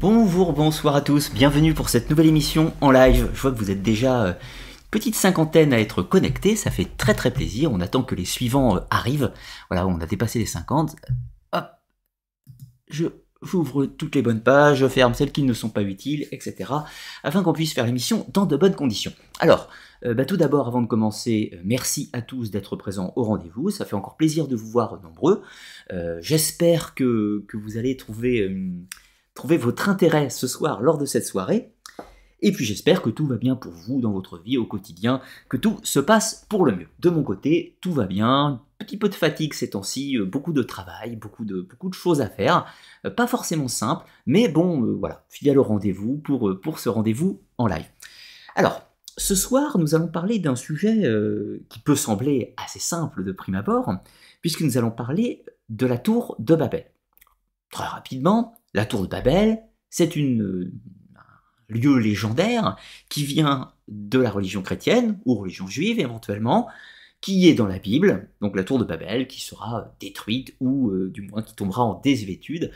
Bonjour, bonsoir à tous, bienvenue pour cette nouvelle émission en live. Je vois que vous êtes déjà euh, une petite cinquantaine à être connectés, ça fait très très plaisir, on attend que les suivants euh, arrivent. Voilà, on a dépassé les 50. Hop, je j'ouvre toutes les bonnes pages, je ferme celles qui ne sont pas utiles, etc. afin qu'on puisse faire l'émission dans de bonnes conditions. Alors, euh, bah, tout d'abord, avant de commencer, merci à tous d'être présents au rendez-vous. Ça fait encore plaisir de vous voir nombreux. J'espère que, que, vous allez trouver Trouvez votre intérêt ce soir lors de cette soirée. Et puis j'espère que tout va bien pour vous dans votre vie au quotidien, que tout se passe pour le mieux. De mon côté, tout va bien, petit peu de fatigue ces temps-ci, euh, beaucoup de travail, beaucoup de, beaucoup de choses à faire, euh, pas forcément simple, mais bon, euh, voilà, fidèle au rendez-vous pour, pour ce rendez-vous en live. Alors, ce soir, nous allons parler d'un sujet qui peut sembler assez simple de prime abord, puisque nous allons parler de la tour de Babel. Très rapidement, la tour de Babel, c'est euh, un lieu légendaire qui vient de la religion chrétienne ou religion juive éventuellement, qui est dans la Bible, donc la tour de Babel qui sera euh, détruite ou euh, du moins qui tombera en désuétude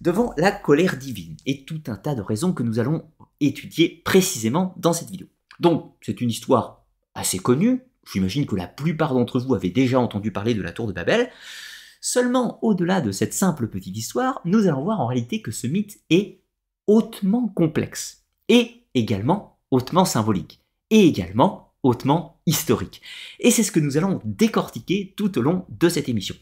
devant la colère divine et tout un tas de raisons que nous allons étudier précisément dans cette vidéo. Donc c'est une histoire assez connue, j'imagine que la plupart d'entre vous avez déjà entendu parler de la tour de Babel, Seulement, au-delà de cette simple petite histoire, nous allons voir en réalité que ce mythe est hautement complexe, et également hautement symbolique, et également hautement historique. Et c'est ce que nous allons décortiquer tout au long de cette émission.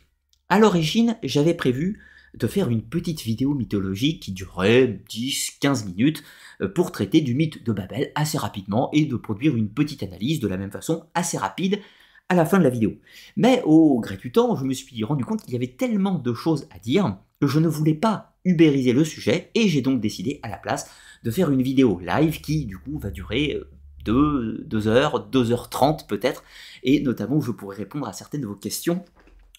À l'origine, j'avais prévu de faire une petite vidéo mythologique qui durerait 10-15 minutes euh, pour traiter du mythe de Babel assez rapidement et de produire une petite analyse de la même façon assez rapide à la fin de la vidéo. Mais au gré du temps, je me suis rendu compte qu'il y avait tellement de choses à dire que je ne voulais pas ubériser le sujet et j'ai donc décidé à la place de faire une vidéo live qui du coup va durer 2, h euh, heures, 2h30 peut-être et notamment je pourrai répondre à certaines de vos questions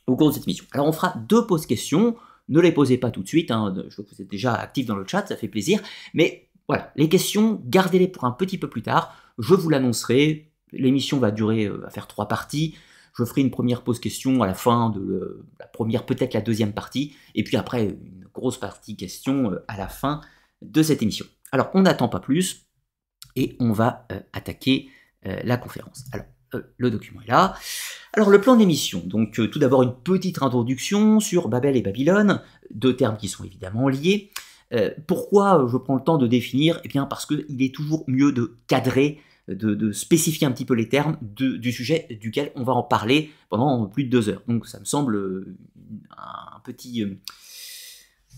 au cours de cette mission. Alors on fera deux pauses questions, ne les posez pas tout de suite, hein. je vois que vous êtes déjà actifs dans le chat, ça fait plaisir, mais voilà, les questions, gardez-les pour un petit peu plus tard, je vous l'annoncerai L'émission va durer, euh, va faire trois parties. Je ferai une première pause question à la fin de la première, peut-être la deuxième partie, et puis après une grosse partie question euh, à la fin de cette émission. Alors on n'attend pas plus et on va euh, attaquer la conférence. Alors le document est là. Alors le plan d'émission. Donc tout d'abord une petite introduction sur Babel et Babylone, deux termes qui sont évidemment liés. pourquoi je prends le temps de définir Eh bien parce qu'il est toujours mieux de cadrer de, spécifier un petit peu les termes du sujet duquel on va en parler pendant plus de deux heures. Donc ça me semble euh, un petit, euh,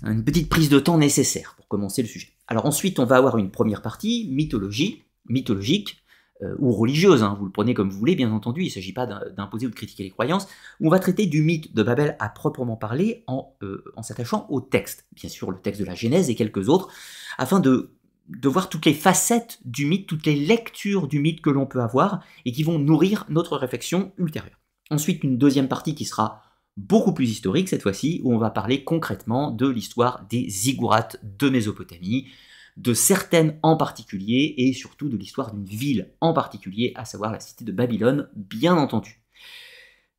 une petite prise de temps nécessaire pour commencer le sujet. Alors ensuite, on va avoir une première partie, mythologie, mythologique euh, ou religieuse, hein. vous le prenez comme vous voulez, bien entendu, il ne s'agit pas d'imposer ou de critiquer les croyances, où on va traiter du mythe de Babel à proprement parler en, en s'attachant au texte, bien sûr le texte de la Genèse et quelques autres, afin de de voir toutes les facettes du mythe, toutes les lectures du mythe que l'on peut avoir et qui vont nourrir notre réflexion ultérieure. Ensuite, une deuxième partie qui sera beaucoup plus historique cette fois-ci, où on va parler concrètement de l'histoire des ziggourats de Mésopotamie, de certaines en particulier, et surtout de l'histoire d'une ville en particulier, à savoir la cité de Babylone, bien entendu.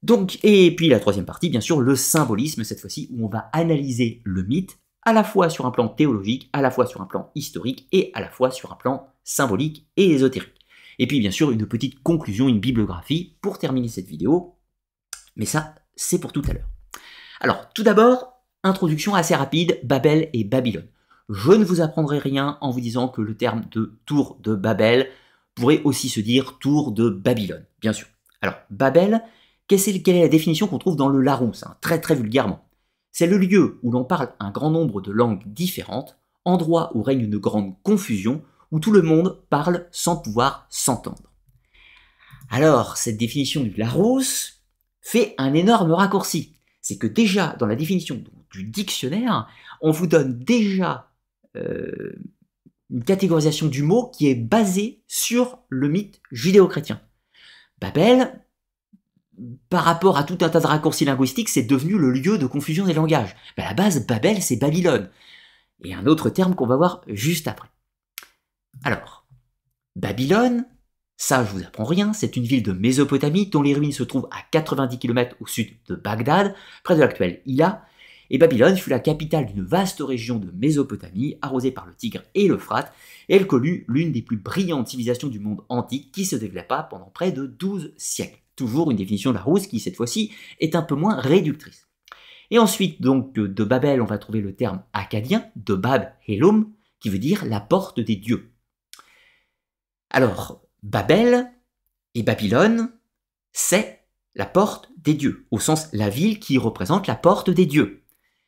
Donc, et puis la troisième partie, bien sûr, le symbolisme, cette fois-ci, où on va analyser le mythe à la fois sur un plan théologique, à la fois sur un plan historique et à la fois sur un plan symbolique et ésotérique. Et puis bien sûr une petite conclusion, une bibliographie pour terminer cette vidéo, mais ça c'est pour tout à l'heure. Alors tout d'abord, introduction assez rapide, Babel et Babylone. Je ne vous apprendrai rien en vous disant que le terme de tour de Babel pourrait aussi se dire tour de Babylone, bien sûr. Alors Babel, quelle est la définition qu'on trouve dans le Larousse, hein, très très vulgairement c'est le lieu où l'on parle un grand nombre de langues différentes, endroit où règne une grande confusion, où tout le monde parle sans pouvoir s'entendre. Alors, cette définition du Larousse fait un énorme raccourci. C'est que déjà, dans la définition du dictionnaire, on vous donne déjà euh, une catégorisation du mot qui est basée sur le mythe judéo-chrétien. Babel, par rapport à tout un tas de raccourcis linguistiques, c'est devenu le lieu de confusion des langages. la base, Babel, c'est Babylone. Et un autre terme qu'on va voir juste après. Alors, Babylone, ça je vous apprends rien, c'est une ville de Mésopotamie dont les ruines se trouvent à 90 km au sud de Bagdad, près de l'actuel Ila, et Babylone fut la capitale d'une vaste région de Mésopotamie, arrosée par le Tigre et l'Euphrate, et elle connut l'une des plus brillantes civilisations du monde antique qui se développa pendant près de 12 siècles. Toujours une définition de la rousse qui, cette fois-ci, est un peu moins réductrice. Et ensuite, donc, de Babel, on va trouver le terme acadien, de Bab Helom, qui veut dire la porte des dieux. Alors, Babel et Babylone, c'est la porte des dieux, au sens la ville qui représente la porte des dieux.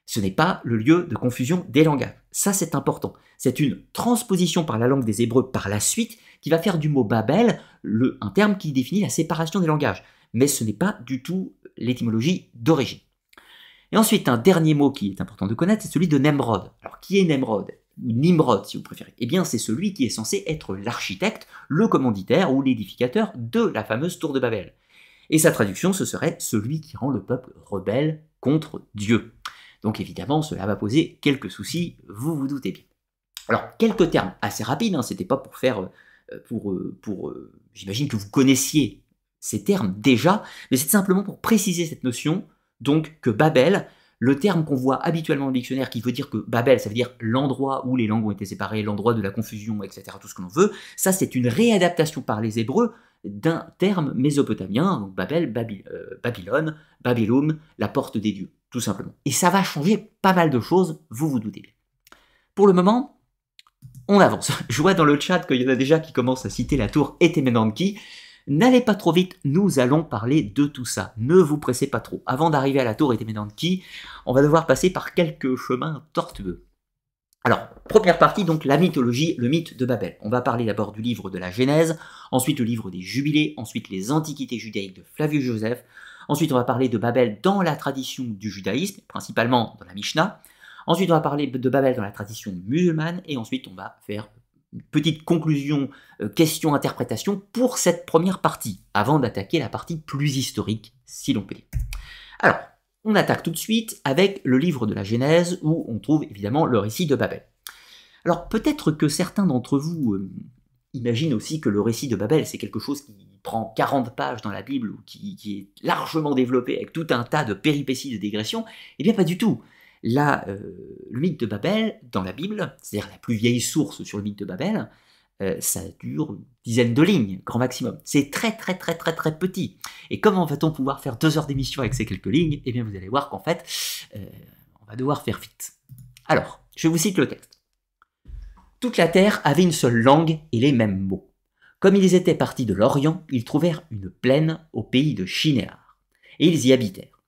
Ce n'est pas le lieu de confusion des langages. Ça, c'est important. C'est une transposition par la langue des Hébreux par la suite qui va faire du mot Babel le, un terme qui définit la séparation des langages. Mais ce n'est pas du tout l'étymologie d'origine. Et ensuite, un dernier mot qui est important de connaître, c'est celui de Nemrod. Alors, qui est Nemrod Ou Nimrod, si vous préférez. Eh bien, c'est celui qui est censé être l'architecte, le commanditaire ou l'édificateur de la fameuse tour de Babel. Et sa traduction, ce serait celui qui rend le peuple rebelle contre Dieu. Donc évidemment, cela va poser quelques soucis, vous vous doutez bien. Alors, quelques termes assez rapides, hein, c'était pas pour faire, euh, pour, euh, pour euh, j'imagine que vous connaissiez ces termes déjà, mais c'est simplement pour préciser cette notion, donc que Babel, le terme qu'on voit habituellement dans le dictionnaire qui veut dire que Babel, ça veut dire l'endroit où les langues ont été séparées, l'endroit de la confusion, etc., tout ce que l'on veut, ça c'est une réadaptation par les Hébreux d'un terme mésopotamien, donc Babel, Babylone, Babyloum, la porte des dieux tout simplement. Et ça va changer pas mal de choses, vous vous doutez bien. Pour le moment, on avance. Je vois dans le chat qu'il y en a déjà qui commencent à citer la tour Etemenanki. N'allez pas trop vite, nous allons parler de tout ça. Ne vous pressez pas trop. Avant d'arriver à la tour Etemenanki, on va devoir passer par quelques chemins tortueux. Alors, première partie, donc la mythologie, le mythe de Babel. On va parler d'abord du livre de la Genèse, ensuite le livre des Jubilés, ensuite les Antiquités judaïques de Flavius Joseph, Ensuite, on va parler de Babel dans la tradition du judaïsme, principalement dans la Mishnah. Ensuite, on va parler de Babel dans la tradition musulmane. Et ensuite, on va faire une petite conclusion, euh, question-interprétation pour cette première partie, avant d'attaquer la partie plus historique, si l'on peut dire. Alors, on attaque tout de suite avec le livre de la Genèse, où on trouve évidemment le récit de Babel. Alors, peut-être que certains d'entre vous euh, imaginent aussi que le récit de Babel, c'est quelque chose qui prend 40 pages dans la Bible ou qui, est largement développé avec tout un tas de péripéties de dégressions, eh bien pas du tout. Là, euh, le mythe de Babel dans la Bible, c'est-à-dire la plus vieille source sur le mythe de Babel, euh, ça dure une dizaine de lignes, grand maximum. C'est très très très très très petit. Et comment va-t-on pouvoir faire deux heures d'émission avec ces quelques lignes Eh bien vous allez voir qu'en fait, euh, on va devoir faire vite. Alors, je vous cite le texte. Toute la terre avait une seule langue et les mêmes mots. Comme ils étaient partis de l'Orient, ils trouvèrent une plaine au pays de Chinéar, et ils y habitèrent.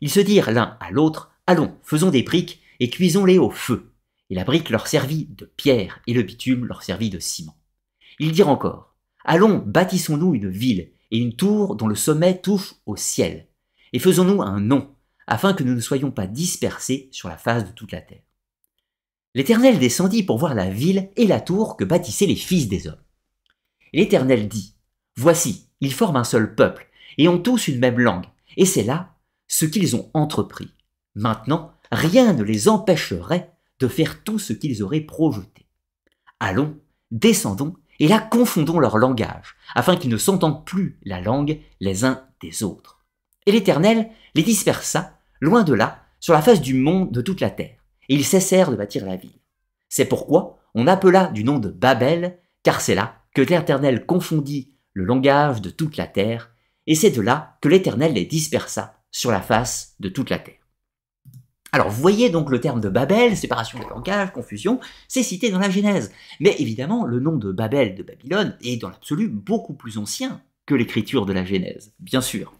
Ils se dirent l'un à l'autre, Allons, faisons des briques, et cuisons-les au feu. Et la brique leur servit de pierre, et le bitume leur servit de ciment. Ils dirent encore, Allons, bâtissons-nous une ville, et une tour dont le sommet touche au ciel, et faisons-nous un nom, afin que nous ne soyons pas dispersés sur la face de toute la terre. L'Éternel descendit pour voir la ville et la tour que bâtissaient les fils des hommes. L'Éternel dit, Voici, ils forment un seul peuple, et ont tous une même langue, et c'est là ce qu'ils ont entrepris. Maintenant, rien ne les empêcherait de faire tout ce qu'ils auraient projeté. Allons, descendons, et là confondons leur langage, afin qu'ils ne s'entendent plus la langue les uns des autres. Et l'Éternel les dispersa, loin de là, sur la face du monde de toute la terre, et ils cessèrent de bâtir la ville. C'est pourquoi on appela du nom de Babel, car c'est là que l'Éternel confondit le langage de toute la terre, et c'est de là que l'Éternel les dispersa sur la face de toute la terre. Alors, vous voyez donc le terme de Babel, séparation de langage, confusion, c'est cité dans la Genèse. Mais évidemment, le nom de Babel de Babylone est dans l'absolu beaucoup plus ancien que l'écriture de la Genèse, bien sûr.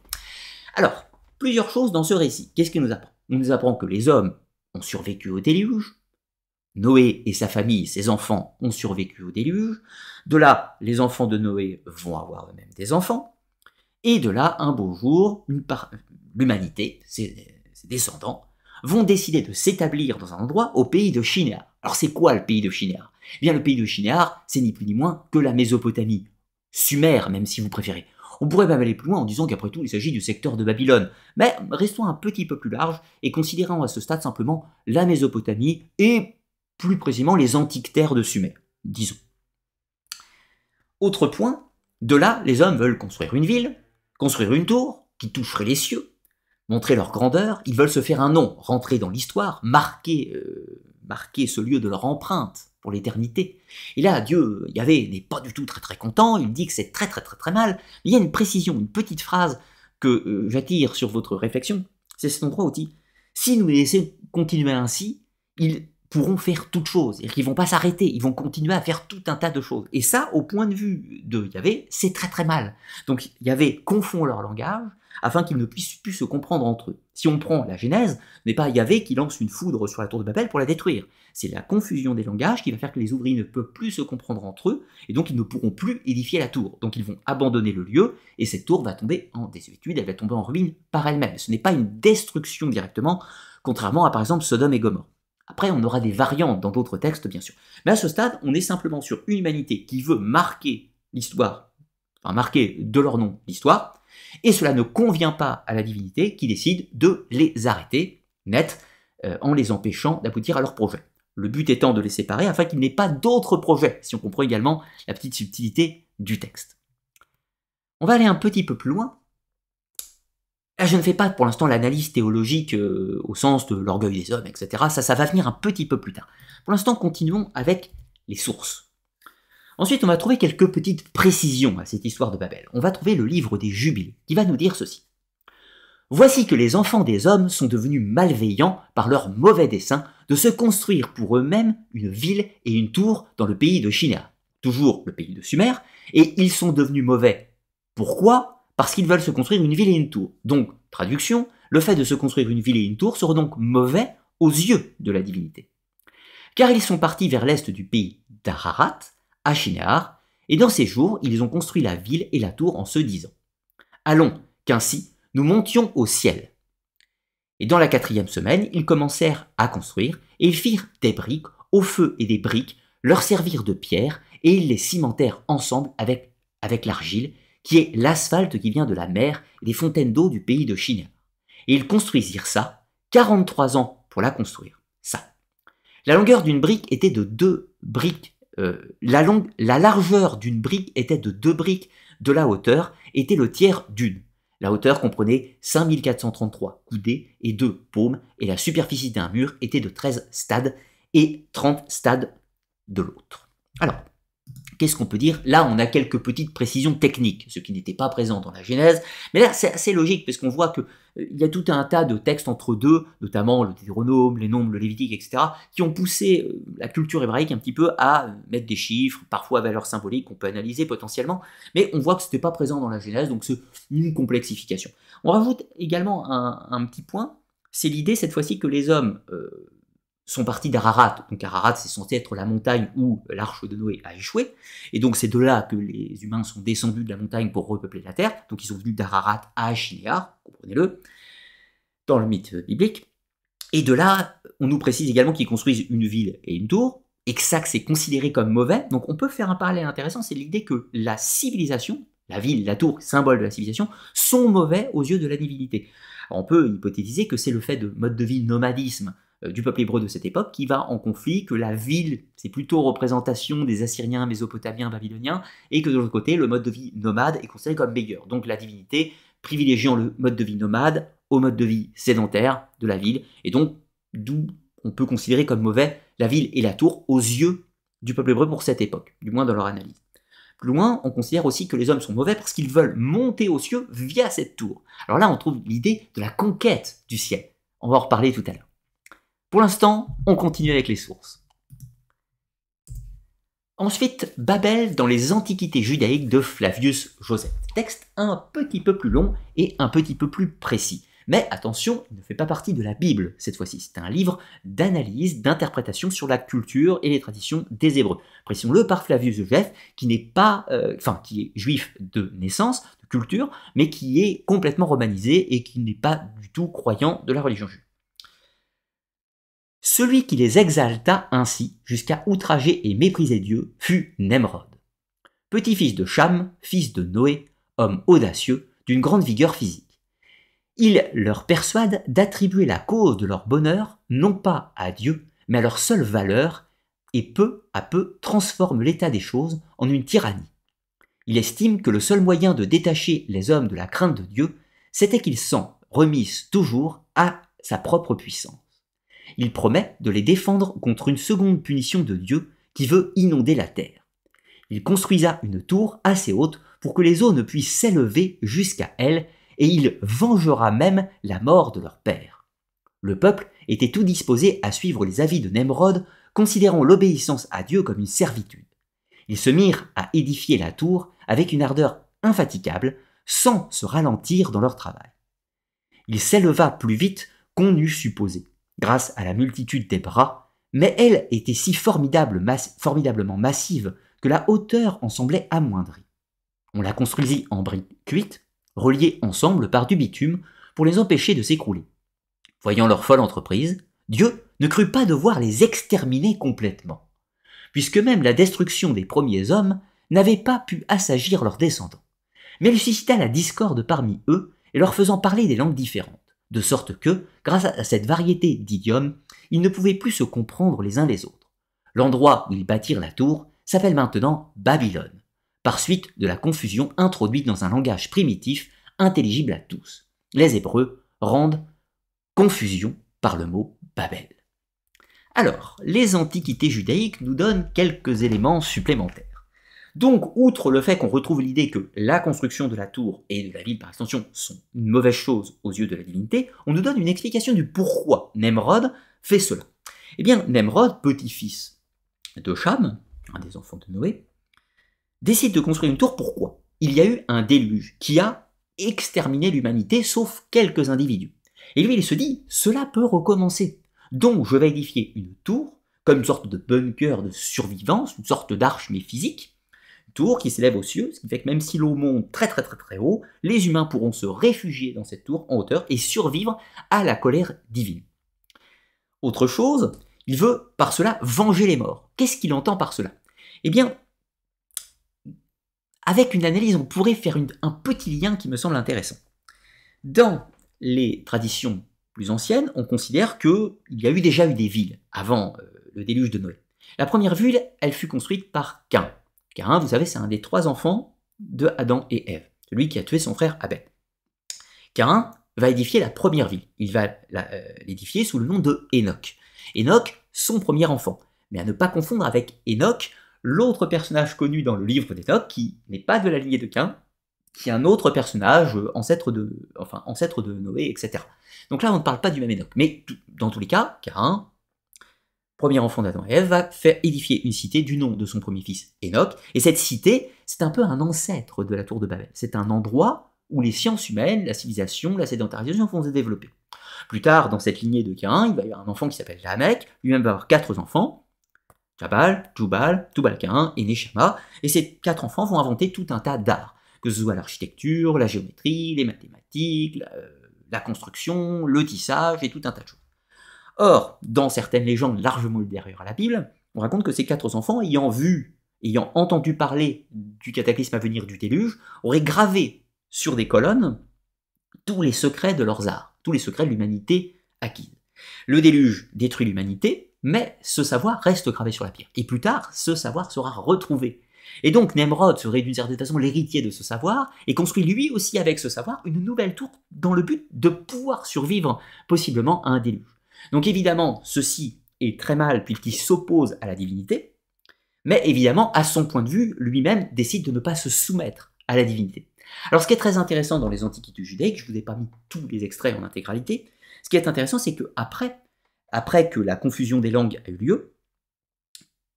Alors, plusieurs choses dans ce récit. Qu'est-ce qu'il nous apprend On nous apprend que les hommes ont survécu au déluge, Noé et sa famille, ses enfants, ont survécu au déluge. De là, les enfants de Noé vont avoir eux-mêmes des enfants. Et de là, un beau jour, l'humanité, ses, descendants, vont décider de s'établir dans un endroit au pays de Shinéar. Alors c'est quoi le pays de Shinéar eh Bien le pays de Shinéar, c'est ni plus ni moins que la Mésopotamie, Sumer même si vous préférez. On pourrait même aller plus loin en disant qu'après tout il s'agit du secteur de Babylone, mais restons un petit peu plus large et considérons à ce stade simplement la Mésopotamie et plus précisément les antiques terres de Sumer, disons. Autre point, de là, les hommes veulent construire une ville, construire une tour, qui toucherait les cieux, montrer leur grandeur, ils veulent se faire un nom, rentrer dans l'histoire, marquer, euh, marquer ce lieu de leur empreinte pour l'éternité. Et là, Dieu, Yahvé, n'est pas du tout très très content, il dit que c'est très très très très mal. Il y a une précision, une petite phrase que euh, j'attire sur votre réflexion, c'est cet endroit où dit « Si nous laissons continuer ainsi, il pourront faire toute chose, et qu'ils vont pas s'arrêter, ils vont continuer à faire tout un tas de choses. Et ça, au point de vue de Yahvé, c'est très très mal. Donc Yahvé confond leur langage afin qu'ils ne puissent plus se comprendre entre eux. Si on prend la Genèse, ce n'est pas Yahvé qui lance une foudre sur la tour de Babel pour la détruire. C'est la confusion des langages qui va faire que les ouvriers ne peuvent plus se comprendre entre eux, et donc ils ne pourront plus édifier la tour. Donc ils vont abandonner le lieu, et cette tour va tomber en désuétude, elle va tomber en ruine par elle-même. Ce n'est pas une destruction directement, contrairement à par exemple Sodome et Gomorrhe. Après, on aura des variantes dans d'autres textes, bien sûr. Mais à ce stade, on est simplement sur une humanité qui veut marquer l'histoire, enfin marquer de leur nom l'histoire, et cela ne convient pas à la divinité qui décide de les arrêter, net, euh, en les empêchant d'aboutir à leur projet. Le but étant de les séparer afin qu'il n'ait pas d'autres projets, si on comprend également la petite subtilité du texte. On va aller un petit peu plus loin je ne fais pas pour l'instant l'analyse théologique euh, au sens de l'orgueil des hommes, etc. Ça, ça va venir un petit peu plus tard. Pour l'instant, continuons avec les sources. Ensuite, on va trouver quelques petites précisions à cette histoire de Babel. On va trouver le livre des Jubilés, qui va nous dire ceci. Voici que les enfants des hommes sont devenus malveillants par leur mauvais dessein de se construire pour eux-mêmes une ville et une tour dans le pays de Chine, toujours le pays de Sumer, et ils sont devenus mauvais. Pourquoi parce qu'ils veulent se construire une ville et une tour. Donc, traduction, le fait de se construire une ville et une tour sera donc mauvais aux yeux de la divinité. Car ils sont partis vers l'est du pays d'Ararat, à Shinar, et dans ces jours, ils ont construit la ville et la tour en se disant Allons, qu'ainsi nous montions au ciel. Et dans la quatrième semaine, ils commencèrent à construire, et ils firent des briques au feu et des briques leur servirent de pierre, et ils les cimentèrent ensemble avec, avec l'argile, qui est l'asphalte qui vient de la mer et des fontaines d'eau du pays de Chine. Et ils construisirent ça, 43 ans pour la construire, ça. La longueur d'une brique était de deux briques, euh, la, la largeur d'une brique était de deux briques, de la hauteur était le tiers d'une. La hauteur comprenait 5433 coudées et deux paumes, et la superficie d'un mur était de 13 stades et 30 stades de l'autre. Alors, qu'est-ce qu'on peut dire Là, on a quelques petites précisions techniques, ce qui n'était pas présent dans la Genèse, mais là, c'est assez logique, parce qu'on voit qu'il euh, il y a tout un tas de textes entre deux, notamment le Deutéronome, les Nombres, le Lévitique, etc., qui ont poussé euh, la culture hébraïque un petit peu à euh, mettre des chiffres, parfois à valeur symbolique qu'on peut analyser potentiellement, mais on voit que ce n'était pas présent dans la Genèse, donc c'est une complexification. On rajoute également un, petit point, c'est l'idée cette fois-ci que les hommes sont partis d'Ararat. Donc Ararat, c'est censé être la montagne où euh, l'arche de Noé a échoué. Et donc c'est de là que les humains sont descendus de la montagne pour repeupler la Terre. Donc ils sont venus d'Ararat à Achinéar, comprenez-le, dans le mythe biblique. Et de là, on nous précise également qu'ils construisent une ville et une tour, et que ça, c'est considéré comme mauvais. Donc on peut faire un parallèle intéressant, c'est l'idée que la civilisation, la ville, la tour, symbole de la civilisation, sont mauvais aux yeux de la divinité. on peut hypothétiser que c'est le fait de mode de vie nomadisme, euh, du peuple hébreu de cette époque qui va en conflit, que la ville, c'est plutôt représentation des Assyriens, Mésopotamiens, Babyloniens, et que de l'autre côté, le mode de vie nomade est considéré comme meilleur. Donc la divinité privilégiant le mode de vie nomade au mode de vie sédentaire de la ville, et donc d'où on peut considérer comme mauvais la ville et la tour aux yeux du peuple hébreu pour cette époque, du moins dans leur analyse. Plus loin, on considère aussi que les hommes sont mauvais parce qu'ils veulent monter aux cieux via cette tour. Alors là, on trouve l'idée de la conquête du ciel. On va en reparler tout à l'heure. Pour l'instant, on continue avec les sources. Ensuite, Babel dans les Antiquités judaïques de Flavius Joseph. Texte un petit peu plus long et un petit peu plus précis. Mais attention, il ne fait pas partie de la Bible cette fois-ci. C'est un livre d'analyse, d'interprétation sur la culture et les traditions des Hébreux. Précisons-le par Flavius Joseph, qui n'est pas, euh, enfin, qui est juif de naissance, de culture, mais qui est complètement romanisé et qui n'est pas du tout croyant de la religion juive. Celui qui les exalta ainsi jusqu'à outrager et mépriser Dieu fut Nemrod. Petit-fils de Cham, fils de Noé, homme audacieux, d'une grande vigueur physique. Il leur persuade d'attribuer la cause de leur bonheur non pas à Dieu, mais à leur seule valeur, et peu à peu transforme l'état des choses en une tyrannie. Il estime que le seul moyen de détacher les hommes de la crainte de Dieu, c'était qu'ils s'en remissent toujours à sa propre puissance. Il promet de les défendre contre une seconde punition de Dieu qui veut inonder la terre. Il construisa une tour assez haute pour que les eaux ne puissent s'élever jusqu'à elle, et il vengera même la mort de leur père. Le peuple était tout disposé à suivre les avis de Nemrod, considérant l'obéissance à Dieu comme une servitude. Ils se mirent à édifier la tour avec une ardeur infatigable, sans se ralentir dans leur travail. Il s'éleva plus vite qu'on eût supposé grâce à la multitude des bras, mais elle était si formidable, formidablement massive que la hauteur en semblait amoindrie. On la construisit en briques cuites, reliées ensemble par du bitume pour les empêcher de s'écrouler. Voyant leur folle entreprise, Dieu ne crut pas devoir les exterminer complètement, puisque même la destruction des premiers hommes n'avait pas pu assagir leurs descendants. Mais elle suscita la discorde parmi eux et leur faisant parler des langues différentes de sorte que, grâce à cette variété d'idiomes, ils ne pouvaient plus se comprendre les uns les autres. L'endroit où ils bâtirent la tour s'appelle maintenant Babylone, par suite de la confusion introduite dans un langage primitif intelligible à tous. Les Hébreux rendent confusion par le mot Babel. Alors, les antiquités judaïques nous donnent quelques éléments supplémentaires. Donc, outre le fait qu'on retrouve l'idée que la construction de la tour et de la ville par extension sont une mauvaise chose aux yeux de la divinité, on nous donne une explication du pourquoi Nemrod fait cela. Eh bien, Nemrod, petit-fils de Cham, un des enfants de Noé, décide de construire une tour pourquoi Il y a eu un déluge qui a exterminé l'humanité, sauf quelques individus. Et lui, il se dit, cela peut recommencer. Donc, je vais édifier une tour, comme une sorte de bunker de survivance, une sorte d'arche mais physique, tour qui s'élève aux cieux, ce qui fait que même si l'eau monte très très très très haut, les humains pourront se réfugier dans cette tour en hauteur et survivre à la colère divine. Autre chose, il veut par cela venger les morts. Qu'est-ce qu'il entend par cela Eh bien, avec une analyse, on pourrait faire un petit lien qui me semble intéressant. Dans les traditions plus anciennes, on considère qu'il y a eu déjà eu des villes avant euh, le déluge de Noé. La première ville, elle fut construite par Cain. Cain, hein, vous savez, c'est un des trois enfants de Adam et Ève, celui qui a tué son frère Abel. Cain hein, va édifier la première ville. Il va euh, l'édifier sous le nom de Enoch. Enoch, son premier enfant. Mais à ne pas confondre avec Enoch, l'autre personnage connu dans le livre d'Enoch, qui n'est pas de la lignée de Cain, qui est un autre personnage, euh, ancêtre de, enfin, ancêtre de Noé, etc. Donc là, on ne parle pas du même Enoch. Mais dans tous les cas, Cain hein, premier enfant d'Adam et Ève, va faire édifier une cité du nom de son premier fils Enoch. Et cette cité, c'est un peu un ancêtre de la tour de Babel. C'est un endroit où les sciences humaines, la civilisation, la sédentarisation vont se développer. Plus tard, dans cette lignée de Cain, il va y avoir un enfant qui s'appelle Lamech, lui-même va avoir quatre enfants, Jabal, Jubal, Tubal cain et Neshama. et ces quatre enfants vont inventer tout un tas d'arts, que ce soit l'architecture, la géométrie, les mathématiques, la, euh, la construction, le tissage et tout un tas de choses. Or, dans certaines légendes largement ultérieures à la Bible, on raconte que ces quatre enfants, ayant vu, ayant entendu parler du cataclysme à venir du déluge, auraient gravé sur des colonnes tous les secrets de leurs arts, tous les secrets de l'humanité acquise. Le déluge détruit l'humanité, mais ce savoir reste gravé sur la pierre. Et plus tard, ce savoir sera retrouvé. Et donc Nemrod serait d'une certaine façon l'héritier de ce savoir et construit lui aussi avec ce savoir une nouvelle tour dans le but de pouvoir survivre possiblement à un déluge. Donc évidemment, ceci est très mal puisqu'il s'oppose à la divinité, mais évidemment, à son point de vue, lui-même décide de ne pas se soumettre à la divinité. Alors ce qui est très intéressant dans les antiquités judaïques, je ne vous ai pas mis tous les extraits en intégralité, ce qui est intéressant, c'est que après, après que la confusion des langues a eu lieu,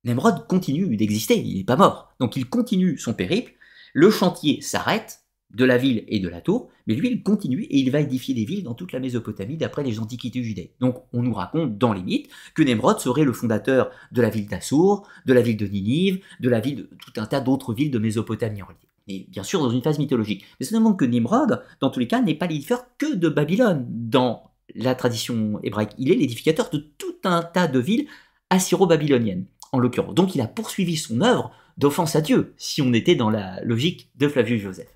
Nemrod continue d'exister, il n'est pas mort. Donc il continue son périple, le chantier s'arrête, de la ville et de la tour, mais lui, il continue et il va édifier des villes dans toute la Mésopotamie d'après les antiquités judaïques. Donc, on nous raconte dans les mythes que Nemrod serait le fondateur de la ville d'Assour, de la ville de Ninive, de la ville de tout un tas d'autres villes de Mésopotamie en réalité. Et bien sûr, dans une phase mythologique. Mais ça nous montre que Nimrod, dans tous les cas, n'est pas l'édificateur que de Babylone dans la tradition hébraïque. Il est l'édificateur de tout un tas de villes assyro-babyloniennes, en l'occurrence. Donc, il a poursuivi son œuvre d'offense à Dieu, si on était dans la logique de Flavius Joseph.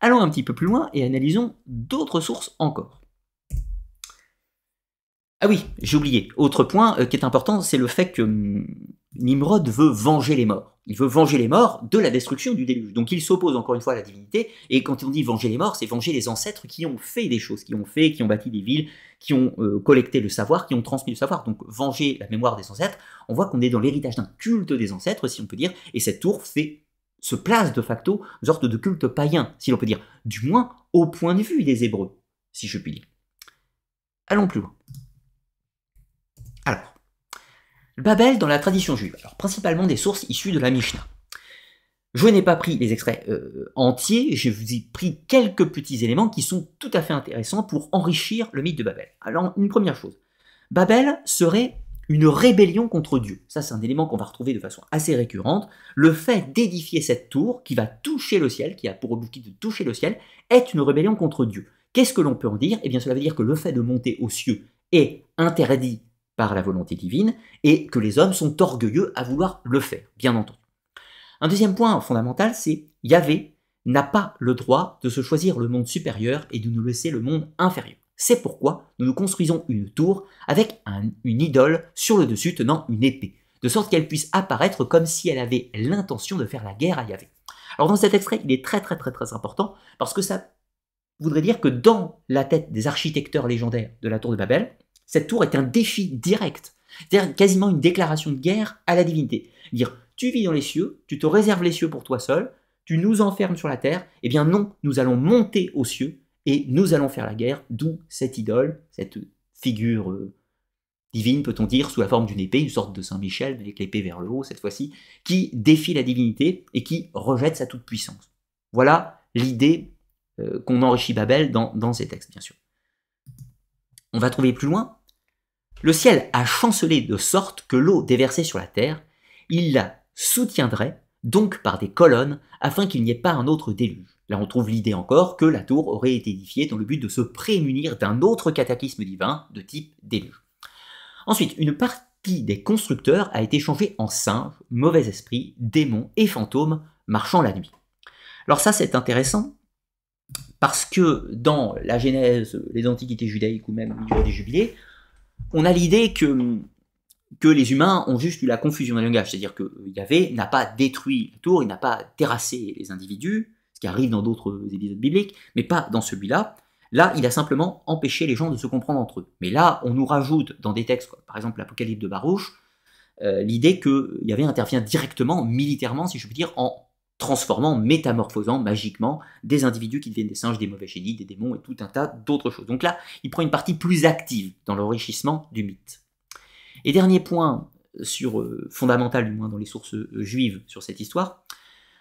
Allons un petit peu plus loin et analysons d'autres sources encore. Ah oui, j'ai oublié. Autre point euh, qui est important, c'est le fait que hum, Nimrod veut venger les morts. Il veut venger les morts de la destruction du déluge. Donc il s'oppose encore une fois à la divinité. Et quand on dit venger les morts, c'est venger les ancêtres qui ont fait des choses, qui ont fait, qui ont bâti des villes, qui ont euh, collecté le savoir, qui ont transmis le savoir. Donc venger la mémoire des ancêtres, on voit qu'on est dans l'héritage d'un culte des ancêtres, si on peut dire. Et cette tour fait se place de facto une sorte de culte païen, si l'on peut dire, du moins au point de vue des Hébreux, si je puis dire. Allons plus loin. Alors, Babel dans la tradition juive, alors principalement des sources issues de la Mishnah. Je n'ai pas pris les extraits euh, entiers, j'ai vous pris quelques petits éléments qui sont tout à fait intéressants pour enrichir le mythe de Babel. Alors, une première chose, Babel serait une rébellion contre Dieu. Ça, c'est un élément qu'on va retrouver de façon assez récurrente. Le fait d'édifier cette tour qui va toucher le ciel, qui a pour objectif de toucher le ciel, est une rébellion contre Dieu. Qu'est-ce que l'on peut en dire Eh bien, cela veut dire que le fait de monter aux cieux est interdit par la volonté divine et que les hommes sont orgueilleux à vouloir le faire, bien entendu. Un deuxième point fondamental, c'est Yahvé n'a pas le droit de se choisir le monde supérieur et de nous laisser le monde inférieur. C'est pourquoi nous nous construisons une tour avec une idole sur le dessus tenant une épée, de sorte qu'elle puisse apparaître comme si elle avait l'intention de faire la guerre à Yahvé. Alors dans cet extrait, il est très très très très important parce que ça voudrait dire que dans la tête des architecteurs légendaires de la tour de Babel, cette tour est un défi direct, c'est-à-dire quasiment une déclaration de guerre à la divinité. Dire tu vis dans les cieux, tu te réserves les cieux pour toi seul, tu nous enfermes sur la terre, eh bien non, nous allons monter aux cieux et nous allons faire la guerre, d'où cette idole, cette figure euh, divine, peut-on dire, sous la forme d'une épée, une sorte de Saint-Michel, avec l'épée vers le haut cette fois-ci, qui défie la divinité et qui rejette sa toute-puissance. Voilà l'idée euh, qu'on enrichit Babel dans, dans ces textes, bien sûr. On va trouver plus loin. Le ciel a chancelé de sorte que l'eau déversée sur la terre, il la soutiendrait donc par des colonnes, afin qu'il n'y ait pas un autre déluge. Là, on trouve l'idée encore que la tour aurait été édifiée dans le but de se prémunir d'un autre cataclysme divin de type déluge. Ensuite, une partie des constructeurs a été changée en singes, mauvais esprits, démons et fantômes marchant la nuit. Alors ça, c'est intéressant parce que dans la Genèse, les Antiquités judaïques ou même le des Jubilés, on a l'idée que, que les humains ont juste eu la confusion des langages, c'est-à-dire que Yahvé n'a pas détruit la tour, il n'a pas terrassé les individus, qui arrive dans d'autres épisodes bibliques, mais pas dans celui-là. Là, il a simplement empêché les gens de se comprendre entre eux. Mais là, on nous rajoute dans des textes, par exemple l'Apocalypse de barouche euh, l'idée que avait intervient directement, militairement, si je puis dire, en transformant, métamorphosant magiquement des individus qui deviennent des singes, des mauvais génies, des démons et tout un tas d'autres choses. Donc là, il prend une partie plus active dans l'enrichissement du mythe. Et dernier point sur euh, fondamental du moins dans les sources euh, juives sur cette histoire,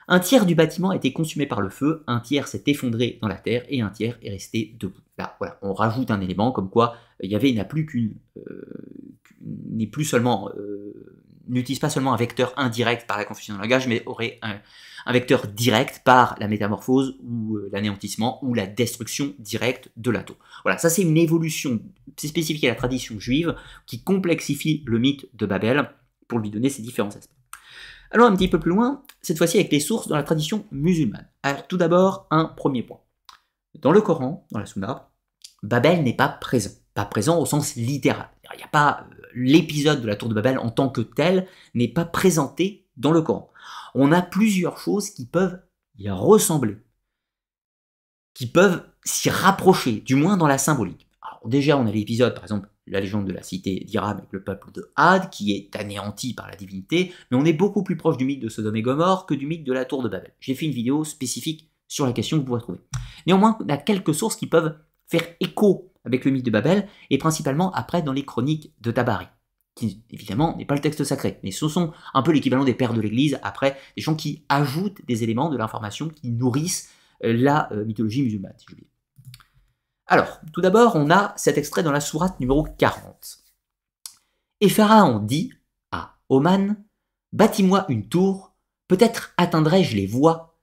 un tiers du bâtiment a été consumé par le feu, un tiers s'est effondré dans la terre et un tiers est resté debout. Là, voilà, on rajoute un élément comme quoi euh, il n'y n'a plus euh, qu'une, n'est plus seulement, euh, n'utilise pas seulement un vecteur indirect par la confusion de langage, mais aurait un, vecteur direct par la métamorphose ou l'anéantissement ou la destruction directe de l'atome. Voilà, ça c'est une évolution, spécifique à la tradition juive qui complexifie le mythe de Babel pour lui donner ses différents aspects. Allons un petit peu plus loin, cette fois-ci avec les sources dans la tradition musulmane. Alors tout d'abord, un premier point. Dans le Coran, dans la Sunna, Babel n'est pas présent. Pas présent au sens littéral. Il n'y a pas euh, l'épisode de la tour de Babel en tant que tel n'est pas présenté dans le Coran. On a plusieurs choses qui peuvent y ressembler, qui peuvent s'y rapprocher, du moins dans la symbolique. Alors déjà, on a l'épisode, par exemple, la légende de la cité d'Iram avec le peuple de Had, qui est anéanti par la divinité, mais on est beaucoup plus proche du mythe de Sodome et Gomorre que du mythe de la tour de Babel. J'ai fait une vidéo spécifique sur la question que vous pourrez trouver. Néanmoins, on a quelques sources qui peuvent faire écho avec le mythe de Babel, et principalement après dans les chroniques de Tabari, qui évidemment n'est pas le texte sacré, mais ce sont un peu l'équivalent des pères de l'Église, après des gens qui ajoutent des éléments de l'information qui nourrissent euh, la euh, mythologie musulmane, si je dire. Alors, tout d'abord, on a cet extrait dans la sourate numéro 40. Et Pharaon dit à Oman Bâtis-moi une tour, peut-être atteindrai-je les voies,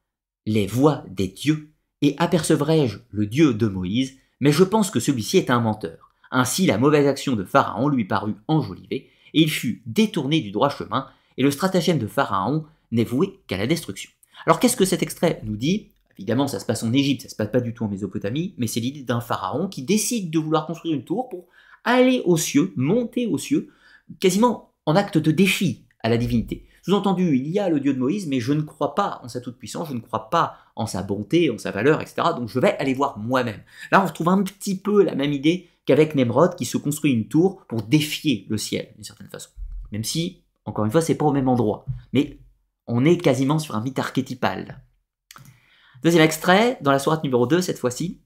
les voies des dieux, et apercevrai-je le Dieu de Moïse, mais je pense que celui-ci est un menteur. Ainsi, la mauvaise action de Pharaon lui parut enjolivée, et il fut détourné du droit chemin, et le stratagème de Pharaon n'est voué qu'à la destruction. Alors qu'est-ce que cet extrait nous dit Évidemment, ça se passe en Égypte, ça se passe pas du tout en Mésopotamie, mais c'est l'idée d'un pharaon qui décide de vouloir construire une tour pour aller aux cieux, monter aux cieux, quasiment en acte de défi à la divinité. Sous-entendu, il y a le Dieu de Moïse, mais je ne crois pas en sa toute-puissance, je ne crois pas en sa bonté, en sa valeur, etc. Donc je vais aller voir moi-même. Là, on retrouve un petit peu la même idée qu'avec Nemrod qui se construit une tour pour défier le ciel, d'une certaine façon. Même si, encore une fois, c'est pas au même endroit. Mais on est quasiment sur un mythe archétypal. Deuxième extrait, dans la sourate numéro 2, cette fois-ci.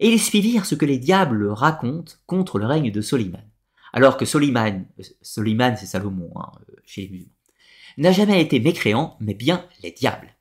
Et ils suivirent ce que les diables racontent contre le règne de Soliman. Alors que Soliman, Soliman c'est Salomon hein, euh, chez les musulmans, n'a jamais été mécréant, mais bien les diables.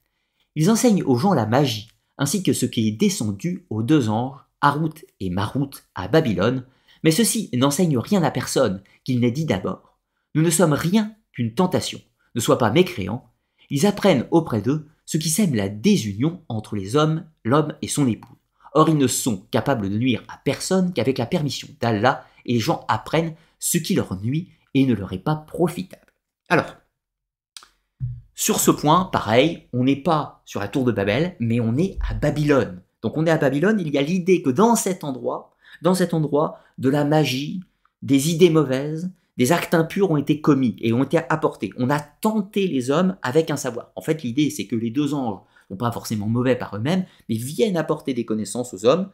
Ils enseignent aux gens la magie, ainsi que ce qui est descendu aux deux anges, Harout et Marout, à Babylone, mais ceci n'enseigne rien à personne, qu'il n'ait dit d'abord. Nous ne sommes rien qu'une tentation, ne sois pas mécréant. Ils apprennent auprès d'eux ce qui sème la désunion entre les hommes, l'homme et son épouse. Or, ils ne sont capables de nuire à personne qu'avec la permission d'Allah, et les gens apprennent ce qui leur nuit et ne leur est pas profitable. Alors, sur ce point, pareil, on n'est pas sur la tour de Babel, mais on est à Babylone. Donc on est à Babylone, il y a l'idée que dans cet endroit, dans cet endroit, de la magie, des idées mauvaises, des actes impurs ont été commis et ont été apportés. On a tenté les hommes avec un savoir. En fait, l'idée, c'est que les deux anges sont pas forcément mauvais par eux-mêmes, mais viennent apporter des connaissances aux hommes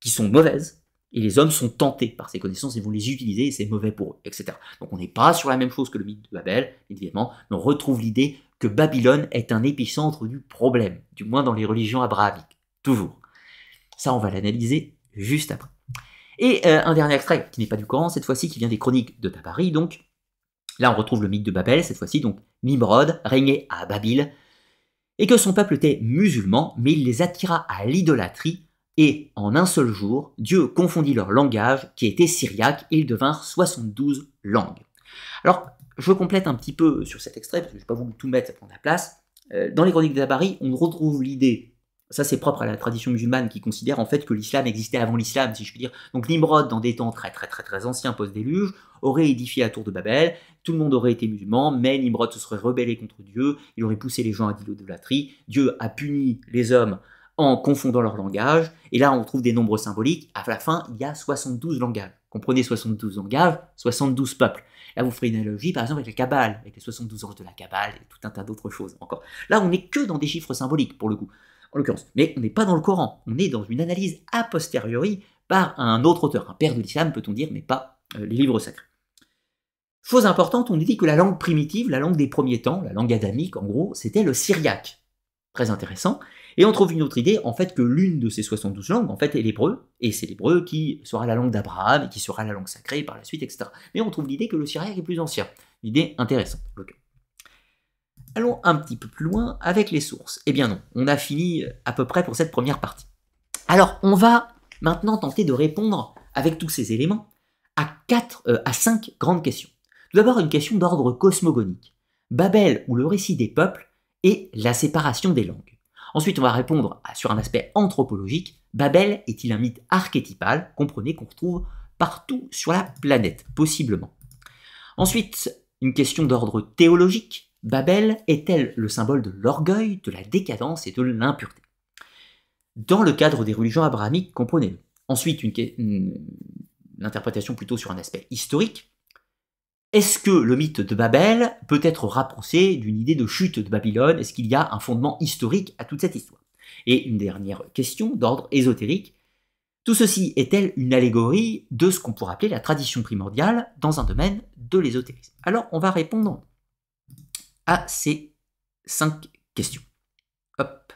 qui sont mauvaises, et les hommes sont tentés par ces connaissances et vont les utiliser, et c'est mauvais pour eux, etc. Donc on n'est pas sur la même chose que le mythe de Babel, évidemment, mais on retrouve l'idée que Babylone est un épicentre du problème, du moins dans les religions abrahamiques, toujours. Ça, on va l'analyser juste après. Et euh, un dernier extrait, qui n'est pas du Coran cette fois-ci, qui vient des chroniques de Tabari, donc. Là, on retrouve le mythe de Babel, cette fois-ci, donc Nimrod régnait à Babil et que son peuple était musulman, mais il les attira à l'idolâtrie, et en un seul jour, Dieu confondit leur langage, qui était syriaque, et ils devinrent 72 langues. Alors, je complète un petit peu sur cet extrait, parce que je ne vais pas vous tout mettre de la place. Euh, dans les chroniques de Tabari, on retrouve l'idée ça, c'est propre à la tradition musulmane qui considère en fait que l'islam existait avant l'islam, si je puis dire. Donc Nimrod, dans des temps très très très très anciens post-déluge, aurait édifié la tour de Babel, tout le monde aurait été musulman, mais Nimrod se serait rebellé contre Dieu, il aurait poussé les gens à l'idolâtrie, Dieu a puni les hommes en confondant leur langage, et là on trouve des nombres symboliques, à la fin il y a 72 langages. Comprenez 72 langages, 72 peuples. Là, vous ferez une analogie, par exemple, avec la Kabbale, avec les 72 anges de la Kabbale et tout un tas d'autres choses encore. Là, on n'est que dans des chiffres symboliques, pour le coup en l'occurrence. Mais on n'est pas dans le Coran, on est dans une analyse a posteriori par un autre auteur, un père de l'islam peut-on dire, mais pas euh, les livres sacrés. Chose importante, on dit que la langue primitive, la langue des premiers temps, la langue adamique en gros, c'était le syriaque. Très intéressant. Et on trouve une autre idée, en fait, que l'une de ces 72 langues, en fait, est l'hébreu, et c'est l'hébreu qui sera la langue d'Abraham, et qui sera la langue sacrée par la suite, etc. Mais on trouve l'idée que le syriaque est plus ancien. Idée intéressante, Allons un petit peu plus loin avec les sources. Eh bien non, on a fini euh, à peu près pour cette première partie. Alors, on va maintenant tenter de répondre avec tous ces éléments à, quatre, euh, à cinq grandes questions. Tout d'abord, une question d'ordre cosmogonique. Babel ou le récit des peuples et la séparation des langues. Ensuite, on va répondre sur un aspect anthropologique. Babel est-il un mythe archétypal Comprenez qu'on retrouve partout sur la planète, possiblement. Ensuite, une question d'ordre théologique. Babel est-elle le symbole de l'orgueil, de la décadence et de l'impureté Dans le cadre des religions abrahamiques, comprenez-le. Ensuite, une, interprétation plutôt sur un aspect historique. Est-ce que le mythe de Babel peut être rapproché d'une idée de chute de Babylone Est-ce qu'il y a un fondement historique à toute cette histoire Et une dernière question d'ordre ésotérique. Tout ceci est-elle une allégorie de ce qu'on pourrait appeler la tradition primordiale dans un domaine de l'ésotérisme Alors, on va répondre à ces cinq questions. Hop,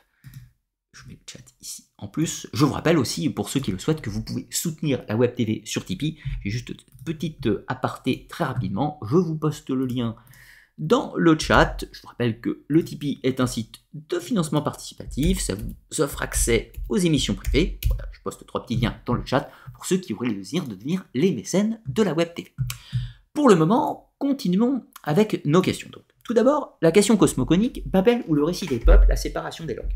je mets le chat ici. En plus, je vous rappelle aussi, pour ceux qui le souhaitent, que vous pouvez soutenir la Web TV sur Tipeee. J'ai juste une petite euh, aparté très rapidement. Je vous poste le lien dans le chat. Je vous rappelle que le Tipeee est un site de financement participatif. Ça vous offre accès aux émissions privées. Voilà, je poste trois petits liens dans le chat pour ceux qui auraient le désir de devenir les mécènes de la Web TV. Pour le moment, continuons avec nos questions. Donc, tout d'abord, la question cosmogonique, Babel ou le récit des peuples, la séparation des langues.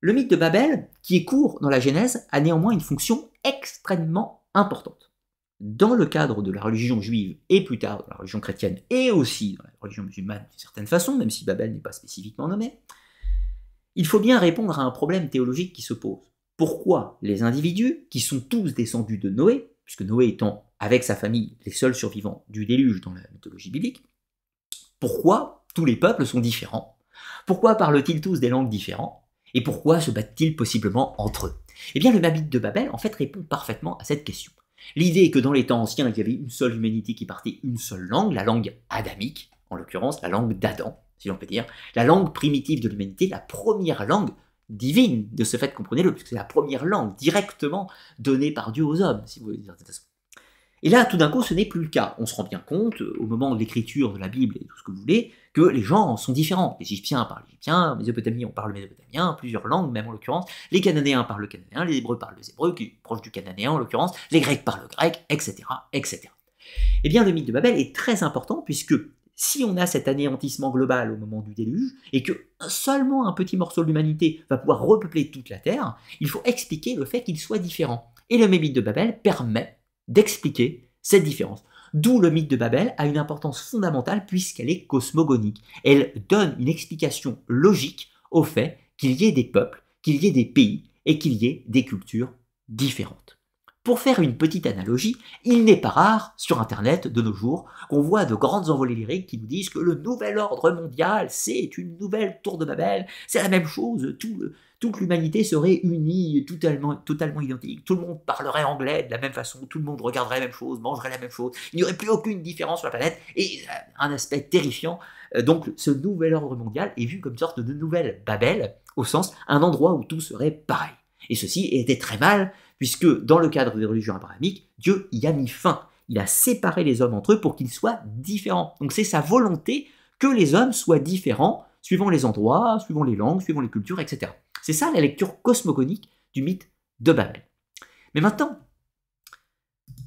Le mythe de Babel, qui est court dans la Genèse, a néanmoins une fonction extrêmement importante. Dans le cadre de la religion juive et plus tard de la religion chrétienne et aussi dans la religion musulmane d'une certaine façon, même si Babel n'est pas spécifiquement nommé, il faut bien répondre à un problème théologique qui se pose. Pourquoi les individus, qui sont tous descendus de Noé, puisque Noé étant avec sa famille les seuls survivants du déluge dans la mythologie biblique, pourquoi tous les peuples sont différents Pourquoi parlent-ils tous des langues différentes Et pourquoi se battent-ils possiblement entre eux Eh bien, le Mabit de Babel, en fait, répond parfaitement à cette question. L'idée est que dans les temps anciens, il y avait une seule humanité qui partait une seule langue, la langue adamique, en l'occurrence la langue d'Adam, si l'on peut dire, la langue primitive de l'humanité, la première langue divine, de ce fait, comprenez-le, puisque c'est la première langue directement donnée par Dieu aux hommes, si vous voulez dire de cette façon. Et là, tout d'un coup, ce n'est plus le cas. On se rend bien compte, euh, au moment de l'écriture de la Bible et tout ce que vous voulez, que les gens sont différents. Les Égyptiens parlent l'Égyptien, les Mésopotamiens, parlent le Mésopotamien, plusieurs langues même en l'occurrence. Les Cananéens parlent le Cananéen, les Hébreux parlent le Hébreu qui est proche du Cananéen en l'occurrence, les Grecs parlent le grec, etc., etc. Eh bien, le mythe de Babel est très important puisque si on a cet anéantissement global au moment du déluge, et que seulement un petit morceau de l'humanité va pouvoir repeupler toute la Terre, il faut expliquer le fait qu'il soit différent. Et le mythe de Babel permet d'expliquer cette différence. D'où le mythe de Babel a une importance fondamentale puisqu'elle est cosmogonique. Elle donne une explication logique au fait qu'il y ait des peuples, qu'il y ait des pays et qu'il y ait des cultures différentes. Pour faire une petite analogie, il n'est pas rare, sur Internet, de nos jours, qu'on voit de grandes envolées lyriques qui nous disent que le nouvel ordre mondial, c'est une nouvelle tour de Babel, c'est la même chose, toute l'humanité serait unie, totalement, totalement identique, tout le monde parlerait anglais de la même façon, tout le monde regarderait la même chose, mangerait la même chose, il n'y aurait plus aucune différence sur la planète, et euh, un aspect terrifiant, euh, donc ce nouvel ordre mondial est vu comme une sorte de nouvelle Babel, au sens un endroit où tout serait pareil. Et ceci était très mal puisque dans le cadre des religions abrahamiques, Dieu y a mis fin. Il a séparé les hommes entre eux pour qu'ils soient différents. Donc c'est sa volonté que les hommes soient différents suivant les endroits, suivant les langues, suivant les cultures, etc. C'est ça la lecture cosmogonique du mythe de Babel. Mais maintenant,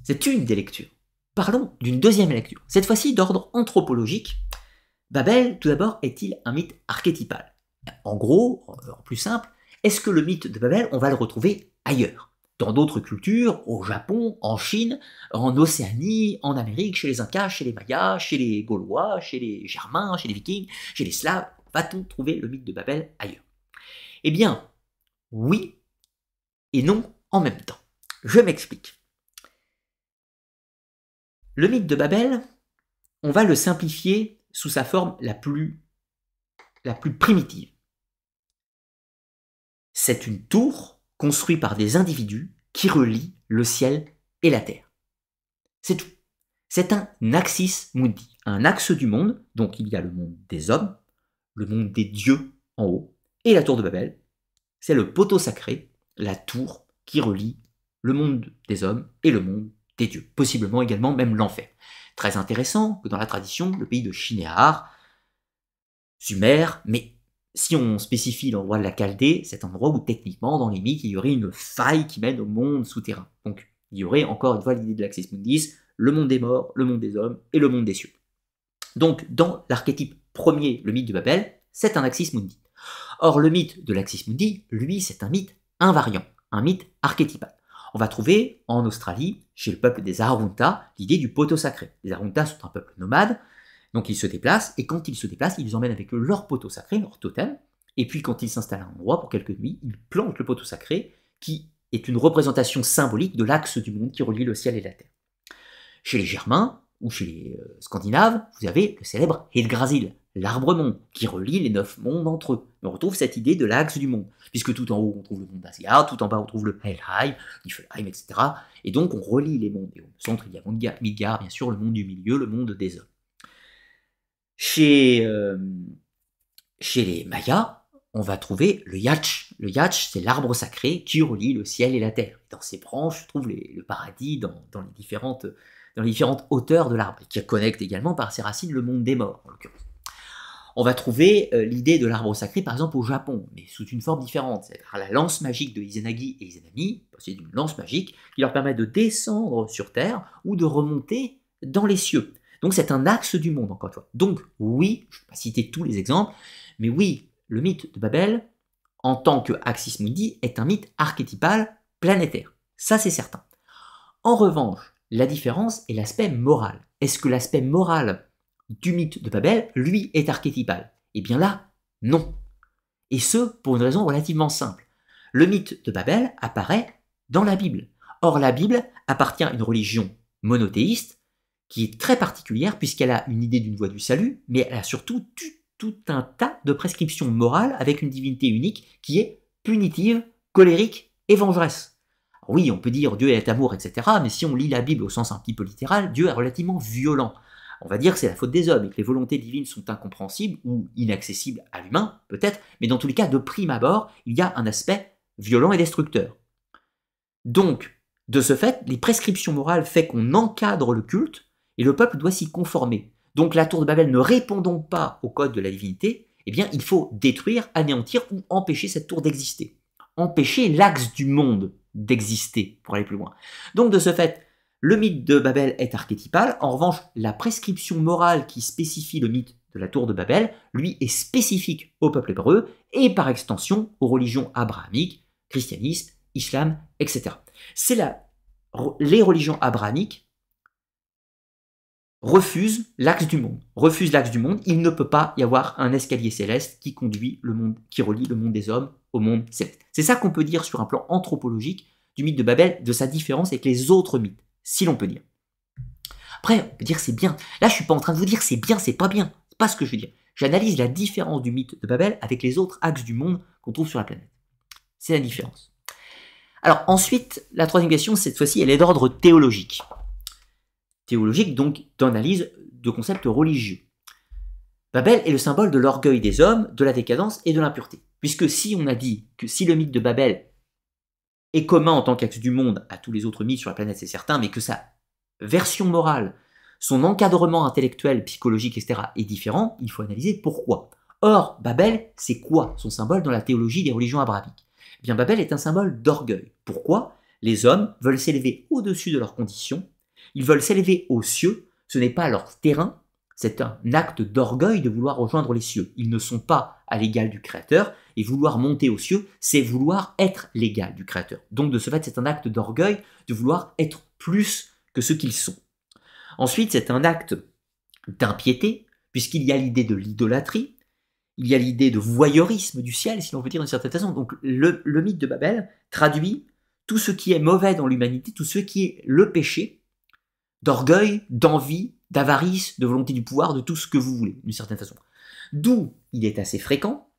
c'est une des lectures. Parlons d'une deuxième lecture, cette fois-ci d'ordre anthropologique. Babel, tout d'abord, est-il un mythe archétypal En gros, en plus simple, est-ce que le mythe de Babel, on va le retrouver ailleurs dans d'autres cultures, au Japon, en Chine, en Océanie, en Amérique, chez les Incas, chez les Mayas, chez les Gaulois, chez les Germains, chez les Vikings, chez les Slaves, va-t-on trouver le mythe de Babel ailleurs Eh bien, oui et non en même temps. Je m'explique. Le mythe de Babel, on va le simplifier sous sa forme la plus, la plus primitive. C'est une tour construit par des individus qui relient le ciel et la terre. C'est tout. C'est un axis mundi, un axe du monde, donc il y a le monde des hommes, le monde des dieux en haut, et la tour de Babel, c'est le poteau sacré, la tour qui relie le monde des hommes et le monde des dieux, possiblement également même l'enfer. Très intéressant que dans la tradition, le pays de Shinéar, Sumer, mais si on spécifie l'endroit de la caldée, cet endroit où techniquement, dans les mythes, il y aurait une faille qui mène au monde souterrain. Donc, il y aurait encore une fois l'idée de l'Axis Mundis, le monde des morts, le monde des hommes et le monde des cieux. Donc, dans l'archétype premier, le mythe de Babel, c'est un Axis Mundi. Or, le mythe de l'Axis Mundi, lui, c'est un mythe invariant, un mythe archétypal. On va trouver en Australie, chez le peuple des Arunta, l'idée du poteau sacré. Les Arunta sont un peuple nomade donc ils se déplacent, et quand ils se déplacent, ils emmènent avec eux leur poteau sacré, leur totem, et puis quand ils s'installent à un endroit pour quelques nuits, ils plantent le poteau sacré, qui est une représentation symbolique de l'axe du monde qui relie le ciel et la terre. Chez les Germains, ou chez les euh, Scandinaves, vous avez le célèbre Helgrasil, l'arbre-monde, qui relie les neuf mondes entre eux. On retrouve cette idée de l'axe du monde, puisque tout en haut on trouve le monde d'Asgard, tout en bas on trouve le Helheim, Niflheim, etc. Et donc on relie les mondes. Et au centre il y a Midgard, bien sûr, le monde du milieu, le monde des hommes. Euh, chez, les Mayas, on va trouver le yatch. Le yatch, c'est l'arbre sacré qui relie le ciel et la terre. Dans ses branches, on trouve le paradis dans, les différentes, hauteurs de l'arbre, qui connecte également par ses racines le monde des morts, en On va trouver euh, l'idée de l'arbre sacré, par exemple, au Japon, mais sous une forme différente. C'est-à-dire la lance magique de Izanagi et Izanami, c'est une lance magique qui leur permet de descendre sur Terre ou de remonter dans les cieux. Donc c'est un axe du monde, encore une fois. Donc oui, je ne vais pas citer tous les exemples, mais oui, le mythe de Babel, en tant que Axis Mundi, est un mythe archétypal planétaire. Ça, c'est certain. En revanche, la différence est l'aspect moral. Est-ce que l'aspect moral du mythe de Babel, lui, est archétypal Eh bien là, non. Et ce, pour une raison relativement simple. Le mythe de Babel apparaît dans la Bible. Or, la Bible appartient à une religion monothéiste qui est très particulière puisqu'elle a une idée d'une voie du salut, mais elle a surtout tout, un tas de prescriptions morales avec une divinité unique qui est punitive, colérique et vengeresse. Oui, on peut dire Dieu est amour, etc., mais si on lit la Bible au sens un petit peu littéral, Dieu est relativement violent. On va dire que c'est la faute des hommes et que les volontés divines sont incompréhensibles ou inaccessibles à l'humain, peut-être, mais dans tous les cas, de prime abord, il y a un aspect violent et destructeur. Donc, de ce fait, les prescriptions morales fait qu'on encadre le culte et le peuple doit s'y conformer. Donc la tour de Babel ne répondant pas au code de la divinité, eh bien il faut détruire, anéantir ou empêcher cette tour d'exister. Empêcher l'axe du monde d'exister, pour aller plus loin. Donc de ce fait, le mythe de Babel est archétypal, en revanche, la prescription morale qui spécifie le mythe de la tour de Babel, lui, est spécifique au peuple hébreu et par extension aux religions abrahamiques, christianisme, islam, etc. C'est les religions abrahamiques refuse l'axe du monde. Refuse l'axe du monde, il ne peut pas y avoir un escalier céleste qui conduit le monde, qui relie le monde des hommes au monde céleste. C'est ça qu'on peut dire sur un plan anthropologique du mythe de Babel, de sa différence avec les autres mythes, si l'on peut dire. Après, on peut dire c'est bien. Là, je suis pas en train de vous dire c'est bien, c'est pas bien. C'est pas ce que je veux dire. J'analyse la différence du mythe de Babel avec les autres axes du monde qu'on trouve sur la planète. C'est la différence. Alors ensuite, la troisième question, cette fois-ci, elle est d'ordre théologique théologique, donc d'analyse de concepts religieux. Babel est le symbole de l'orgueil des hommes, de la décadence et de l'impureté. Puisque si on a dit que si le mythe de Babel est commun en tant qu'axe du monde à tous les autres mythes sur la planète, c'est certain, mais que sa version morale, son encadrement intellectuel, psychologique, etc. est différent, il faut analyser pourquoi. Or, Babel, c'est quoi son symbole dans la théologie des religions abrahamiques eh bien, Babel est un symbole d'orgueil. Pourquoi Les hommes veulent s'élever au-dessus de leurs conditions ils veulent s'élever aux cieux, ce n'est pas leur terrain, c'est un acte d'orgueil de vouloir rejoindre les cieux. Ils ne sont pas à l'égal du Créateur, et vouloir monter aux cieux, c'est vouloir être l'égal du Créateur. Donc de ce fait, c'est un acte d'orgueil de vouloir être plus que ce qu'ils sont. Ensuite, c'est un acte d'impiété, puisqu'il y a l'idée de l'idolâtrie, il y a l'idée de voyeurisme du ciel, si l'on veut dire d'une certaine façon. Donc le, mythe de Babel traduit tout ce qui est mauvais dans l'humanité, tout ce qui est le péché, d'orgueil, d'envie, d'avarice, de volonté du pouvoir, de tout ce que vous voulez, d'une certaine façon. D'où il est assez fréquent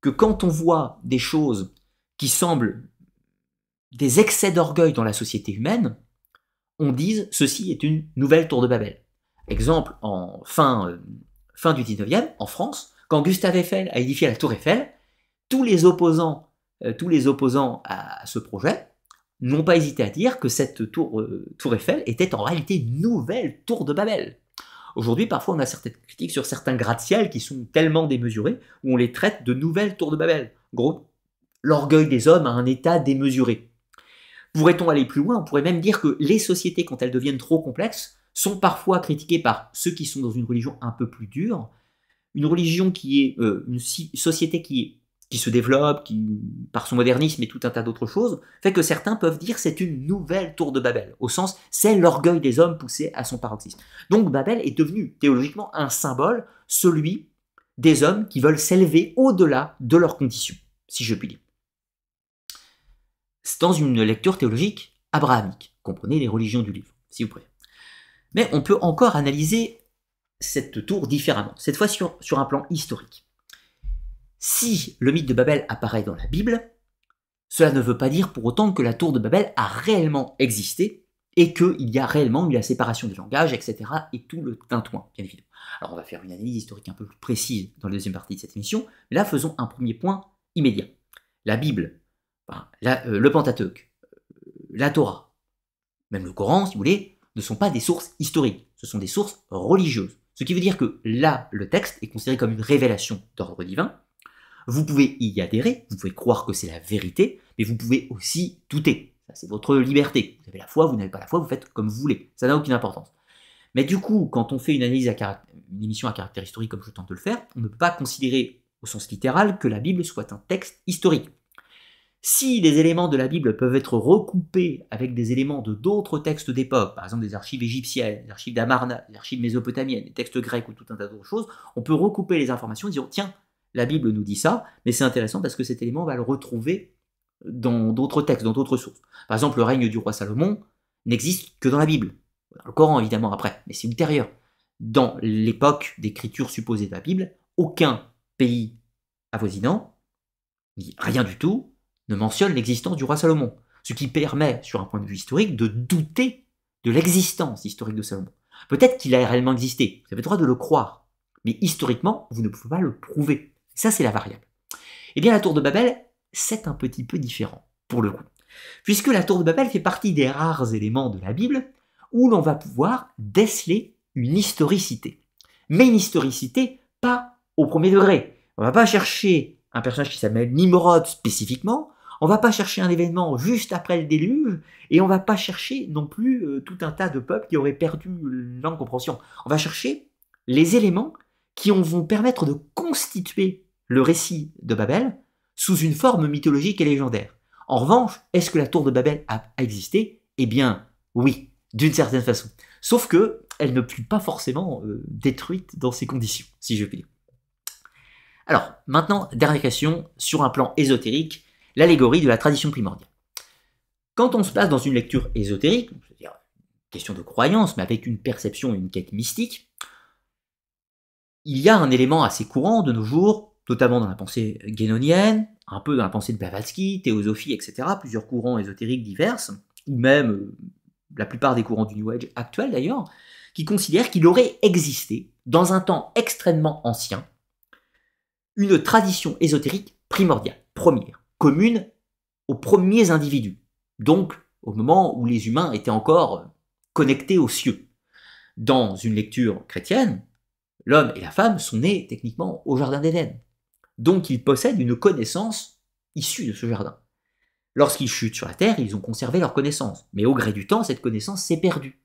que quand on voit des choses qui semblent des excès d'orgueil dans la société humaine, on dise ceci est une nouvelle tour de Babel. Exemple, en fin, euh, fin du 19e, en France, quand Gustave Eiffel a édifié la tour Eiffel, tous les opposants, euh, tous les opposants à ce projet n'ont pas hésité à dire que cette tour, euh, tour Eiffel était en réalité une nouvelle tour de Babel. Aujourd'hui, parfois, on a certaines critiques sur certains gratte ciels qui sont tellement démesurés, où on les traite de nouvelles tours de Babel. En gros, l'orgueil des hommes a un état démesuré. Pourrait-on aller plus loin On pourrait même dire que les sociétés, quand elles deviennent trop complexes, sont parfois critiquées par ceux qui sont dans une religion un peu plus dure, une religion qui est euh, une société qui est qui se développe, qui, par son modernisme et tout un tas d'autres choses, fait que certains peuvent dire c'est une nouvelle tour de Babel, au sens c'est l'orgueil des hommes poussé à son paroxysme. Donc Babel est devenu théologiquement un symbole, celui des hommes qui veulent s'élever au-delà de leurs conditions, si je puis dire. C'est dans une lecture théologique abrahamique, comprenez les religions du livre, si vous plaît. Mais on peut encore analyser cette tour différemment, cette fois sur un plan historique. Si le mythe de Babel apparaît dans la Bible, cela ne veut pas dire pour autant que la tour de Babel a réellement existé et qu'il y a réellement eu la séparation des langages, etc. et tout le tintouin, bien évidemment. Alors on va faire une analyse historique un peu plus précise dans la deuxième partie de cette émission, mais là faisons un premier point immédiat. La Bible, euh, le Pentateuque, euh, la Torah, même le Coran, si vous voulez, ne sont pas des sources historiques, ce sont des sources religieuses. Ce qui veut dire que là, le texte est considéré comme une révélation d'ordre divin, vous pouvez y adhérer, vous pouvez croire que c'est la vérité, mais vous pouvez aussi douter. c'est votre liberté. Vous avez la foi, vous n'avez pas la foi, vous faites comme vous voulez. Ça n'a aucune importance. Mais du coup, quand on fait une analyse à une émission à caractère historique comme je tente de le faire, on ne peut pas considérer au sens littéral que la Bible soit un texte historique. Si des éléments de la Bible peuvent être recoupés avec des éléments de d'autres textes d'époque, par exemple des archives égyptiennes, des archives d'Amarna, des archives mésopotamiennes, des textes grecs ou tout un tas d'autres choses, on peut recouper les informations en disant tiens, la Bible nous dit ça, mais c'est intéressant parce que cet élément, va le retrouver dans d'autres textes, dans d'autres sources. Par exemple, le règne du roi Salomon n'existe que dans la Bible. Dans le Coran, évidemment, après, mais c'est ultérieur. Dans l'époque d'écriture supposée de la Bible, aucun pays avoisinant, rien du tout, ne mentionne l'existence du roi Salomon. Ce qui permet, sur un point de vue historique, de douter de l'existence historique de Salomon. Peut-être qu'il a réellement existé, vous avez le droit de le croire, mais historiquement, vous ne pouvez pas le prouver. Ça, c'est la variable. Eh bien, la tour de Babel, c'est un petit peu différent, pour le coup. Puisque la tour de Babel fait partie des rares éléments de la Bible où l'on va pouvoir déceler une historicité. Mais une historicité pas au premier degré. On va pas chercher un personnage qui s'appelle Nimrod spécifiquement, on va pas chercher un événement juste après le déluge, et on ne va pas chercher non plus euh, tout un tas de peuples qui auraient perdu l'incompréhension. compréhension. On va chercher les éléments qui vont permettre de constituer le récit de Babel sous une forme mythologique et légendaire. En revanche, est-ce que la tour de Babel a existé Eh bien, oui, d'une certaine façon. Sauf que elle ne fut pas forcément euh, détruite dans ces conditions, si je puis dire. Alors, maintenant, dernière question, sur un plan ésotérique, l'allégorie de la tradition primordiale. Quand on se place dans une lecture ésotérique, c'est-à-dire question de croyance, mais avec une perception et une quête mystique, il y a un élément assez courant de nos jours notamment dans la pensée guénonienne, un peu dans la pensée de Blavatsky, théosophie, etc., plusieurs courants ésotériques divers, ou même euh, la plupart des courants du New Age actuels d'ailleurs, qui considèrent qu'il aurait existé, dans un temps extrêmement ancien, une tradition ésotérique primordiale, première, commune aux premiers individus, donc au moment où les humains étaient encore connectés aux cieux. Dans une lecture chrétienne, l'homme et la femme sont nés techniquement au Jardin d'Éden donc ils possèdent une connaissance issue de ce jardin. Lorsqu'ils chutent sur la Terre, ils ont conservé leur connaissance, mais au gré du temps, cette connaissance s'est perdue.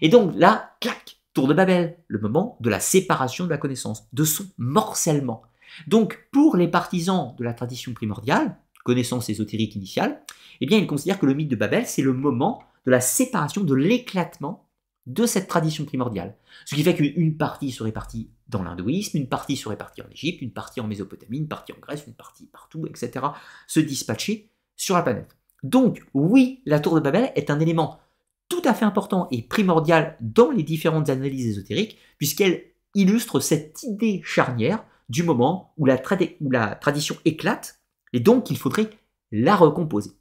Et donc là, clac, tour de Babel, le moment de la séparation de la connaissance, de son morcellement. Donc pour les partisans de la tradition primordiale, connaissance ésotérique initiale, eh bien ils considèrent que le mythe de Babel, c'est le moment de la séparation, de l'éclatement de cette tradition primordiale. Ce qui fait qu'une partie se répartit dans l'hindouisme, une partie serait partie en Égypte, une partie en Mésopotamie, une partie en Grèce, une partie partout, etc., se dispatcher sur la planète. Donc oui, la tour de Babel est un élément tout à fait important et primordial dans les différentes analyses ésotériques, puisqu'elle illustre cette idée charnière du moment où la, tradition éclate, et donc il faudrait la recomposer.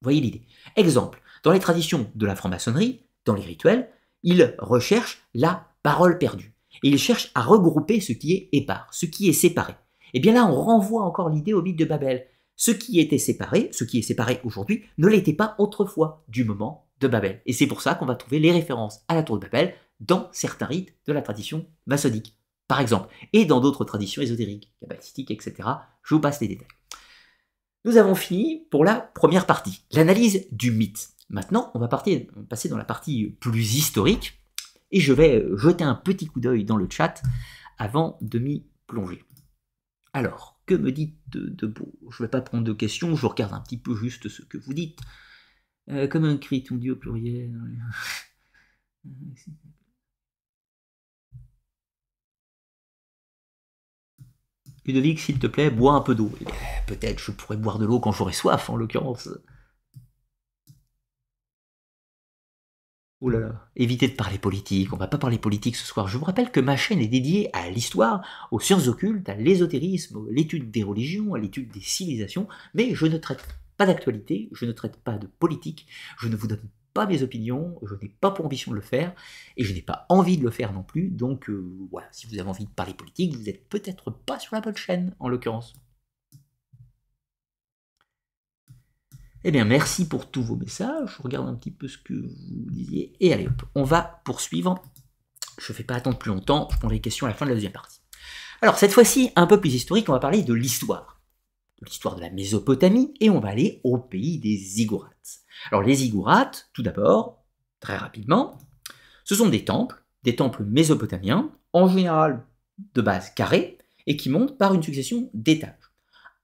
voyez l'idée. Exemple, dans les traditions de la franc-maçonnerie, dans les rituels, ils recherchent la parole perdue. Et il cherche à regrouper ce qui est épars, ce qui est séparé. Et eh bien là, on renvoie encore l'idée au mythe de Babel. Ce qui était séparé, ce qui est séparé aujourd'hui, ne l'était pas autrefois, du moment de Babel. Et c'est pour ça qu'on va trouver les références à la tour de Babel dans certains rites de la tradition maçonnique, par exemple, et dans d'autres traditions ésotériques, kabbalistiques, etc. Je vous passe les détails. Nous avons fini pour la première partie, l'analyse du mythe. Maintenant, on va passer dans la partie plus historique, et je vais euh, jeter un petit coup d'œil dans le chat avant de m'y plonger. Alors, que me dites de, beau Je ne vais pas prendre de questions, je regarde un petit peu juste ce que vous dites. Euh, comme un cri, ton dieu au pluriel. Ludovic, s'il te plaît, bois un peu d'eau. Eh, peut-être je pourrais boire de l'eau quand j'aurai soif, en l'occurrence. Ouh là là, évitez de parler politique, on va pas parler politique ce soir. Je vous rappelle que ma chaîne est dédiée à l'histoire, aux sciences occultes, à l'ésotérisme, à l'étude des religions, à l'étude des civilisations, mais je ne traite pas d'actualité, je ne traite pas de politique, je ne vous donne pas mes opinions, je n'ai pas pour ambition de le faire, et je n'ai pas envie de le faire non plus, donc euh, voilà, si vous avez envie de parler politique, vous n'êtes peut-être pas sur la bonne chaîne en l'occurrence. Eh bien, merci pour tous vos messages. Je regarde un petit peu ce que vous disiez. Et allez, hop, on va poursuivre. Je ne fais pas attendre plus longtemps. Je prends les questions à la fin de la deuxième partie. Alors, cette fois-ci, un peu plus historique, on va parler de l'histoire. De l'histoire de la Mésopotamie. Et on va aller au pays des ziggourats. Alors, les ziggourats, tout d'abord, très rapidement, ce sont des temples, des temples mésopotamiens, en général de base carrée, et qui montent par une succession d'étages.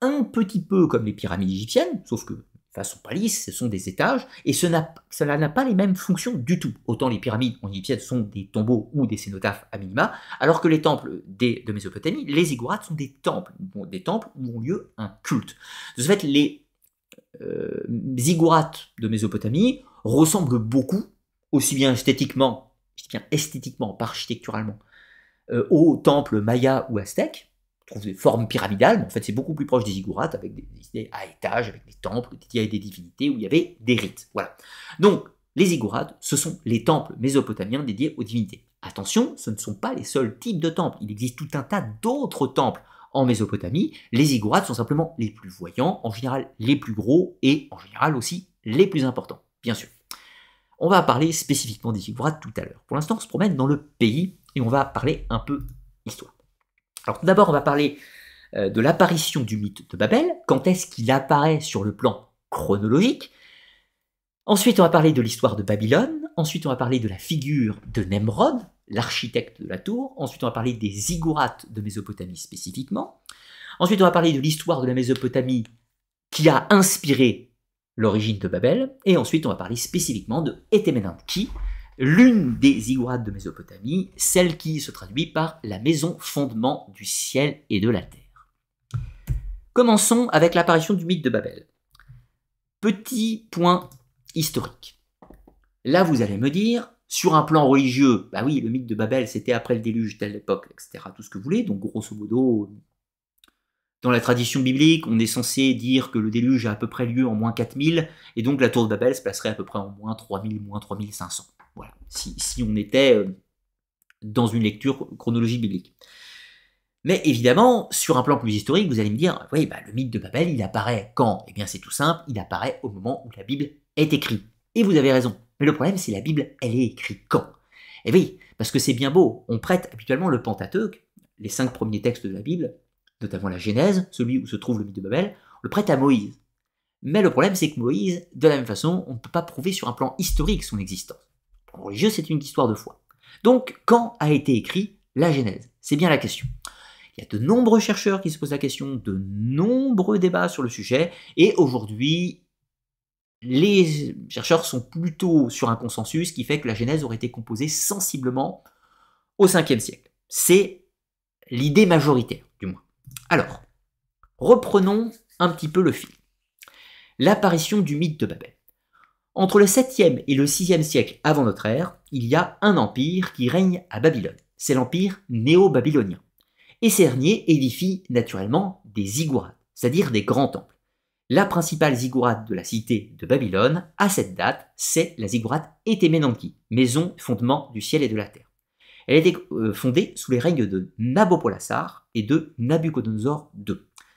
Un petit peu comme les pyramides égyptiennes, sauf que ne sont pas lisses, ce sont des étages, et cela n'a pas les mêmes fonctions du tout. Autant les pyramides, en y sont des tombeaux ou des cénotaphes à minima, alors que les temples de Mésopotamie, les ziggourats sont des temples, des temples où ont lieu un culte. De ce fait, les euh, de Mésopotamie ressemblent beaucoup, aussi bien esthétiquement, esthétiquement, architecturalement, euh, aux temples mayas ou aztèques, trouve des formes pyramidales, mais en fait c'est beaucoup plus proche des ziggurats, avec des, idées à étages, avec des temples dédiés à des divinités, où il y avait des rites. Voilà. Donc, les ziggurats, ce sont les temples mésopotamiens dédiés aux divinités. Attention, ce ne sont pas les seuls types de temples, il existe tout un tas d'autres temples en Mésopotamie. Les ziggurats sont simplement les plus voyants, en général les plus gros, et en général aussi les plus importants, bien sûr. On va parler spécifiquement des ziggurats tout à l'heure. Pour l'instant, on se promène dans le pays, et on va parler un peu histoire. Alors tout d'abord, on va parler euh, de l'apparition du mythe de Babel, quand est-ce qu'il apparaît sur le plan chronologique. Ensuite, on va parler de l'histoire de Babylone, ensuite on va parler de la figure de Nemrod, l'architecte de la tour, ensuite on va parler des ziggourats de Mésopotamie spécifiquement, ensuite on va parler de l'histoire de la Mésopotamie qui a inspiré l'origine de Babel, et ensuite on va parler spécifiquement de qui l'une des Iguades de Mésopotamie, celle qui se traduit par la maison fondement du ciel et de la terre. Commençons avec l'apparition du mythe de Babel. Petit point historique. Là, vous allez me dire, sur un plan religieux, bah oui, le mythe de Babel, c'était après le déluge, telle époque, etc., tout ce que vous voulez, donc grosso modo, dans la tradition biblique, on est censé dire que le déluge a à peu près lieu en moins 4000, et donc la tour de Babel se placerait à peu près en moins 3000, moins 3500. Voilà, si, on était euh, dans une lecture chronologique biblique. Mais évidemment, sur un plan plus historique, vous allez me dire, oui, bah, le mythe de Babel, il apparaît quand Eh bien, c'est tout simple, il apparaît au moment où la Bible est écrite. Et vous avez raison. Mais le problème, c'est la Bible, elle est écrite quand Eh oui, parce que c'est bien beau, on prête habituellement le Pentateuque, les cinq premiers textes de la Bible, notamment la Genèse, celui où se trouve le mythe de Babel, le prête à Moïse. Mais le problème, c'est que Moïse, de la même façon, on ne peut pas prouver sur un plan historique son existence. Pour religieux, c'est une histoire de foi. Donc, quand a été écrit la Genèse C'est bien la question. Il y a de nombreux chercheurs qui se posent la question, de nombreux débats sur le sujet, et aujourd'hui, les chercheurs sont plutôt sur un consensus qui fait que la Genèse aurait été composée sensiblement au 5e siècle. C'est l'idée majoritaire, du moins. Alors, reprenons un petit peu le fil. L'apparition du mythe de Babel. Entre le 7e et le 6e siècle avant notre ère, il y a un empire qui règne à Babylone. C'est l'empire néo-babylonien. Et ces derniers édifient naturellement des ziggourats, c'est-à-dire des grands temples. La principale ziggourate de la cité de Babylone, à cette date, c'est la ziggourate Etemenanki, maison, fondement du ciel et de la terre. Elle a été euh, fondée sous les règnes de Nabopolassar et de Nabucodonosor II.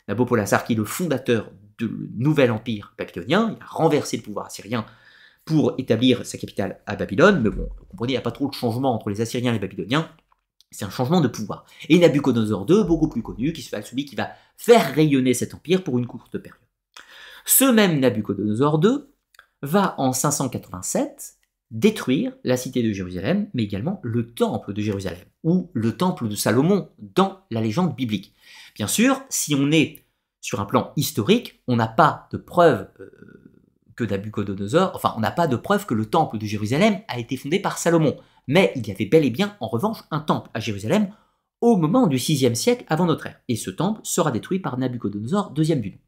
Nabopolassar, qui est le fondateur du nouvel empire babylonien, il a renversé le pouvoir assyrien pour établir sa capitale à Babylone, mais bon, vous comprenez, il n'y a pas trop de changement entre les Assyriens et les Babyloniens, c'est un changement de pouvoir. Et Nabucodonosor II, beaucoup plus connu, qui sera celui qui va faire rayonner cet empire pour une courte période. Ce même Nabuchodonosor II va en 587 détruire la cité de Jérusalem, mais également le temple de Jérusalem, ou le temple de Salomon dans la légende biblique. Bien sûr, si on est sur un plan historique, on n'a pas de preuve euh, que Nabucodonosor, enfin, on n'a pas de preuve que le temple de Jérusalem a été fondé par Salomon, mais il y avait bel et bien, en revanche, un temple à Jérusalem au moment du 6 siècle avant notre ère, et ce temple sera détruit par Nabucodonosor, II du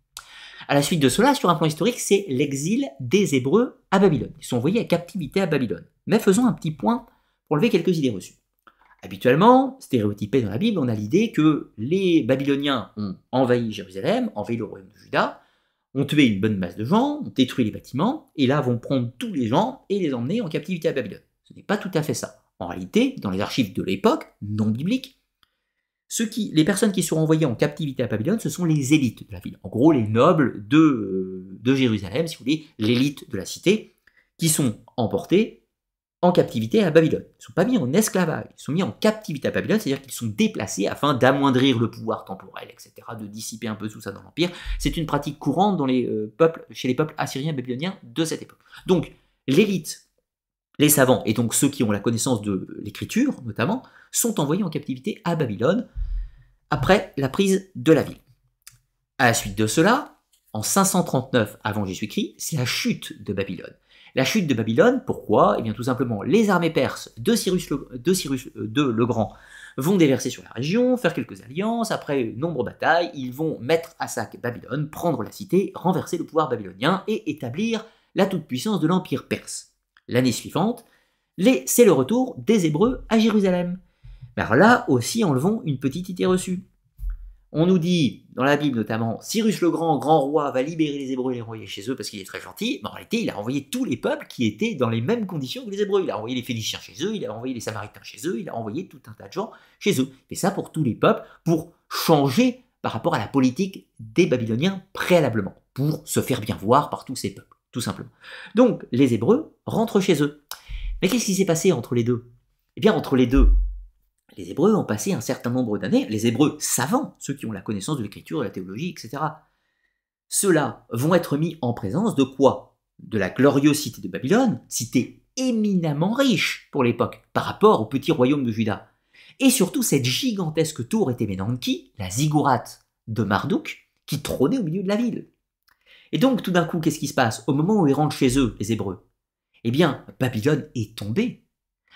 à la suite de cela, sur un plan historique, c'est l'exil des Hébreux à Babylone. Ils sont envoyés à captivité à Babylone. Mais faisons un petit point pour lever quelques idées reçues. Habituellement, stéréotypé dans la Bible, on a l'idée que les Babyloniens ont envahi Jérusalem, envahi le royaume de Juda, ont tué une bonne masse de gens, ont détruit les bâtiments, et là vont prendre tous les gens et les emmener en captivité à Babylone. Ce n'est pas tout à fait ça. En réalité, dans les archives de l'époque, non bibliques, ceux qui, les personnes qui sont envoyées en captivité à Babylone, ce sont les élites de la ville. En gros, les nobles de, euh, de Jérusalem, si vous voulez, l'élite de la cité, qui sont emportés en captivité à Babylone. Ils ne sont pas mis en esclavage, ils sont mis en captivité à Babylone, c'est-à-dire qu'ils sont déplacés afin d'amoindrir le pouvoir temporel, etc., de dissiper un peu tout ça dans l'Empire. C'est une pratique courante euh, chez les peuples assyriens babyloniens de cette époque. Donc, l'élite les savants, et donc ceux qui ont la connaissance de l'écriture notamment, sont envoyés en captivité à Babylone après la prise de la ville. À la suite de cela, en 539 avant Jésus-Christ, c'est la chute de Babylone. La chute de Babylone, pourquoi Eh bien tout simplement, les armées perses de Cyrus, le, euh, de le Grand vont déverser sur la région, faire quelques alliances, après nombreuses batailles, ils vont mettre à sac Babylone, prendre la cité, renverser le pouvoir babylonien et établir la toute-puissance de l'Empire perse l'année suivante, c'est le retour des Hébreux à Jérusalem. Mais là aussi, enlevons une petite idée reçue. On nous dit, dans la Bible notamment, Cyrus le Grand, grand roi, va libérer les Hébreux et les renvoyer chez eux parce qu'il est très gentil. Mais en réalité, il a envoyé tous les peuples qui étaient dans les mêmes conditions que les Hébreux. Il a envoyé les Phéniciens chez eux, il a envoyé les Samaritains chez eux, il a envoyé tout un tas de gens chez eux. Et ça pour tous les peuples, pour changer par rapport à la politique des Babyloniens préalablement, pour se faire bien voir par tous ces peuples tout simplement. Donc, les Hébreux rentrent chez eux. Mais qu'est-ce qui s'est passé entre les deux Eh bien, entre les deux, les Hébreux ont passé un certain nombre d'années, les Hébreux savants, ceux qui ont la connaissance de l'écriture, de la théologie, etc. Ceux-là vont être mis en présence de quoi De la glorieuse cité de Babylone, cité éminemment riche pour l'époque par rapport au petit royaume de Juda. Et surtout, cette gigantesque tour était qui la ziggurate de Marduk, qui trônait au milieu de la ville. Et donc, tout d'un coup, qu'est-ce qui se passe Au moment où ils rentrent chez eux, les Hébreux, eh bien, Babylone est tombée.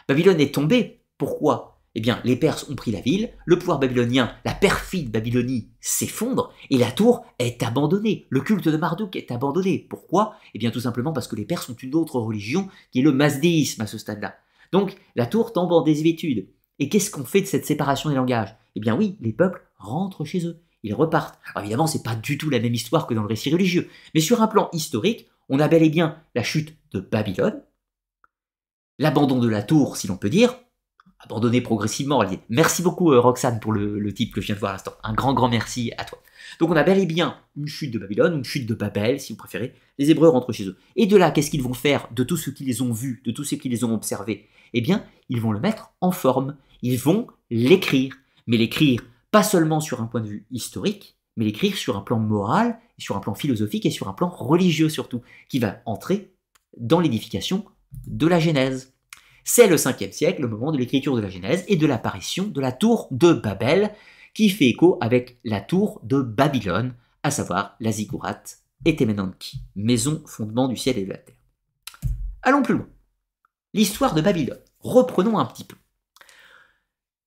Babylone est tombée. Pourquoi Eh bien, les Perses ont pris la ville, le pouvoir babylonien, la perfide Babylonie s'effondre, et la tour est abandonnée. Le culte de Marduk est abandonné. Pourquoi Eh bien, tout simplement parce que les Perses ont une autre religion, qui est le masdéisme, à ce stade-là. Donc, la tour tombe en désuétude. Et qu'est-ce qu'on fait de cette séparation des langages Eh bien oui, les peuples rentrent chez eux ils repartent. évidemment, c'est pas du tout la même histoire que dans le récit religieux, mais sur un plan historique, on a bel et bien la chute de Babylone, l'abandon de la tour, si l'on peut dire, abandonné progressivement. Merci beaucoup euh, Roxane pour le, type que je viens de voir à l'instant. Un grand, grand merci à toi. Donc on a bel et bien une chute de Babylone, une chute de Babel, si vous préférez. Les Hébreux rentrent chez eux. Et de là, qu'est-ce qu'ils vont faire de tout ce qu'ils ont vu, de tout ce qu'ils ont observé Eh bien, ils vont le mettre en forme. Ils vont l'écrire. Mais l'écrire pas seulement sur un point de vue historique, mais l'écrire sur un plan moral, sur un plan philosophique et sur un plan religieux surtout, qui va entrer dans l'édification de la Genèse. C'est le 5e siècle, le moment de l'écriture de la Genèse et de l'apparition de la tour de Babel, qui fait écho avec la tour de Babylone, à savoir la ziggurat et Temenanki, maison fondement du ciel et de la terre. Allons plus loin. L'histoire de Babylone. Reprenons un petit peu.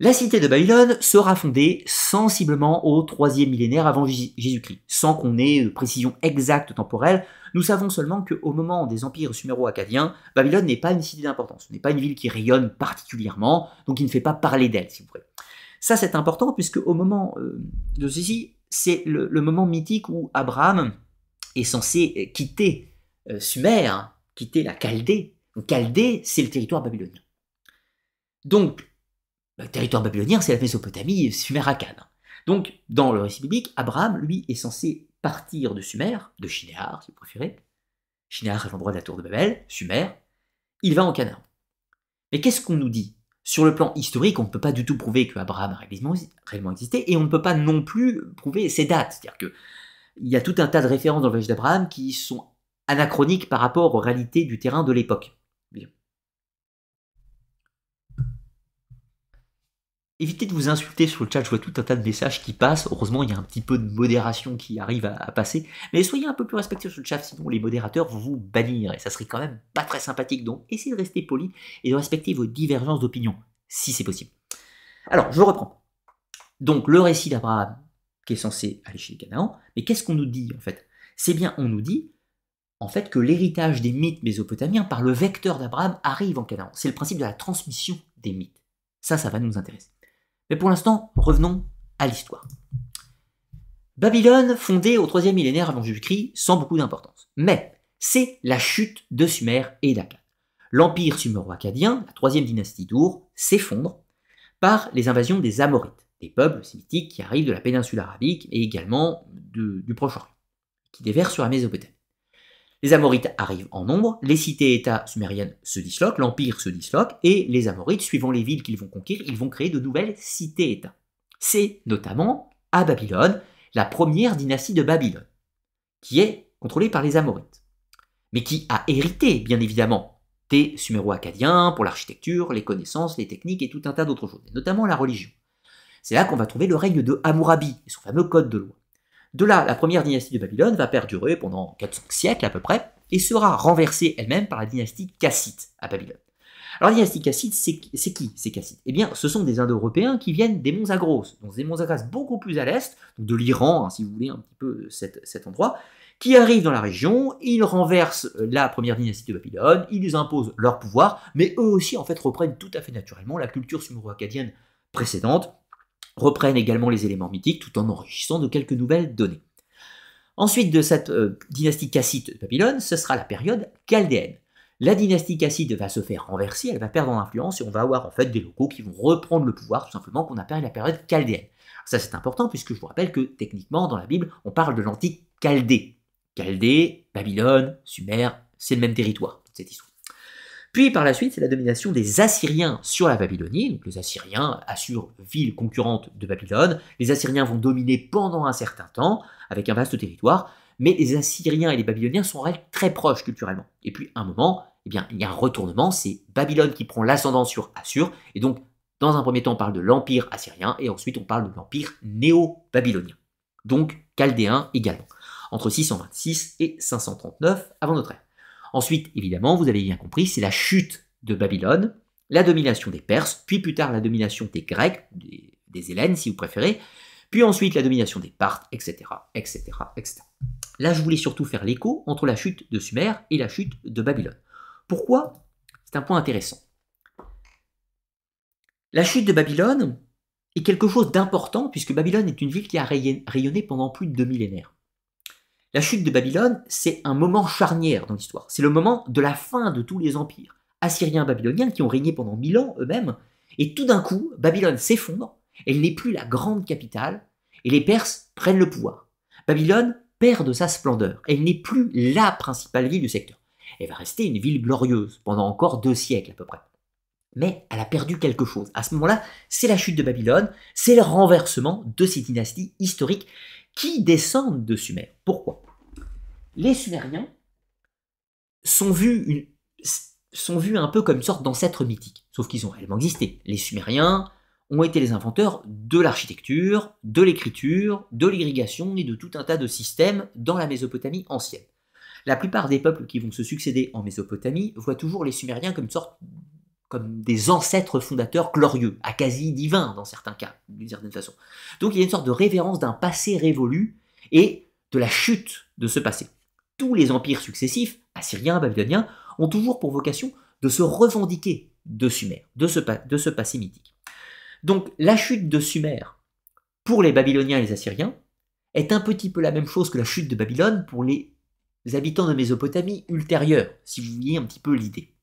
La cité de Babylone sera fondée sensiblement au 3e millénaire avant Jésus-Christ, sans qu'on ait de précision exacte temporelle. Nous savons seulement qu'au moment des empires suméro-acadiens, Babylone n'est pas une cité d'importance, Ce n'est pas une ville qui rayonne particulièrement, donc il ne fait pas parler d'elle, si vous voulez. Ça, c'est important, puisque au moment euh, de ceci, c'est le, moment mythique où Abraham est censé euh, quitter euh, Sumer, quitter la Chaldée. Donc, Chaldée, c'est le territoire babylonien. Donc, le territoire babylonien, c'est la Mésopotamie, Sumer, Akkad. Donc, dans le récit biblique, Abraham, lui, est censé partir de Sumer, de Shinéar, si vous préférez. Shinéar est l'endroit de la tour de Babel, Sumer. Il va en Canaan. Mais qu'est-ce qu'on nous dit Sur le plan historique, on ne peut pas du tout prouver que Abraham a réellement existé, et on ne peut pas non plus prouver ses dates. C'est-à-dire que il y a tout un tas de références dans le voyage d'Abraham qui sont anachroniques par rapport aux réalités du terrain de l'époque. évitez de vous insulter sur le chat, je vois tout un tas de messages qui passent. Heureusement, il y a un petit peu de modération qui arrive à, passer. Mais soyez un peu plus respectueux sur le chat, sinon les modérateurs vont vous bannir. Et ça serait quand même pas très sympathique. Donc, essayez de rester poli et de respecter vos divergences d'opinion, si c'est possible. Alors, je reprends. Donc, le récit d'Abraham, qui est censé aller chez les Canaan, mais qu'est-ce qu'on nous dit en fait C'est bien, on nous dit en fait que l'héritage des mythes mésopotamiens par le vecteur d'Abraham arrive en Canaan. C'est le principe de la transmission des mythes. Ça, ça va nous intéresser. Mais pour l'instant, revenons à l'histoire. Babylone, fondée au 3 millénaire avant Jésus-Christ, sans beaucoup d'importance. Mais c'est la chute de Sumer et d'Akkad. L'empire sumero-akkadien, la troisième dynastie d'Our, s'effondre par les invasions des Amorites, des peuples sémitiques qui arrivent de la péninsule arabique et également du Proche-Orient, qui déversent sur la Mésopotamie. Les Amorites arrivent en nombre, les cités-États sumériennes se disloquent, l'Empire se disloque, et les Amorites, suivant les villes qu'ils vont conquérir, ils vont créer de nouvelles cités-États. C'est notamment à Babylone la première dynastie de Babylone, qui est contrôlée par les Amorites, mais qui a hérité, bien évidemment, des Suméro-Acadiens pour l'architecture, les connaissances, les techniques et tout un tas d'autres choses, notamment la religion. C'est là qu'on va trouver le règne de Hammurabi et son fameux code de loi. De là, la première dynastie de Babylone va perdurer pendant 400 siècles à peu près et sera renversée elle-même par la dynastie Kassite à Babylone. Alors, la dynastie Kassite, c'est qui ces cassites Eh bien, ce sont des Indo-Européens qui viennent des monts Agros, donc des monts Zagros beaucoup plus à l'est, de l'Iran, hein, si vous voulez un petit peu cet, endroit, qui arrivent dans la région, ils renversent euh, la première dynastie de Babylone, ils imposent leur pouvoir, mais eux aussi, en fait, reprennent tout à fait naturellement la culture sumero-acadienne précédente, reprennent également les éléments mythiques tout en enrichissant de quelques nouvelles données. Ensuite de cette euh, dynastie cassite de Babylone, ce sera la période chaldéenne. La dynastie cassite va se faire renverser, elle va perdre en influence et on va avoir en fait des locaux qui vont reprendre le pouvoir, tout simplement qu'on appelle la période chaldéenne. Ça c'est important puisque je vous rappelle que techniquement dans la Bible on parle de l'antique Chaldée. Chaldée, Babylone, Sumer, c'est le même territoire, cette histoire. Puis par la suite, c'est la domination des Assyriens sur la Babylonie. Donc les Assyriens assurent ville concurrente de Babylone. Les Assyriens vont dominer pendant un certain temps, avec un vaste territoire, mais les Assyriens et les Babyloniens sont en très proches culturellement. Et puis à un moment, eh bien, il y a un retournement, c'est Babylone qui prend l'ascendant sur Assur, et donc dans un premier temps on parle de l'Empire assyrien, et ensuite on parle de l'Empire néo-babylonien, donc chaldéen également, entre 626 et 539 avant notre ère. Ensuite, évidemment, vous avez bien compris, c'est la chute de Babylone, la domination des Perses, puis plus tard la domination des Grecs, des, Hélènes si vous préférez, puis ensuite la domination des Parthes, etc., etc., etc. Là, je voulais surtout faire l'écho entre la chute de Sumer et la chute de Babylone. Pourquoi C'est un point intéressant. La chute de Babylone est quelque chose d'important puisque Babylone est une ville qui a rayonné pendant plus de deux millénaires. La chute de Babylone, c'est un moment charnière dans l'histoire. C'est le moment de la fin de tous les empires assyriens, babyloniens, qui ont régné pendant mille ans eux-mêmes. Et tout d'un coup, Babylone s'effondre, elle n'est plus la grande capitale, et les Perses prennent le pouvoir. Babylone perd de sa splendeur, elle n'est plus la principale ville du secteur. Elle va rester une ville glorieuse pendant encore deux siècles à peu près. Mais elle a perdu quelque chose. À ce moment-là, c'est la chute de Babylone, c'est le renversement de ces dynasties historiques qui descendent de Sumer. Pourquoi Les Sumériens sont vus, sont vus un peu comme une sorte d'ancêtre mythique, sauf qu'ils ont réellement existé. Les Sumériens ont été les inventeurs de l'architecture, de l'écriture, de l'irrigation et de tout un tas de systèmes dans la Mésopotamie ancienne. La plupart des peuples qui vont se succéder en Mésopotamie voient toujours les Sumériens comme une sorte comme des ancêtres fondateurs glorieux, à quasi divins dans certains cas, d'une certaine façon. Donc il y a une sorte de révérence d'un passé révolu et de la chute de ce passé. Tous les empires successifs, assyriens, babyloniens, ont toujours pour vocation de se revendiquer de Sumer, de ce, de ce passé mythique. Donc la chute de Sumer, pour les Babyloniens et les Assyriens, est un petit peu la même chose que la chute de Babylone pour les habitants de Mésopotamie ultérieure, si vous voyez un petit peu l'idée.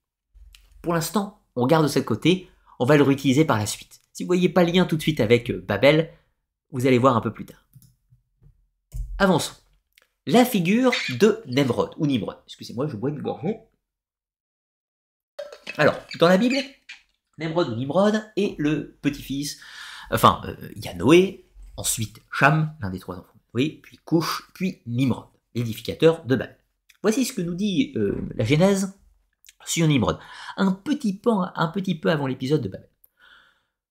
Pour l'instant, on garde de ce côté, on va le réutiliser par la suite. Si vous voyez pas le lien tout de suite avec euh, Babel, vous allez voir un peu plus tard. Avançons. La figure de Névrod ou Nimrod. Excusez-moi, je bois une gorgée. Alors, dans la Bible, Nemrod ou Nimrod est le petit-fils, enfin, euh, il y a Noé, ensuite Cham, l'un des trois enfants Oui, puis Couche, puis Nimrod, l'édificateur de Babel. Voici ce que nous dit euh, la Genèse sur Nimrod, un petit peu, avant l'épisode de Babel.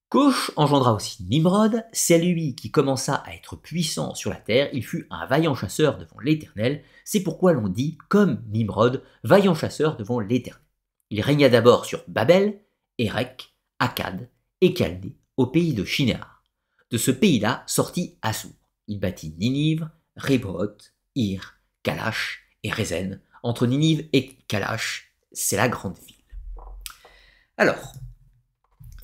Kosh engendra aussi Nimrod, c'est lui qui commença à être puissant sur la terre, il fut un vaillant chasseur devant l'Éternel, c'est pourquoi l'on dit, comme Nimrod, vaillant chasseur devant l'Éternel. Il régna d'abord sur Babel, Erech, Akkad et Chaldée, au pays de Shinéar. De ce pays-là sortit Assur. Il bâtit Ninive, Rebroth, Ir, Kalash et Rezen, entre Ninive et Kalash, c'est la grande ville. Alors,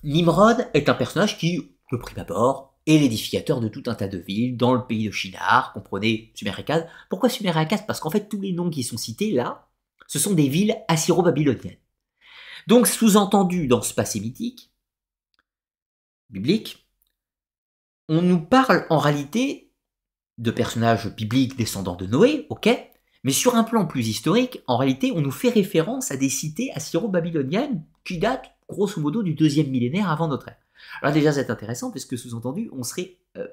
Nimrod est un personnage qui, le prime abord, est l'édificateur de tout un tas de villes dans le pays de Shinar, comprenez sumer Pourquoi sumer Parce qu'en fait, tous les noms qui sont cités là, ce sont des villes assyro-babyloniennes. Donc, sous-entendu dans ce passé mythique, biblique, on nous parle en réalité de personnages bibliques descendants de Noé, ok, mais sur un plan plus historique, en réalité, on nous fait référence à des cités assyro-babyloniennes qui datent grosso modo du deuxième millénaire avant notre ère. Alors déjà, c'est intéressant parce que sous-entendu, on serait euh,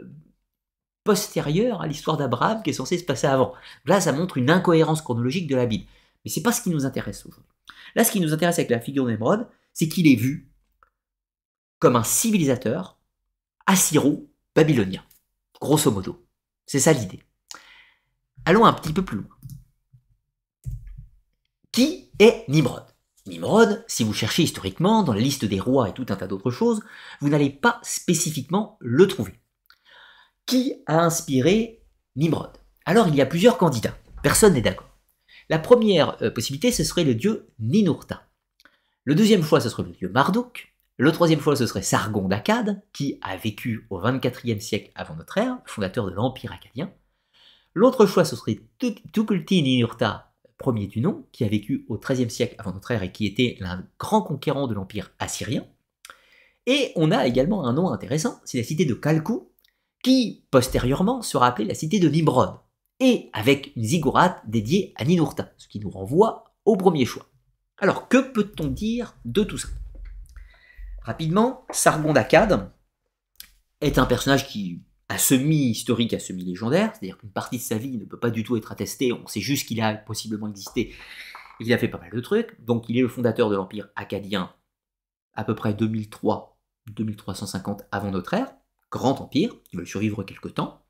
postérieur à l'histoire d'Abraham qui est censée se passer avant. Là, ça montre une incohérence chronologique de la Bible. Mais c'est pas ce qui nous intéresse aujourd'hui. Là, ce qui nous intéresse avec la figure d'Emerod, c'est qu'il est vu comme un civilisateur assyro-babylonien. Grosso modo. C'est ça l'idée. Allons un petit peu plus loin. Qui est Nimrod Nimrod, si vous cherchez historiquement dans la liste des rois et tout un tas d'autres choses, vous n'allez pas spécifiquement le trouver. Qui a inspiré Nimrod Alors il y a plusieurs candidats, personne n'est d'accord. La première euh, possibilité, ce serait le dieu Ninurta. Le deuxième choix, ce serait le dieu Marduk. Le troisième choix, ce serait Sargon d'Akkad, qui a vécu au 24e siècle avant notre ère, fondateur de l'Empire acadien. L'autre choix, ce serait Tukulti Ninurta premier du nom, qui a vécu au XIIIe siècle avant notre ère et qui était un grand conquérant de l'Empire assyrien. Et on a également un nom intéressant, c'est la cité de Kalkou, qui postérieurement sera appelée la cité de Nimrod, et avec une ziggurat dédiée à Ninurta, ce qui nous renvoie au premier choix. Alors que peut-on dire de tout ça Rapidement, Sargon d'Akkad est un personnage qui à semi-historique, à semi-légendaire, c'est-à-dire qu'une partie de sa vie ne peut pas du tout être attestée, on sait juste qu'il a possiblement existé, il a fait pas mal de trucs, donc il est le fondateur de l'Empire Acadien, à peu près 2003-2350 avant notre ère, grand empire, il veut survivre quelque temps,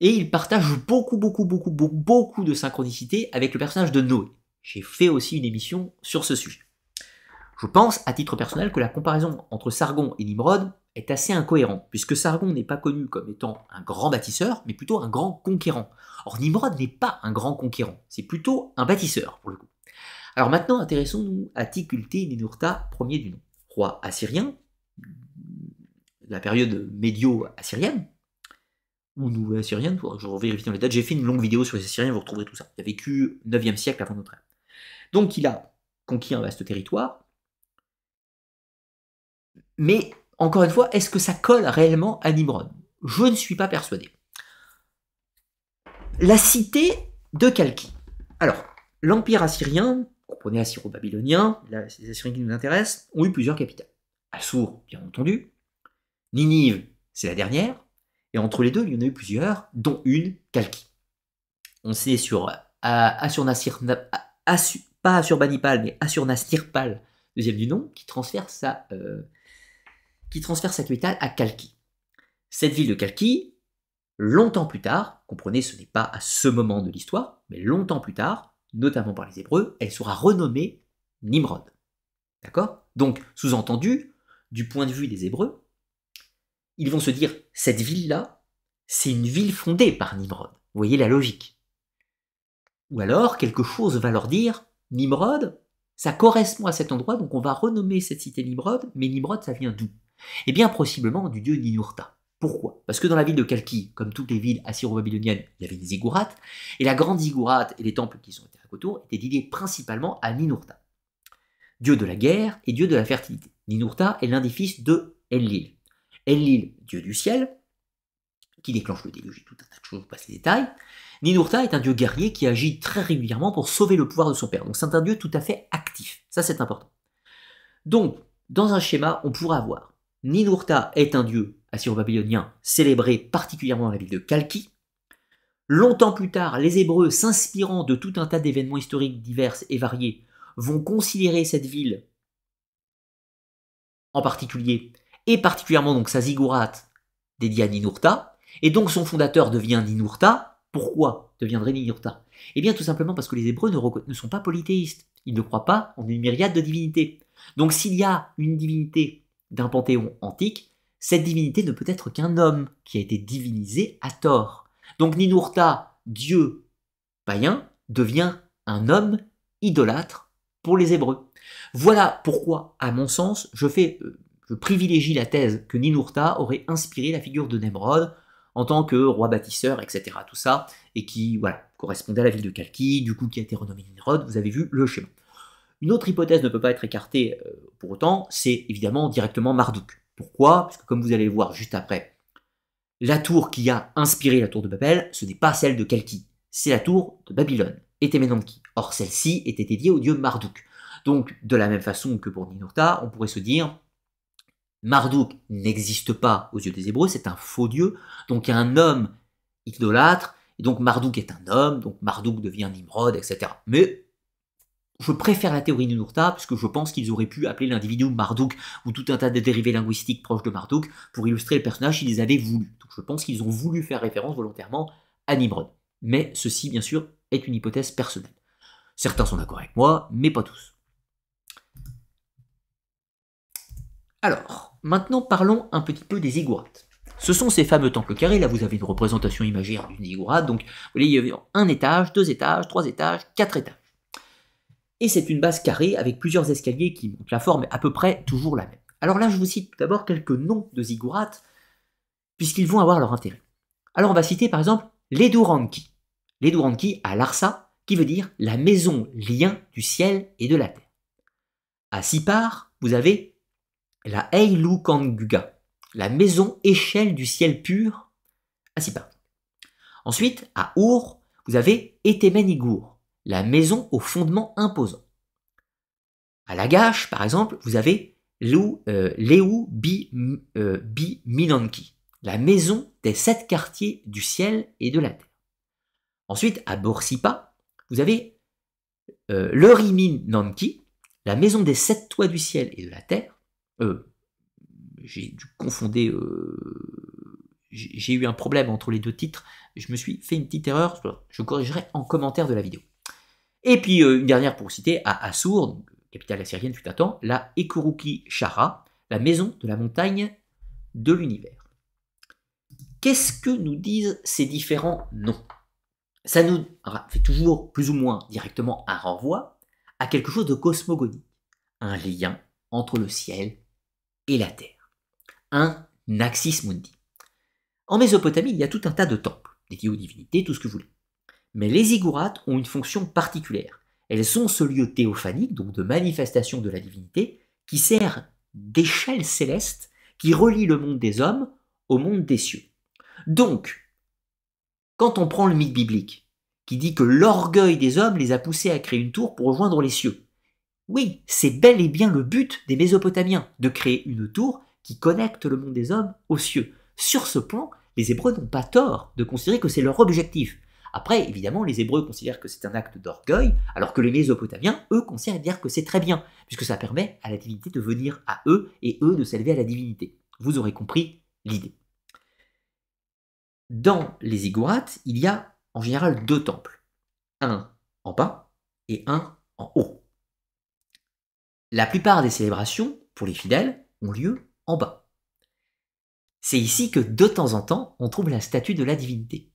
et il partage beaucoup, beaucoup, beaucoup, beaucoup, beaucoup de synchronicité avec le personnage de Noé. J'ai fait aussi une émission sur ce sujet. Je pense, à titre personnel, que la comparaison entre Sargon et Nimrod est assez incohérente, puisque Sargon n'est pas connu comme étant un grand bâtisseur, mais plutôt un grand conquérant. Or, Nimrod n'est pas un grand conquérant, c'est plutôt un bâtisseur, pour le coup. Alors maintenant, intéressons-nous à tikulti Ninurta, premier du nom, roi assyrien, de la période médio-assyrienne, ou nouvelle assyrienne je vérifier dans les dates, j'ai fait une longue vidéo sur les Assyriens, vous retrouverez tout ça. Il a vécu 9e siècle avant notre ère. Donc il a conquis un vaste territoire, mais encore une fois, est-ce que ça colle réellement à Nimrod Je ne suis pas persuadé. La cité de Kalki. Alors, l'Empire assyrien, comprenez assyro-babylonien, les Assyriens qui nous intéressent, ont eu plusieurs capitales. Assour, bien entendu. Ninive, c'est la dernière. Et entre les deux, il y en a eu plusieurs, dont une, Kalki. On sait sur euh, Assurnasirpal, pas Assurbanipal, mais Assurnastirpal, deuxième du nom, qui transfère sa, euh, qui transfère sa capitale à Kalki. Cette ville de Kalki, longtemps plus tard, comprenez ce n'est pas à ce moment de l'histoire, mais longtemps plus tard, notamment par les Hébreux, elle sera renommée Nimrod. D'accord Donc, sous-entendu, du point de vue des Hébreux, ils vont se dire, cette ville-là, c'est une ville fondée par Nimrod. Vous voyez la logique. Ou alors, quelque chose va leur dire, Nimrod, ça correspond à cet endroit, donc on va renommer cette cité Nimrod, mais Nimrod, ça vient d'où et eh bien, possiblement du dieu Ninurta. Pourquoi Parce que dans la ville de Kalki, comme toutes les villes assyro-babyloniennes, il y avait des ziggourats, et la grande ziggourate et les temples qui sont à autour étaient dédiés principalement à Ninurta, dieu de la guerre et dieu de la fertilité. Ninurta est l'un des fils de Enlil. Enlil, dieu du ciel, qui déclenche le déluge tout un tas de choses, je passe les détails. Ninurta est un dieu guerrier qui agit très régulièrement pour sauver le pouvoir de son père. Donc c'est un dieu tout à fait actif. Ça, c'est important. Donc, dans un schéma, on pourra avoir Ninurta est un dieu assyro-babylonien célébré particulièrement à la ville de Kalki. Longtemps plus tard, les Hébreux, s'inspirant de tout un tas d'événements historiques divers et variés, vont considérer cette ville en particulier, et particulièrement donc sa ziggourate dédiée à Ninurta, et donc son fondateur devient Ninurta. Pourquoi deviendrait Ninurta Eh bien tout simplement parce que les Hébreux ne, ne sont pas polythéistes, ils ne croient pas en une myriade de divinités. Donc s'il y a une divinité d'un panthéon antique, cette divinité ne peut être qu'un homme qui a été divinisé à tort. Donc Ninurta, dieu païen, devient un homme idolâtre pour les Hébreux. Voilà pourquoi, à mon sens, je, fais, euh, privilégie la thèse que Ninurta aurait inspiré la figure de Nemrod en tant que roi bâtisseur, etc. Tout ça, et qui voilà, correspondait à la ville de Kalki, du coup qui a été renommée Nimrod, vous avez vu le schéma. Une autre hypothèse ne peut pas être écartée euh, pour autant, c'est évidemment directement Marduk. Pourquoi Parce que comme vous allez le voir juste après, la tour qui a inspiré la tour de Babel, ce n'est pas celle de Kalki, c'est la tour de Babylone, et Temenanki. Or celle-ci était dédiée au dieu Marduk. Donc de la même façon que pour Ninurta, on pourrait se dire Marduk n'existe pas aux yeux des Hébreux, c'est un faux dieu, donc un homme idolâtre, et donc Marduk est un homme, donc Marduk devient Nimrod, etc. Mais je préfère la théorie de Nourta, puisque je pense qu'ils auraient pu appeler l'individu Marduk ou tout un tas de dérivés linguistiques proches de Marduk pour illustrer le personnage qu'ils avaient voulu. Donc je pense qu'ils ont voulu faire référence volontairement à Nimrod. Mais ceci, bien sûr, est une hypothèse personnelle. Certains sont d'accord avec moi, mais pas tous. Alors, maintenant parlons un petit peu des ziggourats. Ce sont ces fameux temples carrés, là vous avez une représentation imaginaire d'une ziggurat, donc vous voyez, il y avait un étage, deux étages, trois étages, quatre étages. Et c'est une base carrée avec plusieurs escaliers qui montent. La forme est à peu près toujours la même. Alors là, je vous cite tout d'abord quelques noms de ziggurats, puisqu'ils vont avoir leur intérêt. Alors on va citer par exemple les L'Eduranki Les à Larsa, qui veut dire la maison lien du ciel et de la terre. À Sipar, vous avez la Eilukanguga, la maison échelle du ciel pur à Sipar. Ensuite, à Ur, vous avez Etemenigur, la maison aux fondements imposants. À Lagash, par exemple, vous avez leu Léou Bi, euh, Minanki, la maison des sept quartiers du ciel et de la terre. Ensuite, à Borsipa, vous avez euh, Nanki, la maison des sept toits du ciel et de la terre. Euh, j'ai dû euh, j'ai eu un problème entre les deux titres. Je me suis fait une petite erreur. Je corrigerai en commentaire de la vidéo. Et puis, euh, une dernière pour citer, à Assur, capitale assyrienne fut à temps, la Ekuruki Shara, la maison de la montagne de l'univers. Qu'est-ce que nous disent ces différents noms Ça nous fait toujours plus ou moins directement un renvoi à quelque chose de cosmogonique, un lien entre le ciel et la terre, un Naxis mundi. En Mésopotamie, il y a tout un tas de temples dédiés aux divinités, tout ce que vous voulez. Mais les ziggourats ont une fonction particulière. Elles sont ce lieu théophanique, donc de manifestation de la divinité, qui sert d'échelle céleste qui relie le monde des hommes au monde des cieux. Donc, quand on prend le mythe biblique, qui dit que l'orgueil des hommes les a poussés à créer une tour pour rejoindre les cieux, oui, c'est bel et bien le but des Mésopotamiens, de créer une tour qui connecte le monde des hommes aux cieux. Sur ce point, les Hébreux n'ont pas tort de considérer que c'est leur objectif. Après, évidemment, les Hébreux considèrent que c'est un acte d'orgueil, alors que les Mésopotamiens, eux, considèrent que c'est très bien, puisque ça permet à la divinité de venir à eux et eux de s'élever à la divinité. Vous aurez compris l'idée. Dans les Igorates, il y a en général deux temples, un en bas et un en haut. La plupart des célébrations, pour les fidèles, ont lieu en bas. C'est ici que de temps en temps, on trouve la statue de la divinité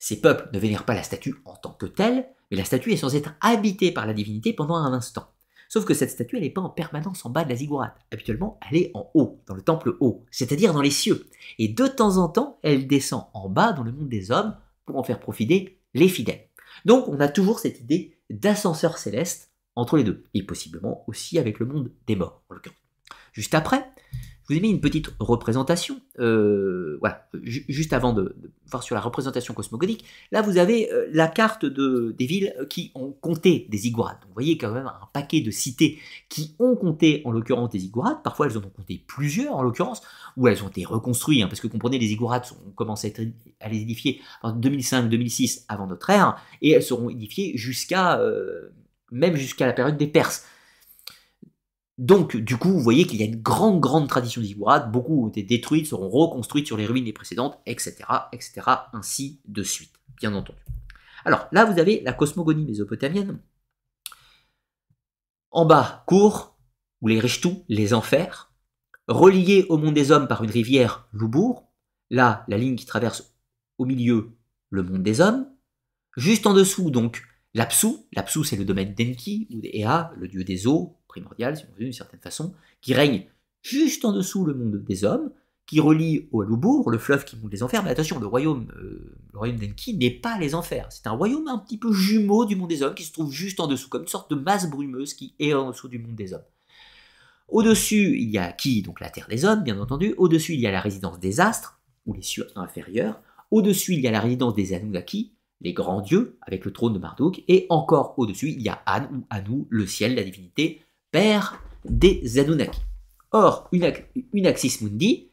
ces peuples ne vénèrent pas la statue en tant que telle, mais la statue est sans être habitée par la divinité pendant un instant. Sauf que cette statue, elle n'est pas en permanence en bas de la ziggurat. Habituellement, elle est en haut, dans le temple haut, c'est-à-dire dans les cieux. Et de temps en temps, elle descend en bas dans le monde des hommes pour en faire profiter les fidèles. Donc, on a toujours cette idée d'ascenseur céleste entre les deux, et possiblement aussi avec le monde des morts, en l'occurrence. Juste après, vous avez mis une petite représentation, euh, juste avant de, voir sur la représentation cosmogonique. Là, vous avez euh, la carte des villes qui ont compté des ziggourats. vous voyez quand même un paquet de cités qui ont compté, en l'occurrence, des ziggourats. Parfois, elles ont compté plusieurs, en l'occurrence, ou elles ont été reconstruites, hein, parce que comprenez, les ziggourats ont commencé à, les édifier en 2005-2006 avant notre ère, et elles seront édifiées jusqu'à, euh, même jusqu'à la période des Perses. Donc, du coup, vous voyez qu'il y a une grande, grande tradition ziggourate. Beaucoup ont été détruites, seront reconstruites sur les ruines des précédentes, etc., etc., ainsi de suite, bien entendu. Alors, là, vous avez la cosmogonie mésopotamienne. En bas, cours ou les tous les enfers, reliés au monde des hommes par une rivière, Loubourg. Là, la ligne qui traverse au milieu le monde des hommes. Juste en dessous, donc, L'Apsu, l'Apsu c'est le domaine d'Enki, ou Ea, le dieu des eaux, primordial si on veut d'une certaine façon, qui règne juste en dessous le monde des hommes, qui relie au Loubourg, le fleuve qui monte les enfers. Mais attention, le royaume, euh, le royaume d'Enki n'est pas les enfers. C'est un royaume un petit peu jumeau du monde des hommes qui se trouve juste en dessous, comme une sorte de masse brumeuse qui est en dessous du monde des hommes. Au-dessus, il y a qui Donc la terre des hommes, bien entendu. Au-dessus, il y a la résidence des astres, ou les cieux inférieurs. Au-dessus, il y a la résidence des Anunnaki, les grands dieux, avec le trône de Marduk, et encore au-dessus, il y a An ou Anu, le ciel, la divinité, père des Anunnaki. Or, une, axis mundi,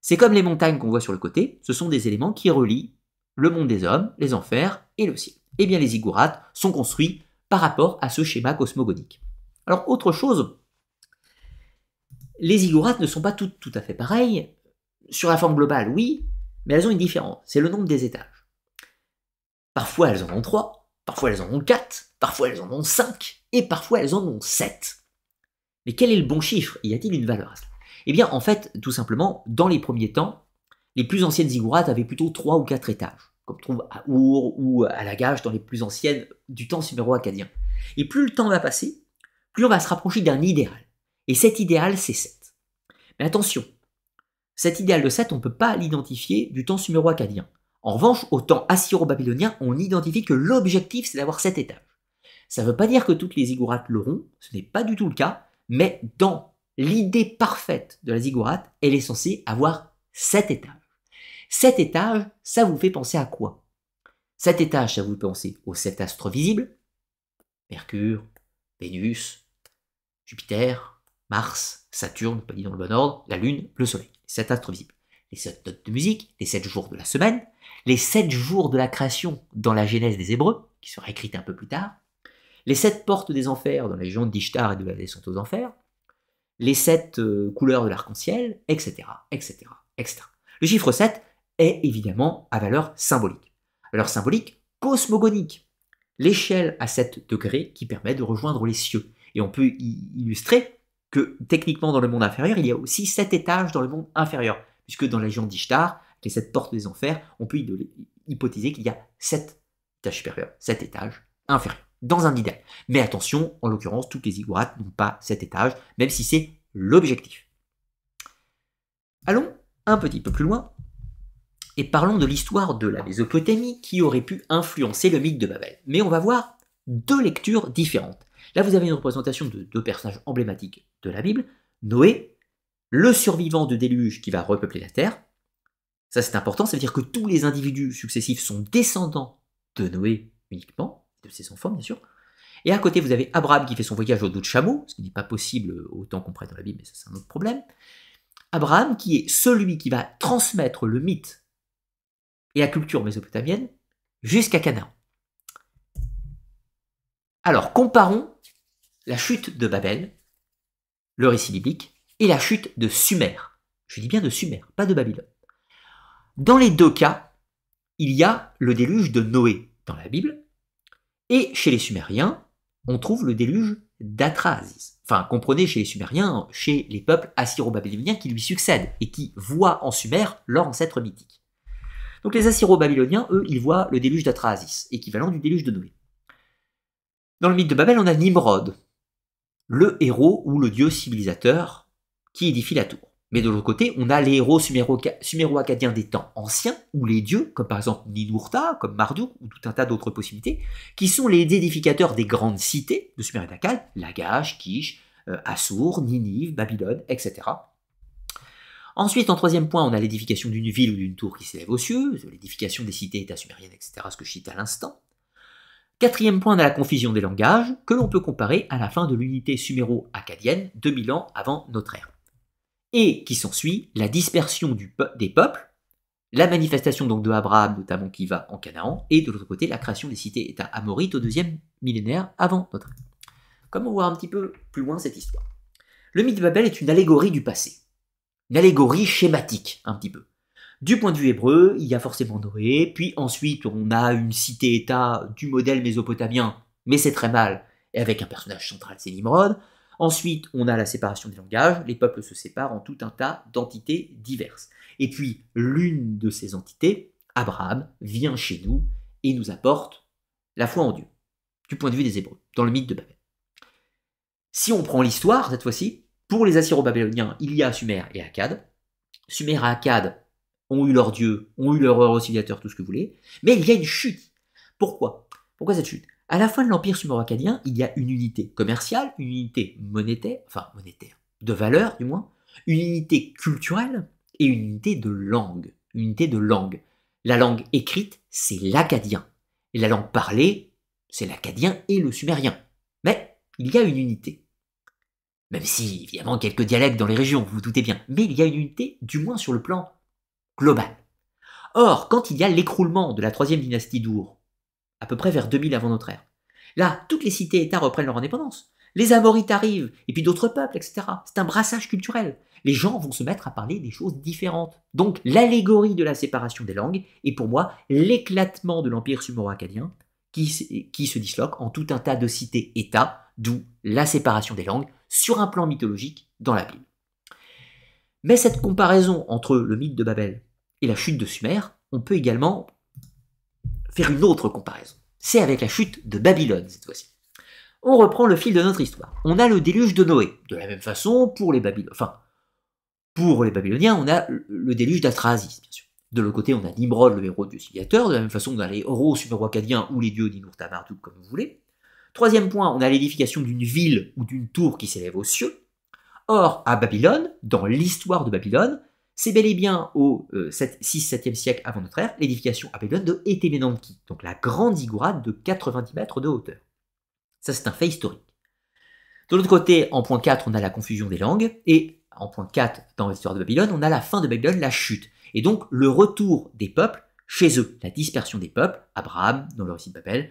c'est comme les montagnes qu'on voit sur le côté, ce sont des éléments qui relient le monde des hommes, les enfers et le ciel. Eh bien, les ziggourats sont construits par rapport à ce schéma cosmogonique. Alors, autre chose, les ziggourats ne sont pas tout à fait pareilles. Sur la forme globale, oui, mais elles ont une différence, c'est le nombre des étages. Parfois elles en ont 3, parfois elles en ont 4, parfois elles en ont 5, et parfois elles en ont 7. Mais quel est le bon chiffre Y a-t-il une valeur à cela Eh bien en fait, tout simplement, dans les premiers temps, les plus anciennes ziggourats avaient plutôt 3 ou 4 étages, comme on trouve à Our ou à Lagage dans les plus anciennes du temps suméro-acadien. Et plus le temps va passer, plus on va se rapprocher d'un idéal. Et cet idéal, c'est 7. Mais attention, cet idéal de 7, on ne peut pas l'identifier du temps suméro-acadien. En revanche, au temps assyro-babylonien, on identifie que l'objectif, c'est d'avoir sept étages. Ça ne veut pas dire que toutes les ziggourates l'auront, ce n'est pas du tout le cas, mais dans l'idée parfaite de la ziggourate, elle est censée avoir sept étages. Sept étages, ça vous fait penser à quoi Sept étages, ça vous fait penser aux sept astres visibles, Mercure, Vénus, Jupiter, Mars, Saturne, pas dit dans le bon ordre, la Lune, le Soleil, sept astres visibles, les sept notes de musique, les sept jours de la semaine, les sept jours de la création dans la Genèse des Hébreux, qui sera écrite un peu plus tard, les sept portes des enfers dans la légende d'Ishtar et de la descente aux enfers, les sept euh, couleurs de l'arc-en-ciel, etc., etc., Le chiffre 7 est évidemment à valeur symbolique. Valeur symbolique cosmogonique. L'échelle à 7 degrés qui permet de rejoindre les cieux. Et on peut illustrer que techniquement dans le monde inférieur, il y a aussi 7 étages dans le monde inférieur, puisque dans la légende d'Ishtar, et cette porte des enfers, on peut hypothéiser qu'il y a sept étages supérieurs, sept étages inférieurs, dans un idéal. Mais attention, en l'occurrence, toutes les igorates n'ont pas sept étages, même si c'est l'objectif. Allons un petit peu plus loin et parlons de l'histoire de la Mésopotamie qui aurait pu influencer le mythe de Babel. Mais on va voir deux lectures différentes. Là, vous avez une représentation de deux personnages emblématiques de la Bible, Noé, le survivant de déluge qui va repeupler la terre, ça c'est important, ça veut dire que tous les individus successifs sont descendants de Noé uniquement, de ses enfants bien sûr. Et à côté, vous avez Abraham qui fait son voyage au dos de chameau, ce qui n'est pas possible autant qu'on prête dans la Bible, mais ça c'est un autre problème. Abraham qui est celui qui va transmettre le mythe et la culture mésopotamienne jusqu'à Canaan. Alors comparons la chute de Babel, le récit biblique, et la chute de Sumer. Je dis bien de Sumer, pas de Babylone. Dans les deux cas, il y a le déluge de Noé dans la Bible, et chez les Sumériens, on trouve le déluge d'Atrasis. Enfin, comprenez, chez les Sumériens, chez les peuples assyro-babyloniens qui lui succèdent et qui voient en Sumère leur ancêtre mythique. Donc les assyro-babyloniens, eux, ils voient le déluge d'Atrasis, équivalent du déluge de Noé. Dans le mythe de Babel, on a Nimrod, le héros ou le dieu civilisateur qui édifie la tour. Mais de l'autre côté, on a les héros suméro-acadiens des temps anciens, ou les dieux, comme par exemple Ninurta, comme Marduk, ou tout un tas d'autres possibilités, qui sont les édificateurs des grandes cités de Sumer et Lagash, Kish, euh, Assur, Ninive, Babylone, etc. Ensuite, en troisième point, on a l'édification d'une ville ou d'une tour qui s'élève aux cieux, l'édification des cités-états sumériennes, etc., ce que je cite à l'instant. Quatrième point, on a la confusion des langages, que l'on peut comparer à la fin de l'unité suméro-acadienne, 2000 ans avant notre ère et qui s'ensuit la dispersion des peuples, la manifestation donc de Abraham notamment qui va en Canaan, et de l'autre côté la création des cités-États amorites au deuxième millénaire avant notre ère. Comment voir un petit peu plus loin cette histoire Le mythe de Babel est une allégorie du passé, une allégorie schématique un petit peu. Du point de vue hébreu, il y a forcément Noé, puis ensuite on a une cité-État du modèle mésopotamien, mais c'est très mal, et avec un personnage central, c'est Nimrod. Ensuite, on a la séparation des langages. Les peuples se séparent en tout un tas d'entités diverses. Et puis, l'une de ces entités, Abraham, vient chez nous et nous apporte la foi en Dieu, du point de vue des Hébreux, dans le mythe de Babel. Si on prend l'histoire, cette fois-ci, pour les Assyro-Babyloniens, il y a Sumer et Akkad. Sumer et Akkad ont eu leur dieu, ont eu leur oscillateur, tout ce que vous voulez, mais il y a une chute. Pourquoi Pourquoi cette chute à la fin de l'Empire sumero-acadien, il y a une unité commerciale, une unité monétaire, enfin monétaire, de valeur du moins, une unité culturelle et une unité de langue. unité de langue. La langue écrite, c'est l'acadien. Et la langue parlée, c'est l'acadien et le sumérien. Mais il y a une unité. Même si, évidemment, quelques dialectes dans les régions, vous vous doutez bien, mais il y a une unité, du moins sur le plan global. Or, quand il y a l'écroulement de la troisième dynastie d'Our à peu près vers 2000 avant notre ère. Là, toutes les cités-États reprennent leur indépendance. Les Amorites arrivent, et puis d'autres peuples, etc. C'est un brassage culturel. Les gens vont se mettre à parler des choses différentes. Donc l'allégorie de la séparation des langues est pour moi l'éclatement de l'empire sumo acadien qui, qui se disloque en tout un tas de cités-États, d'où la séparation des langues sur un plan mythologique dans la Bible. Mais cette comparaison entre le mythe de Babel et la chute de Sumer, on peut également faire une autre comparaison. C'est avec la chute de Babylone cette fois-ci. On reprend le fil de notre histoire. On a le déluge de Noé. De la même façon, pour les, enfin, pour les Babyloniens, on a le déluge d'Athrasis, bien sûr. De l'autre côté, on a Nimrod, le héros du Ciliateur. De la même façon, on a les héros super cadiens ou les dieux d'Inur tout comme vous voulez. Troisième point, on a l'édification d'une ville ou d'une tour qui s'élève aux cieux. Or, à Babylone, dans l'histoire de Babylone, c'est bel et bien au 6-7e euh, siècle avant notre ère l'édification à Babylone de Etemenanki, donc la grande igourade de 90 mètres de hauteur. Ça, c'est un fait historique. De l'autre côté, en point 4, on a la confusion des langues, et en point 4, dans l'histoire de Babylone, on a la fin de Babylone, la chute, et donc le retour des peuples chez eux, la dispersion des peuples, Abraham dans le récit de Babel,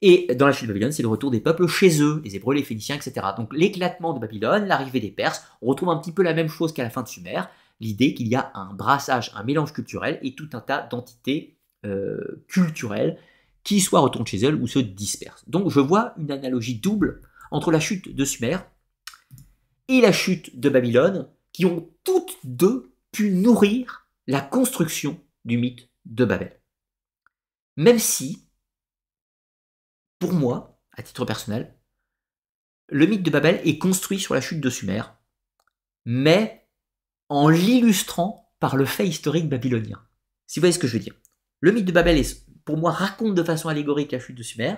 et dans la chute de Babylone, c'est le retour des peuples chez eux, les Hébreux, les Phéniciens, etc. Donc l'éclatement de Babylone, l'arrivée des Perses, on retrouve un petit peu la même chose qu'à la fin de Sumer, l'idée qu'il y a un brassage, un mélange culturel et tout un tas d'entités euh, culturelles qui soit retournent chez elles ou se dispersent. Donc je vois une analogie double entre la chute de Sumer et la chute de Babylone, qui ont toutes deux pu nourrir la construction du mythe de Babel. Même si, pour moi, à titre personnel, le mythe de Babel est construit sur la chute de Sumer, mais en l'illustrant par le fait historique babylonien. Si vous voyez ce que je veux dire. Le mythe de Babel, pour moi, raconte de façon allégorique la chute de Sumer,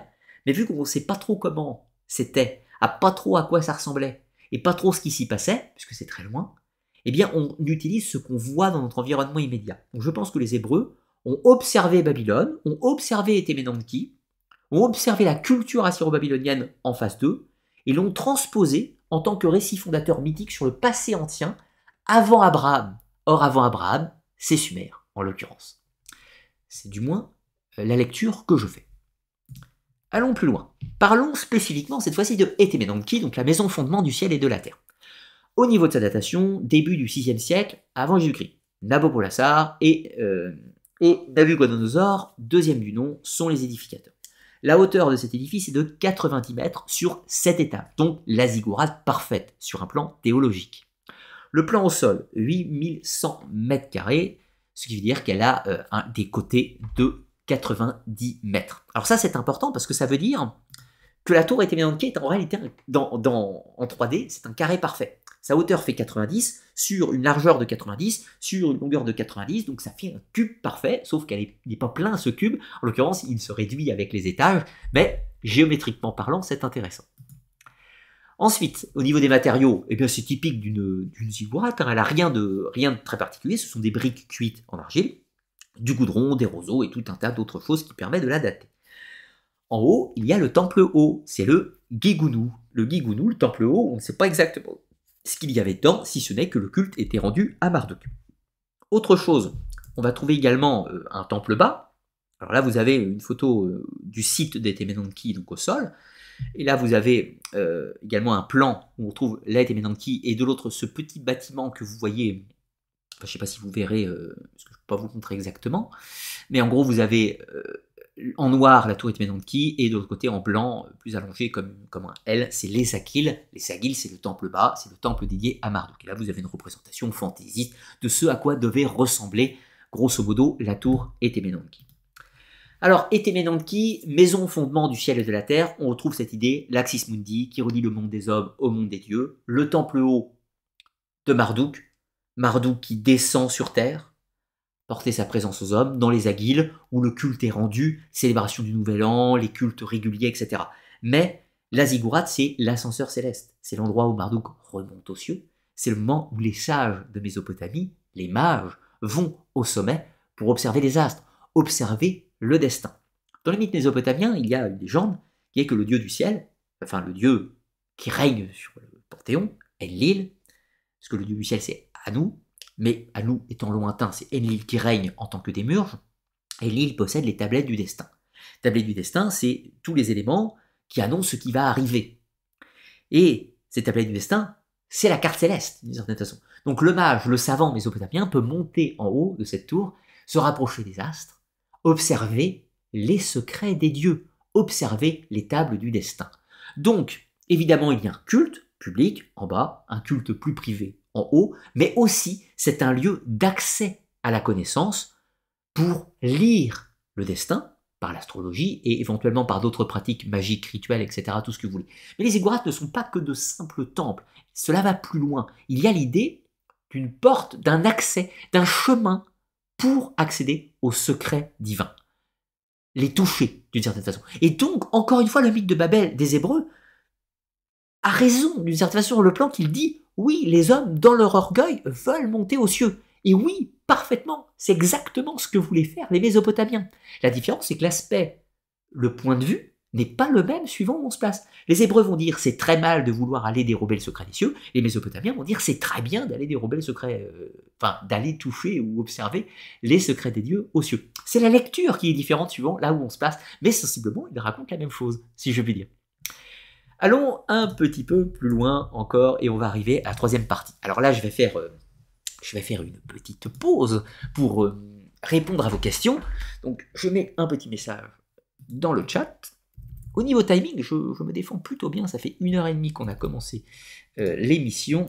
mais vu qu'on ne sait pas trop comment c'était, à pas trop à quoi ça ressemblait, et pas trop ce qui s'y passait, puisque c'est très loin, eh bien on utilise ce qu'on voit dans notre environnement immédiat. Donc je pense que les Hébreux ont observé Babylone, ont observé Téménanki, ont observé la culture assyro-babylonienne en face d'eux, et l'ont transposé en tant que récit fondateur mythique sur le passé ancien avant Abraham. Or, avant Abraham, c'est Sumer, en l'occurrence. C'est du moins euh, la lecture que je fais. Allons plus loin. Parlons spécifiquement cette fois-ci de Etemenanki, donc la maison fondement du ciel et de la terre. Au niveau de sa datation, début du 6e siècle avant Jésus-Christ, Nabopolassar et, nabu euh, et deuxième du nom, sont les édificateurs. La hauteur de cet édifice est de 90 mètres sur 7 étages, donc la ziggurat parfaite sur un plan théologique. Le plan au sol, 8100 mètres carrés, ce qui veut dire qu'elle a euh, des côtés de 90 mètres. Alors ça, c'est important parce que ça veut dire que la tour était mise en réalité dans, dans, en 3D, c'est un carré parfait. Sa hauteur fait 90 sur une largeur de 90 sur une longueur de 90, donc ça fait un cube parfait, sauf qu'elle n'est pas plein ce cube. En l'occurrence, il se réduit avec les étages, mais géométriquement parlant, c'est intéressant. Ensuite, au niveau des matériaux, eh bien c'est typique d'une zigouate, hein. elle n'a rien de, rien de très particulier, ce sont des briques cuites en argile, du goudron, des roseaux et tout un tas d'autres choses qui permettent de la dater. En haut, il y a le temple haut, c'est le Gigounou. Le Gigounou, le temple haut, on ne sait pas exactement ce qu'il y avait dedans, si ce n'est que le culte était rendu à Marduk. Autre chose, on va trouver également euh, un temple bas. Alors là, vous avez une photo euh, du site des Temenonki donc au sol. Et là, vous avez euh, également un plan où on trouve Light et et de l'autre, ce petit bâtiment que vous voyez. je ne sais pas si vous verrez, euh, parce que je ne peux pas vous montrer exactement. Mais en gros, vous avez euh, en noir la tour et Menonki et de l'autre côté, en blanc, plus allongé comme, comme un L, c'est les Sakil. Les Sagil, c'est le temple bas, c'est le temple dédié à Marduk. Et là, vous avez une représentation fantaisiste de ce à quoi devait ressembler, grosso modo, la tour et alors, Etemenanki, maison fondement du ciel et de la terre, on retrouve cette idée, l'axis mundi, qui relie le monde des hommes au monde des dieux, le temple haut de Marduk, Marduk qui descend sur terre, porter sa présence aux hommes, dans les aguiles, où le culte est rendu, célébration du Nouvel An, les cultes réguliers, etc. Mais la ziggurat, c'est l'ascenseur céleste, c'est l'endroit où Marduk remonte aux cieux, c'est le moment où les sages de Mésopotamie, les mages, vont au sommet pour observer les astres, observer le destin. Dans les mythes mésopotamiens, il y a une légende qui est que le dieu du ciel, enfin le dieu qui règne sur le panthéon, Enlil, parce que le dieu du ciel c'est Anu, mais Anu étant lointain, c'est Enlil qui règne en tant que démurge, l'île possède les tablettes du destin. tablettes du destin, c'est tous les éléments qui annoncent ce qui va arriver. Et ces tablettes du destin, c'est la carte céleste, d'une certaine façon. Donc le mage, le savant mésopotamien peut monter en haut de cette tour, se rapprocher des astres, observer les secrets des dieux, observer les tables du destin. Donc, évidemment, il y a un culte public en bas, un culte plus privé en haut, mais aussi c'est un lieu d'accès à la connaissance pour lire le destin par l'astrologie et éventuellement par d'autres pratiques magiques, rituelles, etc., tout ce que vous voulez. Mais les ziggourats ne sont pas que de simples temples, cela va plus loin. Il y a l'idée d'une porte, d'un accès, d'un chemin pour accéder au secret divin. Les toucher, d'une certaine façon. Et donc, encore une fois, le mythe de Babel des Hébreux a raison, d'une certaine façon, le plan qu'il dit, oui, les hommes, dans leur orgueil, veulent monter aux cieux. Et oui, parfaitement, c'est exactement ce que voulaient faire les Mésopotamiens. La différence, c'est que l'aspect, le point de vue, n'est pas le même suivant où on se place. Les Hébreux vont dire c'est très mal de vouloir aller dérober le secret des cieux, les Mésopotamiens vont dire c'est très bien d'aller dérober le secret, euh, enfin d'aller toucher ou observer les secrets des dieux aux cieux. C'est la lecture qui est différente suivant là où on se place, mais sensiblement ils racontent la même chose, si je puis dire. Allons un petit peu plus loin encore et on va arriver à la troisième partie. Alors là je vais faire, euh, je vais faire une petite pause pour euh, répondre à vos questions. Donc je mets un petit message dans le chat au niveau timing, je, me défends plutôt bien. Ça fait une heure et demie qu'on a commencé euh, l'émission.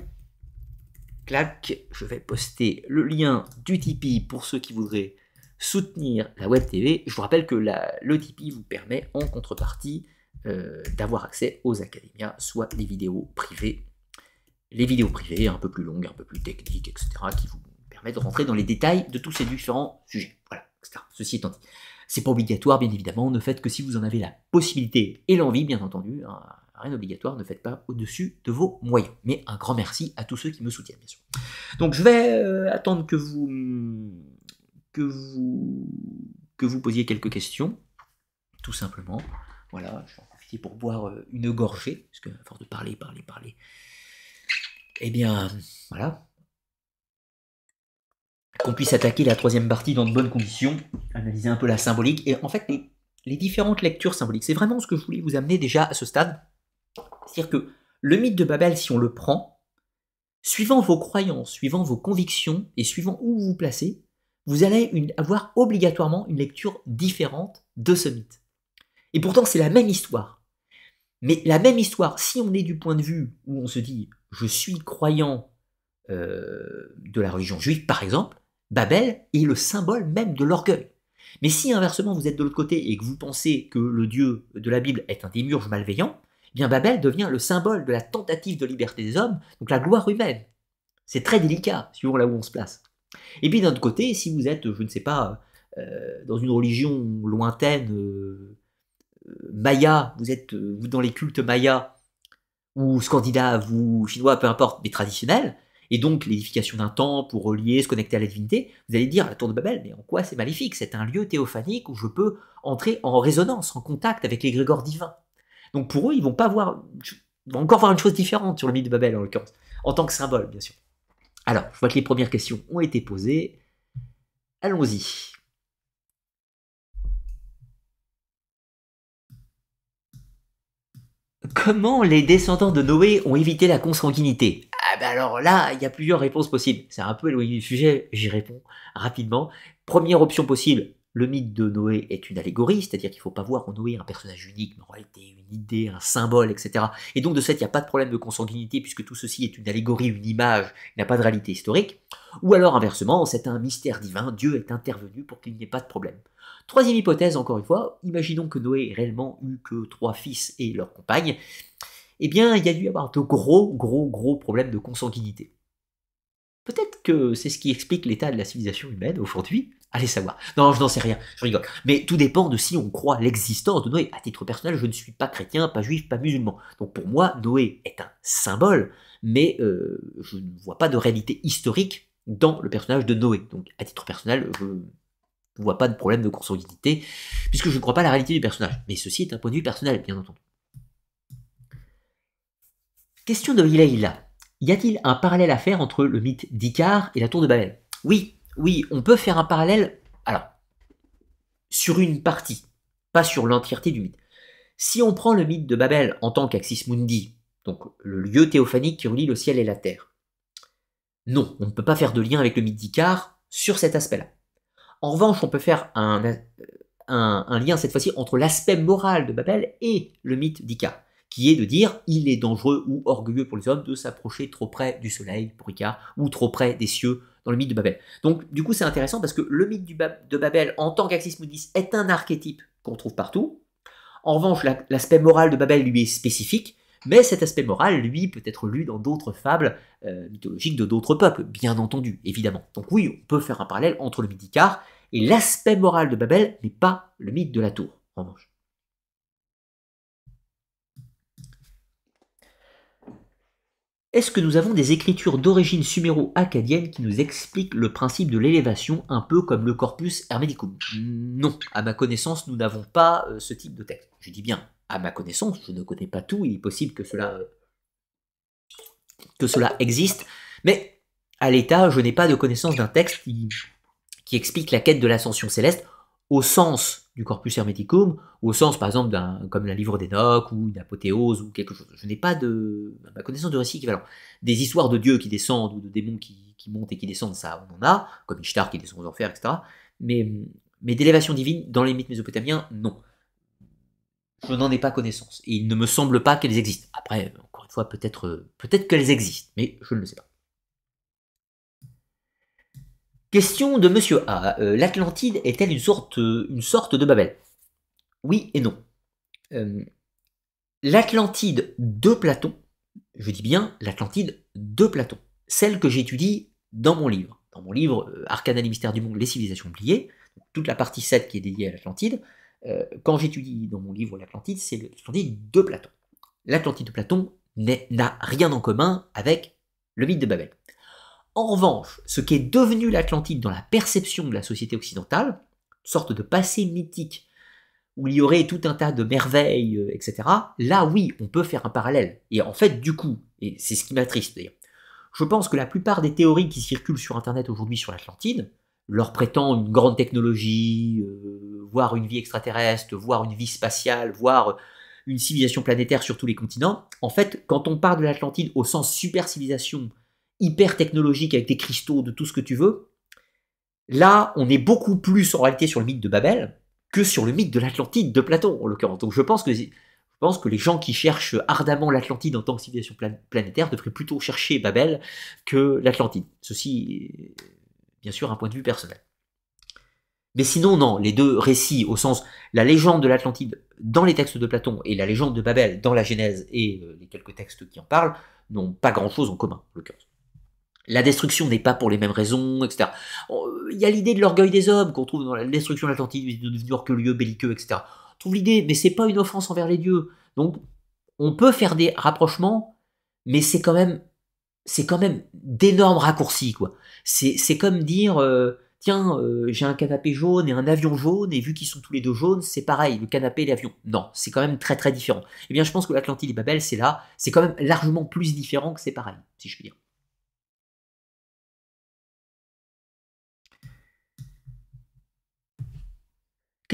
Clac, je vais poster le lien du Tipeee pour ceux qui voudraient soutenir la Web TV. Je vous rappelle que le Tipeee vous permet en contrepartie euh, d'avoir accès aux académias, soit des vidéos privées, les vidéos privées un peu plus longues, un peu plus techniques, etc., qui vous permettent de rentrer dans les détails de tous ces différents sujets. Voilà, etc. Ceci étant dit. C'est pas obligatoire, bien évidemment, ne faites que si vous en avez la possibilité et l'envie, bien entendu. Hein. rien d'obligatoire, ne faites pas au-dessus de vos moyens. Mais un grand merci à tous ceux qui me soutiennent, bien sûr. Donc je vais euh, attendre que vous, que, vous, que vous posiez quelques questions, tout simplement. Voilà, je vais en profiter pour boire euh, une gorgée, parce que à force de parler, parler, parler. Eh bien, voilà, qu'on puisse attaquer la troisième partie dans de bonnes conditions, analyser un peu la symbolique et en fait les, différentes lectures symboliques. C'est vraiment ce que je voulais vous amener déjà à ce stade. C'est-à-dire que le mythe de Babel, si on le prend, suivant vos croyances, suivant vos convictions et suivant où vous vous placez, vous allez avoir obligatoirement une lecture différente de ce mythe. Et pourtant, c'est la même histoire. Mais la même histoire, si on est du point de vue où on se dit je suis croyant euh, de la religion juive, par exemple, Babel est le symbole même de l'orgueil. Mais si inversement vous êtes de l'autre côté et que vous pensez que le Dieu de la Bible est un démiurge malveillant, eh bien Babel devient le symbole de la tentative de liberté des hommes, donc la gloire humaine. C'est très délicat, suivant là où on se place. Et puis d'un autre côté, si vous êtes, je ne sais pas, euh, dans une religion lointaine, euh, euh, maya, vous êtes dans les cultes mayas, ou scandinaves, ou chinois, peu importe, mais traditionnels, et donc l'édification d'un temple pour relier, se connecter à la divinité, vous allez dire la tour de Babel, mais en quoi c'est magnifique, C'est un lieu théophanique où je peux entrer en résonance, en contact avec les grégores divins. Donc pour eux, ils vont pas voir, vont encore voir une chose différente sur le mythe de Babel en l'occurrence, en tant que symbole bien sûr. Alors, je vois que les premières questions ont été posées. Allons-y. Comment les descendants de Noé ont évité la consanguinité ah ben alors là, il y a plusieurs réponses possibles. C'est un peu éloigné du sujet, j'y réponds rapidement. Première option possible, le mythe de Noé est une allégorie, c'est-à-dire qu'il ne faut pas voir en Noé un personnage unique, mais en réalité une idée, un symbole, etc. Et donc de cette, il n'y a pas de problème de consanguinité puisque tout ceci est une allégorie, une image, il n'a pas de réalité historique. Ou alors inversement, c'est un mystère divin, Dieu est intervenu pour qu'il n'y ait pas de problème. Troisième hypothèse, encore une fois, imaginons que Noé ait réellement eu que trois fils et leurs compagne eh bien, il y a dû y avoir de gros, gros, gros problèmes de consanguinité. Peut-être que c'est ce qui explique l'état de la civilisation humaine aujourd'hui. Allez savoir. Non, je n'en sais rien, je rigole. Mais tout dépend de si on croit l'existence de Noé. À titre personnel, je ne suis pas chrétien, pas juif, pas musulman. Donc pour moi, Noé est un symbole, mais euh, je ne vois pas de réalité historique dans le personnage de Noé. Donc à titre personnel, je ne vois pas de problème de consanguinité, puisque je ne crois pas la réalité du personnage. Mais ceci est un point de vue personnel, bien entendu. Question de Hilaïla. Y a-t-il un parallèle à faire entre le mythe d'Icar et la tour de Babel Oui, oui, on peut faire un parallèle, alors, sur une partie, pas sur l'entièreté du mythe. Si on prend le mythe de Babel en tant qu'axis mundi, donc le lieu théophanique qui relie le ciel et la terre, non, on ne peut pas faire de lien avec le mythe d'Icar sur cet aspect-là. En revanche, on peut faire un, euh, lien cette fois-ci entre l'aspect moral de Babel et le mythe d'Icar qui est de dire il est dangereux ou orgueilleux pour les hommes de s'approcher trop près du soleil, pour Icar ou trop près des cieux dans le mythe de Babel. Donc du coup c'est intéressant parce que le mythe de Babel en tant qu'axis mundi est un archétype qu'on trouve partout. En revanche l'aspect moral de Babel lui est spécifique, mais cet aspect moral, lui, peut être lu dans d'autres fables euh, mythologiques de d'autres peuples, bien entendu, évidemment. Donc oui, on peut faire un parallèle entre le mythe d'Icar et l'aspect moral de Babel, mais pas le mythe de la tour, en revanche. est-ce que nous avons des écritures d'origine suméro-acadienne qui nous expliquent le principe de l'élévation, un peu comme le corpus hermeticum Non, à ma connaissance, nous n'avons pas euh, ce type de texte. Je dis bien, à ma connaissance, je ne connais pas tout, il est possible que cela, euh, que cela existe, mais à l'état, je n'ai pas de connaissance d'un texte qui explique la quête de l'ascension céleste, au sens du corpus hermeticum, au sens par exemple d'un comme la livre d'Enoch ou une apothéose ou quelque chose. Je n'ai pas de ma connaissance de récit équivalent. Des histoires de dieux qui descendent ou de démons qui, montent et qui descendent, ça on en a, comme Ishtar qui descend aux enfers, etc. Mais, mais d'élévation divine dans les mythes mésopotamiens, non. Je n'en ai pas connaissance. Et il ne me semble pas qu'elles existent. Après, encore une fois, peut-être peut-être qu'elles existent, mais je ne le sais pas. Question de Monsieur A. Euh, L'Atlantide est-elle une sorte, de Babel Oui et non. Euh, L'Atlantide de Platon, je dis bien l'Atlantide de Platon, celle que j'étudie dans mon livre, dans mon livre euh, Arcana et mystères du monde, les civilisations oubliées, toute la partie 7 qui est dédiée à l'Atlantide, quand j'étudie dans mon livre l'Atlantide, c'est l'Atlantide de Platon. L'Atlantide de Platon n'a rien en commun avec le mythe de Babel. En revanche, ce qui est devenu l'Atlantide dans la perception de la société occidentale, sorte de passé mythique où il y aurait tout un tas de merveilles, euh, etc., là oui, on peut faire un parallèle. Et en fait, du coup, et c'est ce qui m'attriste d'ailleurs, je pense que la plupart des théories qui circulent sur Internet aujourd'hui sur l'Atlantide, leur prétend une grande technologie, euh, voire une vie extraterrestre, voire une vie spatiale, voire une civilisation planétaire sur tous les continents, en fait, quand on parle de l'Atlantide au sens super civilisation hyper technologique avec des cristaux, de tout ce que tu veux. Là, on est beaucoup plus en réalité sur le mythe de Babel que sur le mythe de l'Atlantide de Platon, en l'occurrence. Donc je pense que, je pense que les gens qui cherchent ardemment l'Atlantide en tant que civilisation planétaire devraient plutôt chercher Babel que l'Atlantide. Ceci, bien sûr, un point de vue personnel. Mais sinon, non, les deux récits, au sens la légende de l'Atlantide dans les textes de Platon et la légende de Babel dans la Genèse et euh, les quelques textes qui en parlent, n'ont pas grand-chose en commun, en l'occurrence. La destruction n'est pas pour les mêmes raisons, etc. Il y a l'idée de l'orgueil des hommes qu'on trouve dans la destruction de l'Atlantide, de devenir que lieu belliqueux, etc. On trouve l'idée, mais c'est pas une offense envers les dieux. Donc, on peut faire des rapprochements, mais c'est quand même, c'est quand même d'énormes raccourcis, quoi. C'est comme dire, euh, tiens, euh, j'ai un canapé jaune et un avion jaune, et vu qu'ils sont tous les deux jaunes, c'est pareil, le canapé et l'avion. Non, c'est quand même très très différent. Eh bien, je pense que l'Atlantide et Babel, c'est là, c'est quand même largement plus différent que c'est pareil, si je puis dire.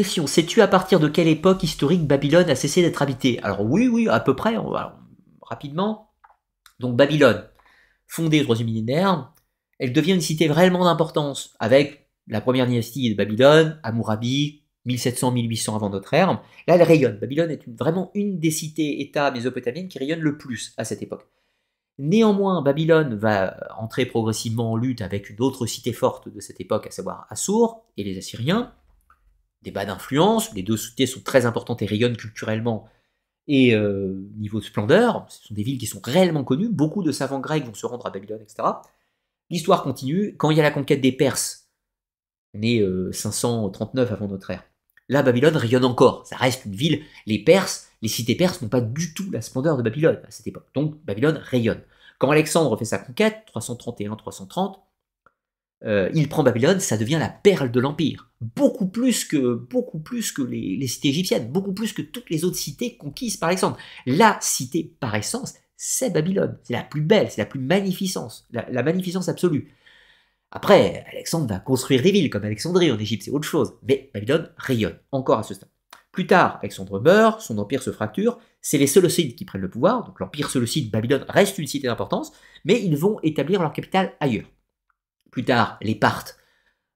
sais-tu à partir de quelle époque historique Babylone a cessé d'être habitée Alors oui, oui, à peu près, rapidement. Donc Babylone, fondée au troisième millénaire, elle devient une cité vraiment d'importance, avec la première dynastie de Babylone, Amurabi, 1700-1800 avant notre ère. Là, elle rayonne. Babylone est vraiment une des cités-États mésopotamiennes qui rayonnent le plus à cette époque. Néanmoins, Babylone va entrer progressivement en lutte avec d'autres autre fortes de cette époque, à savoir Assour et les Assyriens bas d'influence. Les deux cités sont très importantes et rayonnent culturellement et euh, niveau de splendeur. Ce sont des villes qui sont réellement connues. Beaucoup de savants grecs vont se rendre à Babylone, etc. L'histoire continue. Quand il y a la conquête des Perses, on 539 euh, avant notre ère. Là, Babylone rayonne encore. Ça reste une ville. Les Perses, les cités perses n'ont pas du tout la splendeur de Babylone à cette époque. Donc, Babylone rayonne. Quand Alexandre fait sa conquête, 331-330, euh, il prend Babylone, ça devient la perle de l'Empire. Beaucoup plus que, beaucoup plus que les, cités égyptiennes, beaucoup plus que toutes les autres cités conquises par Alexandre. La cité par essence, c'est Babylone. C'est la plus belle, c'est la plus magnificence, la, magnificence absolue. Après, Alexandre va construire des villes comme Alexandrie en Égypte, c'est autre chose. Mais Babylone rayonne, encore à ce stade. Plus tard, Alexandre meurt, son empire se fracture, c'est les Séleucides qui prennent le pouvoir, donc l'empire Séleucide, Babylone reste une cité d'importance, mais ils vont établir leur capitale ailleurs. Plus tard, les Parthes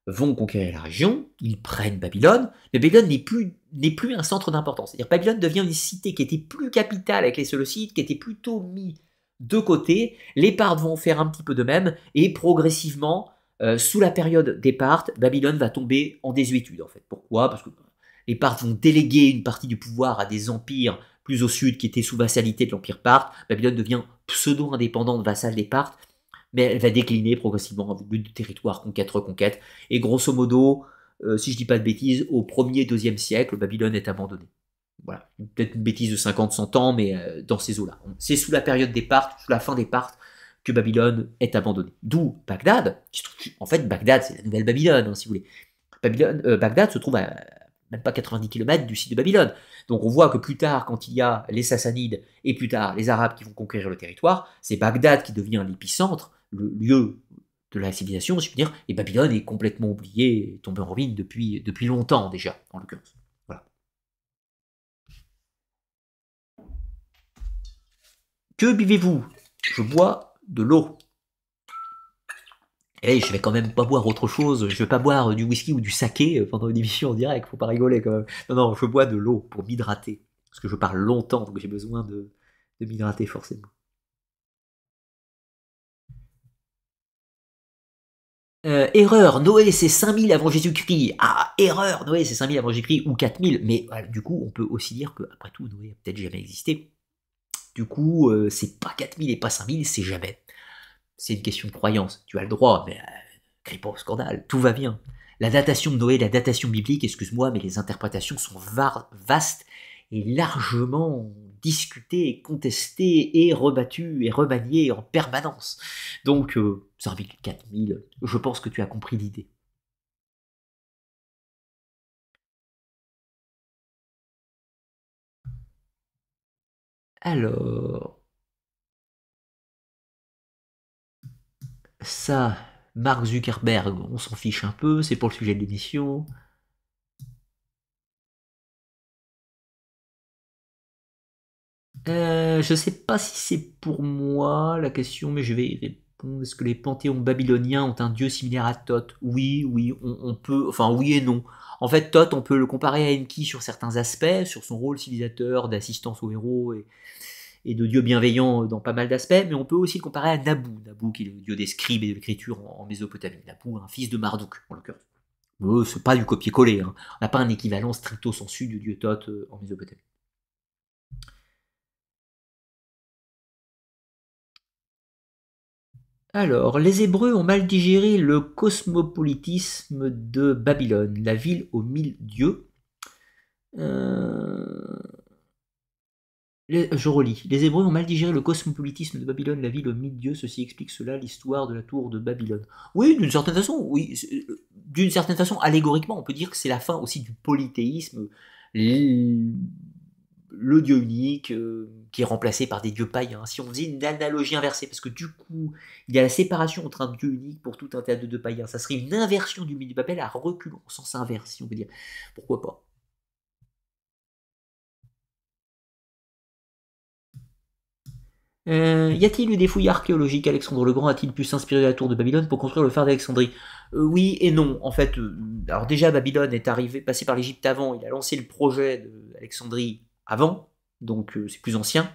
vont conquérir la région, ils prennent Babylone, mais Babylone n'est plus, n'est plus un centre d'importance. C'est-à-dire Babylone devient une cité qui était plus capitale avec les Séleucides, qui était plutôt mis de côté. Les Parthes vont faire un petit peu de même, et progressivement, euh, sous la période des Parthes, Babylone va tomber en désuétude en fait. Pourquoi Parce que les Parthes vont déléguer une partie du pouvoir à des empires plus au sud qui étaient sous vassalité de l'empire Parthe. Babylone devient pseudo-indépendante, vassale des Parthes, mais elle va décliner progressivement au but de territoire, conquête, reconquête. Et grosso modo, euh, si je dis pas de bêtises, au 1er, 2e siècle, Babylone est abandonnée. Voilà, peut-être une bêtise de 50, 100 ans, mais euh, dans ces eaux-là. C'est sous la période des Parthes, sous la fin des Parthes, que Babylone est abandonnée. D'où Bagdad. En fait, Bagdad, c'est la nouvelle Babylone, hein, si vous voulez. Babylone, euh, Bagdad se trouve à même pas 90 km du site de Babylone. Donc on voit que plus tard, quand il y a les Sassanides et plus tard les Arabes qui vont conquérir le territoire, c'est Bagdad qui devient l'épicentre le lieu de la civilisation, si je dire, et Babylone est complètement oubliée, tombée en ruine depuis, depuis longtemps déjà, en l'occurrence. Voilà. Que buvez-vous Je bois de l'eau. Et eh, je vais quand même pas boire autre chose, je vais pas boire du whisky ou du saké pendant une émission en direct, faut pas rigoler quand même. Non, non, je bois de l'eau pour m'hydrater, parce que je parle longtemps, donc j'ai besoin de, de m'hydrater forcément. Euh, erreur, Noé c'est 5000 avant Jésus-Christ. Ah, erreur, Noé c'est 5000 avant Jésus-Christ ou 4000. Mais euh, du coup, on peut aussi dire que, après tout, Noé a peut-être jamais existé. Du coup, euh, c'est pas 4000 et pas 5000, c'est jamais. C'est une question de croyance. Tu as le droit, mais euh, pas scandale, tout va bien. La datation de Noé, la datation biblique, excuse-moi, mais les interprétations sont vastes et largement discuté, contesté et rebattu et remanié en permanence. Donc, euh, ça vite 4000, je pense que tu as compris l'idée. Alors, ça, Mark Zuckerberg, on s'en fiche un peu, c'est pour le sujet de l'émission. Euh, je ne sais pas si c'est pour moi la question, mais je vais y répondre. Est-ce que les panthéons babyloniens ont un dieu similaire à Thoth Oui, oui, on, peut. Enfin, oui et non. En fait, Thoth, on peut le comparer à Enki sur certains aspects, sur son rôle civilisateur, d'assistance aux héros et, de dieu bienveillant dans pas mal d'aspects, mais on peut aussi le comparer à Nabu, Nabu qui est le dieu des scribes et de l'écriture en, Mésopotamie. Nabu, un fils de Marduk, en l'occurrence. Mais euh, c'est pas du copier-coller, hein. on n'a pas un équivalent stricto sensu du dieu Thoth euh, en Mésopotamie. Alors, les Hébreux ont mal digéré le cosmopolitisme de Babylone, la ville aux mille dieux. Euh, je relis. Les Hébreux ont mal digéré le cosmopolitisme de Babylone, la ville aux mille dieux. Ceci explique cela, l'histoire de la tour de Babylone. Oui, d'une certaine façon, oui. Euh, d'une certaine façon, allégoriquement, on peut dire que c'est la fin aussi du polythéisme le dieu unique euh, qui est remplacé par des dieux païens. Hein. Si on faisait une analogie inversée, parce que du coup, il y a la séparation entre un dieu unique pour tout un théâtre de dieux païens, hein. ça serait une inversion du milieu du papel à reculons, en sens inverse, si on veut dire. Pourquoi pas euh, y a-t-il eu des fouilles archéologiques Alexandre le Grand a-t-il pu s'inspirer de la tour de Babylone pour construire le phare d'Alexandrie euh, Oui et non. En fait, alors déjà Babylone est arrivé, passé par l'Égypte avant. Il a lancé le projet d'Alexandrie avant, donc euh, c'est plus ancien.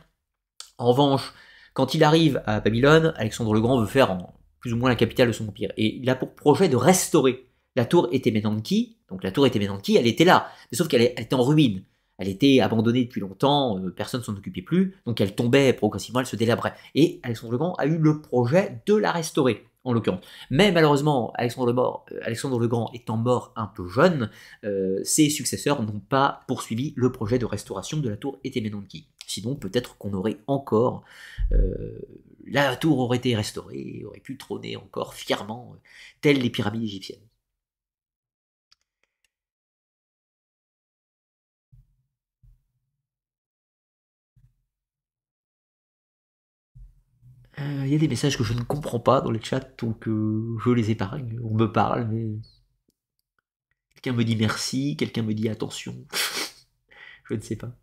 En revanche, quand il arrive à Babylone, Alexandre le Grand veut faire plus ou moins la capitale de son empire. Et il a pour projet de restaurer la tour Etemenanki. Donc la tour Etemenanki, elle était là, mais sauf qu'elle était en ruine. Elle était abandonnée depuis longtemps, euh, personne ne s'en occupait plus, donc elle tombait progressivement, elle se délabrait. Et Alexandre le Grand a eu le projet de la restaurer en l'occurrence. Mais malheureusement, euh, Alexandre le, Grand étant mort un peu jeune, euh, ses successeurs n'ont pas poursuivi le projet de restauration de la tour Eteménonki. Sinon, peut-être qu'on aurait encore... Euh, la tour aurait été restaurée, aurait pu trôner encore fièrement, telles les pyramides égyptiennes. Euh, il y a des messages que je ne comprends pas dans les chats, donc euh, je les épargne. On me parle, mais. Quelqu'un me dit merci, quelqu'un me dit attention. je ne sais pas.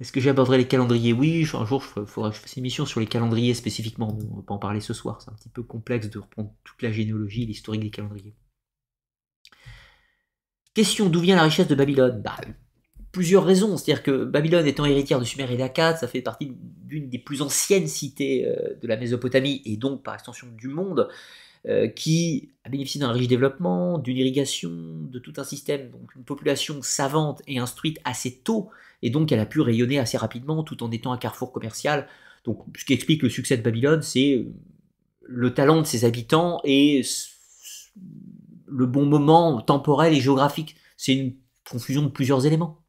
Est-ce que j'aborderai les calendriers Oui, un jour, il que je fasse une émission sur les calendriers spécifiquement. on ne va pas en parler ce soir. C'est un petit peu complexe de reprendre toute la généalogie, l'historique des calendriers. Question d'où vient la richesse de Babylone bah, plusieurs raisons. C'est-à-dire que Babylone étant héritière de Sumer et d'Akkad, ça fait partie d'une des plus anciennes cités euh, de la Mésopotamie et donc par extension du monde, euh, qui a bénéficié d'un riche développement, d'une irrigation, de tout un système, donc une population savante et instruite assez tôt, et donc elle a pu rayonner assez rapidement tout en étant un carrefour commercial. Donc ce qui explique le succès de Babylone, c'est euh, le talent de ses habitants et le bon moment temporel et géographique. C'est une confusion de plusieurs éléments.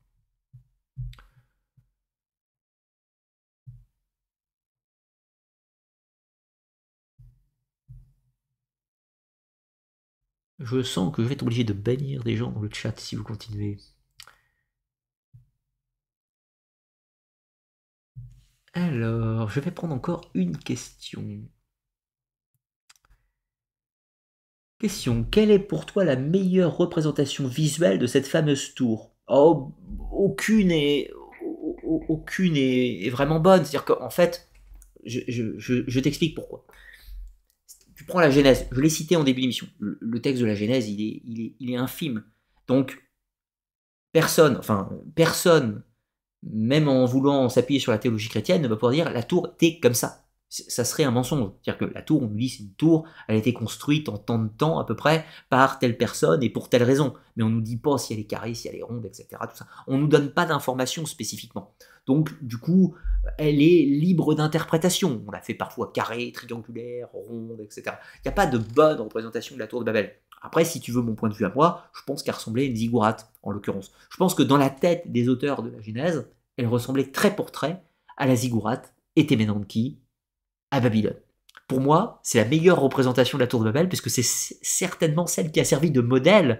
Je sens que je vais être obligé de bannir des gens dans le chat si vous continuez. Alors, je vais prendre encore une question. Question, quelle est pour toi la meilleure représentation visuelle de cette fameuse tour oh, Aucune est, aucune est, vraiment bonne. C'est-à-dire qu'en fait, je t'explique pourquoi tu prends la Genèse, je l'ai cité en début d'émission, le, texte de la Genèse, il est, infime. Donc, personne, enfin, personne, même en voulant s'appuyer sur la théologie chrétienne, ne va pouvoir dire la tour était comme ça ça serait un mensonge. C'est-à-dire que la tour, on nous dit c'est une tour, elle a été construite en tant de temps à peu près par telle personne et pour telle raison. Mais on ne nous dit pas si elle est carrée, si elle est ronde, etc. Tout ça. On ne nous donne pas d'informations spécifiquement. Donc, du coup, elle est libre d'interprétation. On la fait parfois carrée, triangulaire, ronde, etc. Il n'y a pas de bonne représentation de la tour de Babel. Après, si tu veux mon point de vue à moi, je pense qu'elle ressemblait à une ziggourate, en l'occurrence. Je pense que dans la tête des auteurs de la Genèse, elle ressemblait très pour trait à la ziggourate, et Temenanki Babylone. Pour moi, c'est la meilleure représentation de la tour de Babel, puisque c'est certainement celle qui a servi de modèle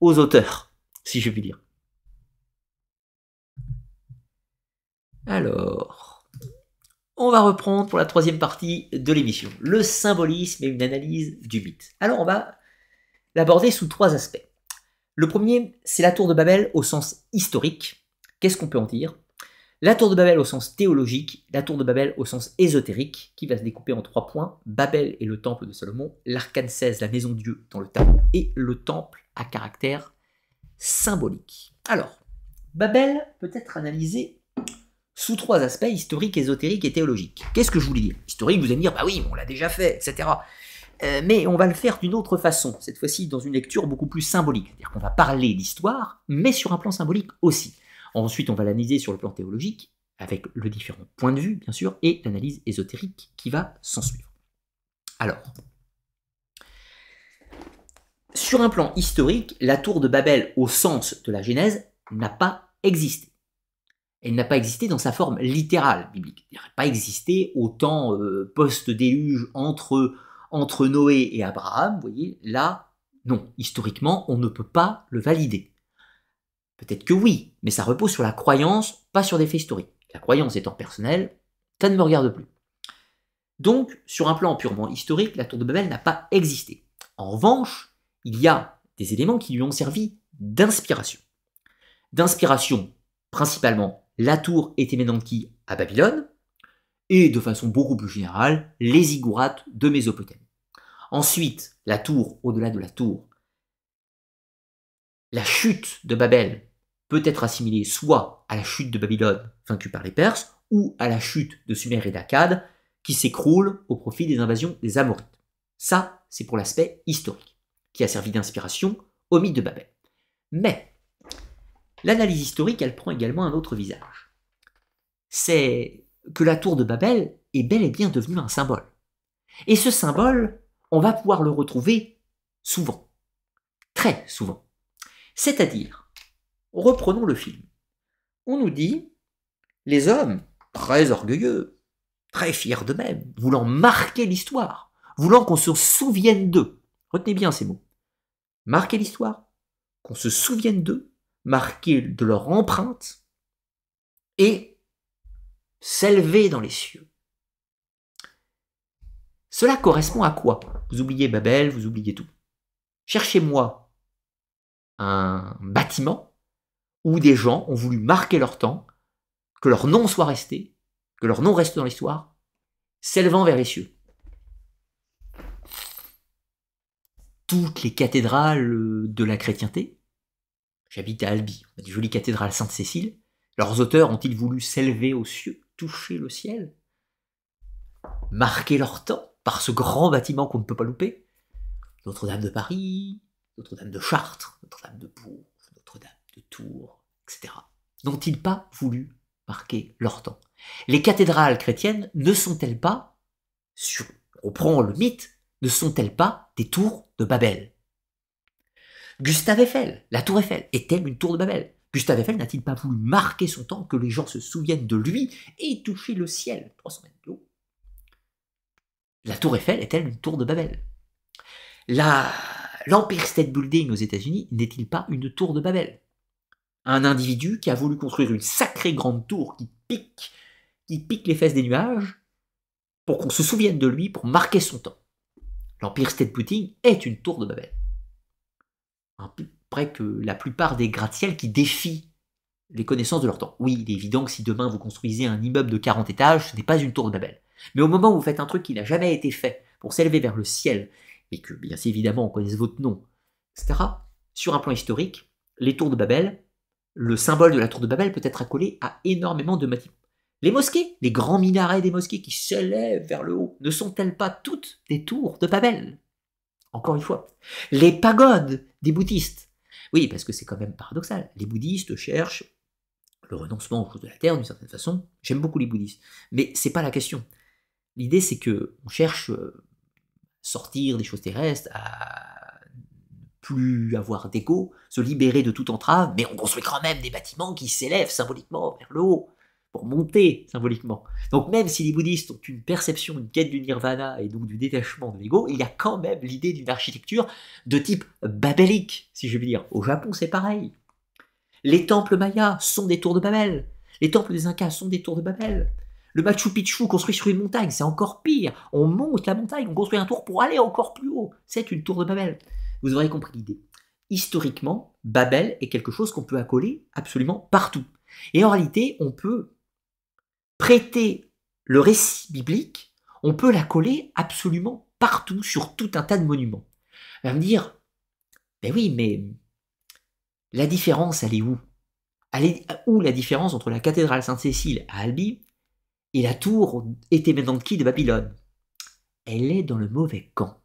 aux auteurs, si je puis dire. Alors, on va reprendre pour la troisième partie de l'émission, le symbolisme et une analyse du mythe. Alors, on va l'aborder sous trois aspects. Le premier, c'est la tour de Babel au sens historique. Qu'est-ce qu'on peut en dire la tour de Babel au sens théologique, la tour de Babel au sens ésotérique, qui va se découper en trois points. Babel et le temple de Salomon, l'arcane 16, la maison de Dieu dans le temple, et le temple à caractère symbolique. Alors, Babel peut être analysé sous trois aspects, historique, ésotérique et théologique. Qu'est-ce que je voulais dire Historique, vous allez me dire, bah oui, on l'a déjà fait, etc. Euh, mais on va le faire d'une autre façon, cette fois-ci dans une lecture beaucoup plus symbolique. C'est-à-dire qu'on va parler d'histoire, mais sur un plan symbolique aussi. Ensuite, on va l'analyser sur le plan théologique, avec le différent point de vue, bien sûr, et l'analyse ésotérique qui va s'en suivre. Alors, sur un plan historique, la tour de Babel au sens de la Genèse n'a pas existé. Elle n'a pas existé dans sa forme littérale biblique. Elle n'a pas existé au temps euh, post-déluge entre, entre Noé et Abraham. Vous voyez, là, non, historiquement, on ne peut pas le valider. Peut-être que oui, mais ça repose sur la croyance, pas sur des faits historiques. La croyance étant personnelle, ça ne me regarde plus. Donc, sur un plan purement historique, la tour de Babel n'a pas existé. En revanche, il y a des éléments qui lui ont servi d'inspiration. D'inspiration, principalement, la tour Étéménanki à Babylone, et de façon beaucoup plus générale, les ziggourats de Mésopotamie. Ensuite, la tour, au-delà de la tour, la chute de Babel peut être assimilée soit à la chute de Babylone vaincue par les Perses, ou à la chute de Sumer et d'Akkad qui s'écroule au profit des invasions des Amorites. Ça, c'est pour l'aspect historique, qui a servi d'inspiration au mythe de Babel. Mais l'analyse historique, elle prend également un autre visage. C'est que la tour de Babel est bel et bien devenue un symbole. Et ce symbole, on va pouvoir le retrouver souvent, très souvent, c'est-à-dire, reprenons le film. On nous dit, les hommes, très orgueilleux, très fiers d'eux-mêmes, voulant marquer l'histoire, voulant qu'on se souvienne d'eux. Retenez bien ces mots. Marquer l'histoire, qu'on se souvienne d'eux, marquer de leur empreinte et s'élever dans les cieux. Cela correspond à quoi Vous oubliez Babel, vous oubliez tout. Cherchez-moi un bâtiment où des gens ont voulu marquer leur temps, que leur nom soit resté, que leur nom reste dans l'histoire, s'élevant vers les cieux. Toutes les cathédrales euh, de la chrétienté, j'habite à Albi, on a des jolies cathédrales Sainte-Cécile, leurs auteurs ont-ils voulu s'élever aux cieux, toucher le ciel, marquer leur temps par ce grand bâtiment qu'on ne peut pas louper Notre-Dame de Paris, notre-Dame de Chartres, Notre-Dame de Bourg, Notre-Dame de Tours, etc., n'ont-ils pas voulu marquer leur temps Les cathédrales chrétiennes ne sont-elles pas, on prend le mythe, ne sont-elles pas des tours de Babel Gustave Eiffel, la tour Eiffel, est-elle une tour de Babel Gustave Eiffel n'a-t-il pas voulu marquer son temps, que les gens se souviennent de lui et toucher le ciel 300 La tour Eiffel est-elle une tour de Babel La l'Empire State Building aux États-Unis n'est-il pas une tour de Babel Un individu qui a voulu construire une sacrée grande tour qui pique, qui pique les fesses des nuages pour qu'on se souvienne de lui, pour marquer son temps. L'Empire State Building est une tour de Babel. Un peu près que la plupart des gratte-ciels qui défient les connaissances de leur temps. Oui, il est évident que si demain vous construisez un immeuble de 40 étages, ce n'est pas une tour de Babel. Mais au moment où vous faites un truc qui n'a jamais été fait pour s'élever vers le ciel et que bien évidemment on connaisse votre nom, etc. Sur un plan historique, les tours de Babel, le symbole de la tour de Babel peut être accolé à énormément de matières. Les mosquées, les grands minarets des mosquées qui s'élèvent vers le haut, ne sont-elles pas toutes des tours de Babel Encore une fois. Les pagodes des bouddhistes. Oui, parce que c'est quand même paradoxal. Les bouddhistes cherchent le renoncement aux choses de la terre d'une certaine façon. J'aime beaucoup les bouddhistes, mais c'est pas la question. L'idée c'est que on cherche euh, sortir des choses terrestres, à plus avoir d'ego, se libérer de toute entrave, mais on construit quand même des bâtiments qui s'élèvent symboliquement vers le haut, pour monter symboliquement. Donc même si les bouddhistes ont une perception, une quête du nirvana et donc du détachement de l'ego, il y a quand même l'idée d'une architecture de type babélique, si je veux dire. Au Japon, c'est pareil. Les temples mayas sont des tours de Babel. Les temples des Incas sont des tours de Babel. Le Machu Picchu construit sur une montagne, c'est encore pire. On monte la montagne, on construit un tour pour aller encore plus haut. C'est une tour de Babel. Vous aurez compris l'idée. Historiquement, Babel est quelque chose qu'on peut accoler absolument partout. Et en réalité, on peut prêter le récit biblique, on peut coller absolument partout, sur tout un tas de monuments. On va me dire, ben oui, mais la différence, elle est où elle est euh, Où la différence entre la cathédrale Sainte-Cécile à Albi et la tour était maintenant qui de Babylone Elle est dans le mauvais camp.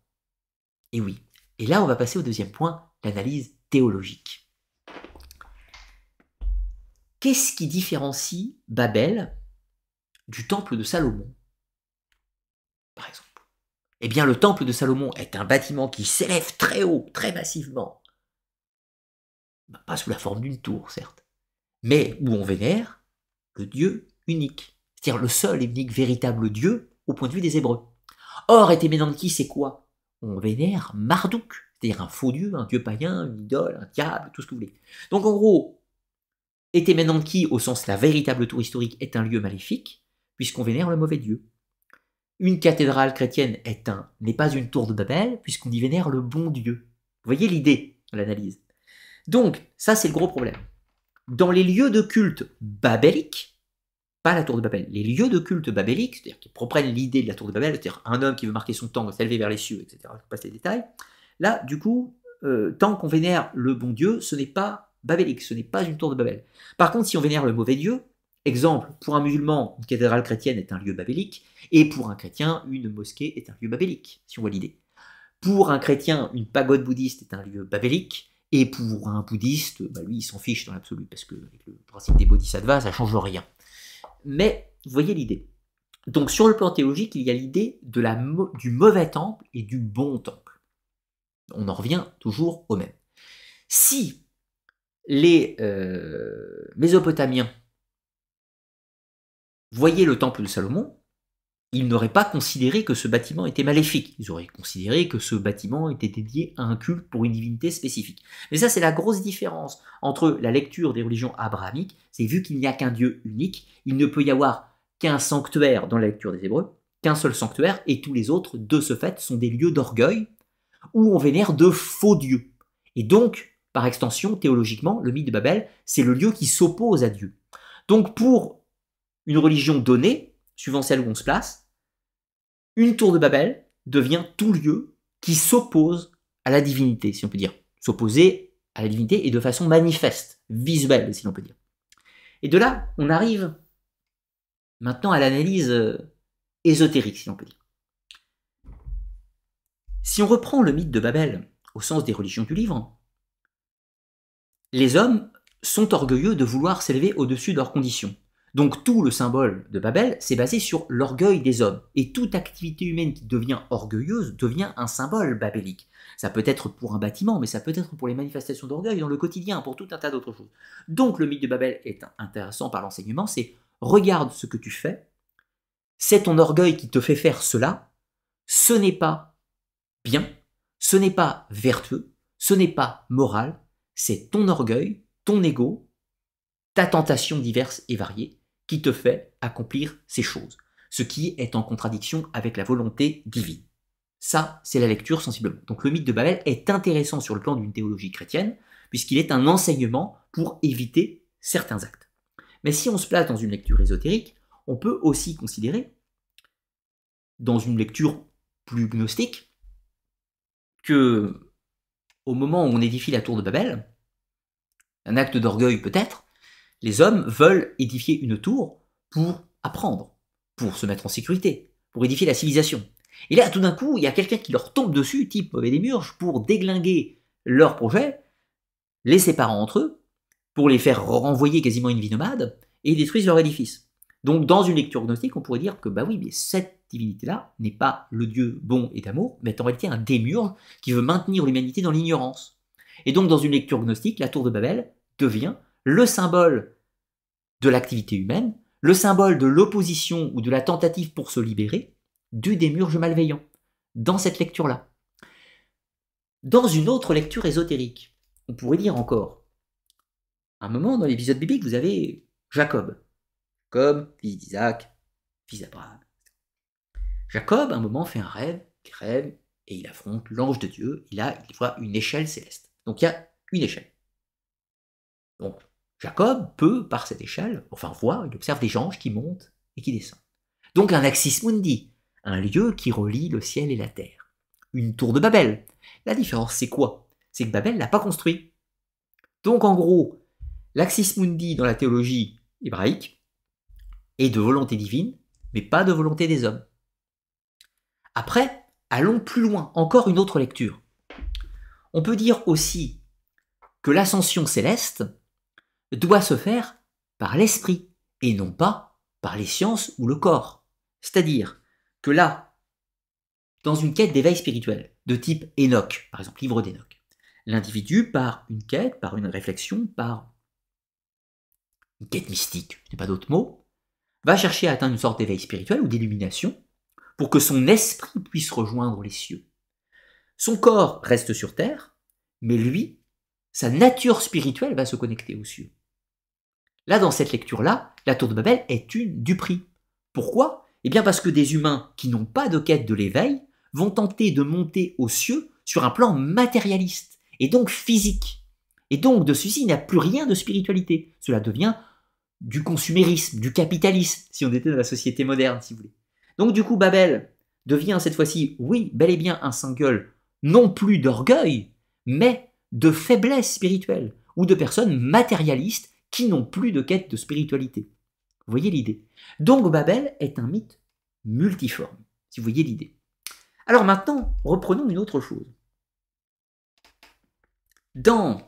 Et oui. Et là, on va passer au deuxième point, l'analyse théologique. Qu'est-ce qui différencie Babel du temple de Salomon Par exemple. Eh bien, le temple de Salomon est un bâtiment qui s'élève très haut, très massivement. Bah, pas sous la forme d'une tour, certes, mais où on vénère le Dieu unique c'est-à-dire le seul et unique véritable Dieu au point de vue des Hébreux. Or, Etemenanki, c'est quoi On vénère Marduk, c'est-à-dire un faux dieu, un dieu païen, une idole, un diable, tout ce que vous voulez. Donc en gros, Etemenanki, au sens la véritable tour historique, est un lieu maléfique, puisqu'on vénère le mauvais dieu. Une cathédrale chrétienne est un, n'est pas une tour de Babel, puisqu'on y vénère le bon Dieu. Vous voyez l'idée, l'analyse. Donc, ça c'est le gros problème. Dans les lieux de culte babéliques, pas la tour de Babel, les lieux de culte babéliques, c'est-à-dire qui reprennent l'idée de la tour de Babel, c'est-à-dire un homme qui veut marquer son temps s'élever vers les cieux, etc. Je passe les détails. Là, du coup, euh, tant qu'on vénère le bon Dieu, ce n'est pas babélique, ce n'est pas une tour de Babel. Par contre, si on vénère le mauvais Dieu, exemple, pour un musulman, une cathédrale chrétienne est un lieu babélique, et pour un chrétien, une mosquée est un lieu babélique, si on voit l'idée. Pour un chrétien, une pagode bouddhiste est un lieu babélique, et pour un bouddhiste, bah lui, il s'en fiche dans l'absolu, parce que le principe des bodhisattvas, ça change rien mais vous voyez l'idée. Donc sur le plan théologique, il y a l'idée de la, du mauvais temple et du bon temple. On en revient toujours au même. Si les euh, Mésopotamiens voyaient le temple de Salomon, ils n'auraient pas considéré que ce bâtiment était maléfique. Ils auraient considéré que ce bâtiment était dédié à un culte pour une divinité spécifique. Mais ça, c'est la grosse différence entre la lecture des religions abrahamiques, c'est vu qu'il n'y a qu'un Dieu unique, il ne peut y avoir qu'un sanctuaire dans la lecture des Hébreux, qu'un seul sanctuaire, et tous les autres, de ce fait, sont des lieux d'orgueil où on vénère de faux dieux. Et donc, par extension, théologiquement, le mythe de Babel, c'est le lieu qui s'oppose à Dieu. Donc pour une religion donnée, suivant celle où on se place, une tour de Babel devient tout lieu qui s'oppose à la divinité, si on peut dire. S'opposer à la divinité et de façon manifeste, visuelle, si l'on peut dire. Et de là, on arrive maintenant à l'analyse euh, ésotérique, si l'on peut dire. Si on reprend le mythe de Babel au sens des religions du livre, les hommes sont orgueilleux de vouloir s'élever au-dessus de leurs conditions, donc tout le symbole de Babel, c'est basé sur l'orgueil des hommes. Et toute activité humaine qui devient orgueilleuse devient un symbole babélique. Ça peut être pour un bâtiment, mais ça peut être pour les manifestations d'orgueil dans le quotidien, pour tout un tas d'autres choses. Donc le mythe de Babel est intéressant par l'enseignement, c'est regarde ce que tu fais, c'est ton orgueil qui te fait faire cela, ce n'est pas bien, ce n'est pas vertueux, ce n'est pas moral, c'est ton orgueil, ton ego, ta tentation diverse et variée qui te fait accomplir ces choses, ce qui est en contradiction avec la volonté divine. Ça, c'est la lecture sensiblement. Donc le mythe de Babel est intéressant sur le plan d'une théologie chrétienne, puisqu'il est un enseignement pour éviter certains actes. Mais si on se place dans une lecture ésotérique, on peut aussi considérer, dans une lecture plus gnostique, que au moment où on édifie la tour de Babel, un acte d'orgueil peut-être, les hommes veulent édifier une tour pour apprendre, pour se mettre en sécurité, pour édifier la civilisation. Et là, tout d'un coup, il y a quelqu'un qui leur tombe dessus, type et des pour déglinguer leurs projet, les séparant entre eux, pour les faire renvoyer quasiment une vie nomade, et ils détruisent leur édifice. Donc, dans une lecture gnostique, on pourrait dire que, bah oui, mais cette divinité-là n'est pas le dieu bon et d'amour, mais en réalité un démurge qui veut maintenir l'humanité dans l'ignorance. Et donc, dans une lecture gnostique, la tour de Babel devient le symbole de l'activité humaine, le symbole de l'opposition ou de la tentative pour se libérer du démurge malveillant, dans cette lecture-là. Dans une autre lecture ésotérique, on pourrait dire encore, un moment dans l'épisode biblique, vous avez Jacob, Jacob, fils d'Isaac, fils d'Abraham. Jacob, un moment, fait un rêve, il rêve, et il affronte l'ange de Dieu, Il là, il voit une échelle céleste. Donc il y a une échelle. Donc, Jacob peut, par cette échelle, enfin voir, il observe des anges qui montent et qui descendent. Donc un axis mundi, un lieu qui relie le ciel et la terre. Une tour de Babel. La différence, c'est quoi C'est que Babel l'a pas construit. Donc en gros, l'axis mundi dans la théologie hébraïque est de volonté divine, mais pas de volonté des hommes. Après, allons plus loin, encore une autre lecture. On peut dire aussi que l'ascension céleste, doit se faire par l'esprit et non pas par les sciences ou le corps. C'est-à-dire que là, dans une quête d'éveil spirituel, de type Enoch, par exemple, livre d'Enoch, l'individu, par une quête, par une réflexion, par une quête mystique, je n'ai pas d'autre mot, va chercher à atteindre une sorte d'éveil spirituel ou d'illumination pour que son esprit puisse rejoindre les cieux. Son corps reste sur terre, mais lui, sa nature spirituelle va se connecter aux cieux. Là, dans cette lecture-là, la tour de Babel est une du prix. Pourquoi Eh bien parce que des humains qui n'ont pas de quête de l'éveil vont tenter de monter aux cieux sur un plan matérialiste, et donc physique. Et donc de ceci a plus rien de spiritualité. Cela devient du consumérisme, du capitalisme, si on était dans la société moderne, si vous voulez. Donc du coup, Babel devient cette fois-ci, oui, bel et bien un single, non plus d'orgueil, mais de faiblesse spirituelle, ou de personnes matérialistes qui n'ont plus de quête de spiritualité. Vous voyez l'idée Donc Babel est un mythe multiforme, si vous voyez l'idée. Alors maintenant, reprenons une autre chose. Dans...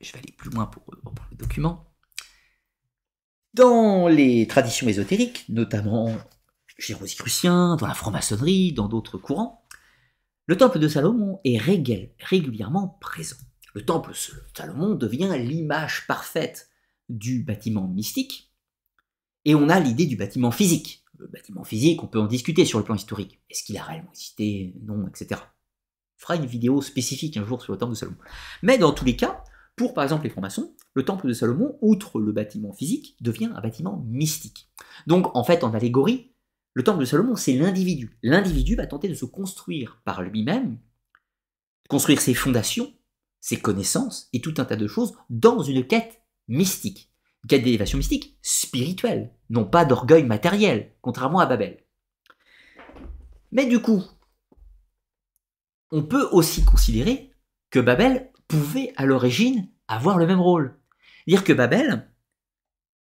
Je vais aller plus loin pour, le document. Dans les traditions ésotériques, notamment chez dans la franc-maçonnerie, dans d'autres courants, le temple de Salomon est régulièrement présent. Le temple Salomon devient l'image parfaite du bâtiment mystique, et on a l'idée du bâtiment physique. Le bâtiment physique, on peut en discuter sur le plan historique. Est-ce qu'il a réellement existé Non, etc. On fera une vidéo spécifique un jour sur le temple de Salomon. Mais dans tous les cas, pour par exemple les francs-maçons, le temple de Salomon, outre le bâtiment physique, devient un bâtiment mystique. Donc en fait, en allégorie, le temple de Salomon, c'est l'individu. L'individu va tenter de se construire par lui-même, construire ses fondations, ses connaissances et tout un tas de choses dans une quête mystique. Une quête d'élévation mystique spirituelle, non pas d'orgueil matériel, contrairement à Babel. Mais du coup, on peut aussi considérer que Babel pouvait à l'origine avoir le même rôle. Dire que Babel,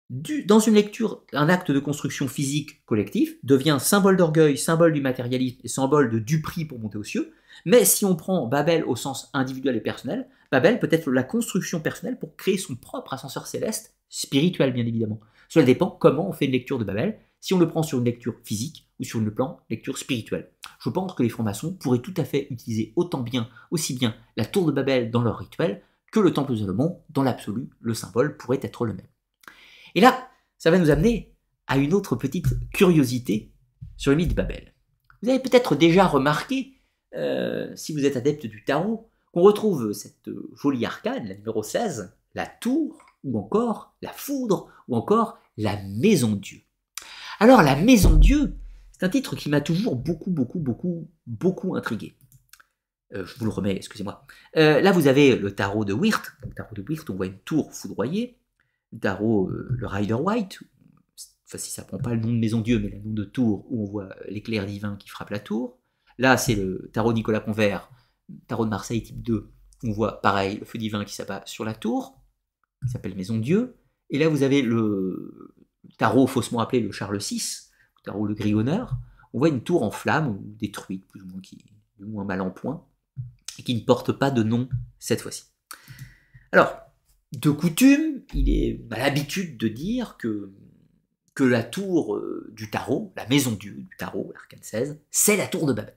dans une lecture, un acte de construction physique collectif devient symbole d'orgueil, symbole du matérialisme et symbole de duperie pour monter aux cieux, mais si on prend Babel au sens individuel et personnel, Babel peut être la construction personnelle pour créer son propre ascenseur céleste, spirituel bien évidemment. Cela dépend comment on fait une lecture de Babel, si on le prend sur une lecture physique ou sur le plan lecture spirituelle. Je pense que les francs-maçons pourraient tout à fait utiliser autant bien, aussi bien la tour de Babel dans leur rituel que le temple de Salomon, dans l'absolu, le symbole pourrait être le même. Et là, ça va nous amener à une autre petite curiosité sur le mythe de Babel. Vous avez peut-être déjà remarqué euh, si vous êtes adepte du tarot, qu'on retrouve cette euh, jolie arcade, la numéro 16, la tour, ou encore la foudre, ou encore la maison Dieu. Alors la maison Dieu, c'est un titre qui m'a toujours beaucoup, beaucoup, beaucoup, beaucoup intrigué. Euh, je vous le remets, excusez-moi. là, vous avez le tarot de Wirt. Le tarot de Wirt, on voit une tour foudroyée. Le tarot, le Rider White. Enfin, si ça prend pas le nom de Maison Dieu, mais le nom de tour où on voit l'éclair divin qui frappe la tour. Là, c'est le tarot Nicolas Convert, tarot de Marseille type 2. On voit pareil le feu divin qui s'abat sur la tour, qui s'appelle Maison Dieu. Et là, vous avez le tarot faussement appelé le Charles VI, le tarot le Grillonneur. On voit une tour en flamme, ou détruite, plus ou moins, qui, moins mal en point, et qui ne porte pas de nom cette fois-ci. Alors, de coutume, il est à bah, l'habitude de dire que, que la tour euh, du tarot, la maison du, du tarot, l'arcane 16, c'est la tour de Babel.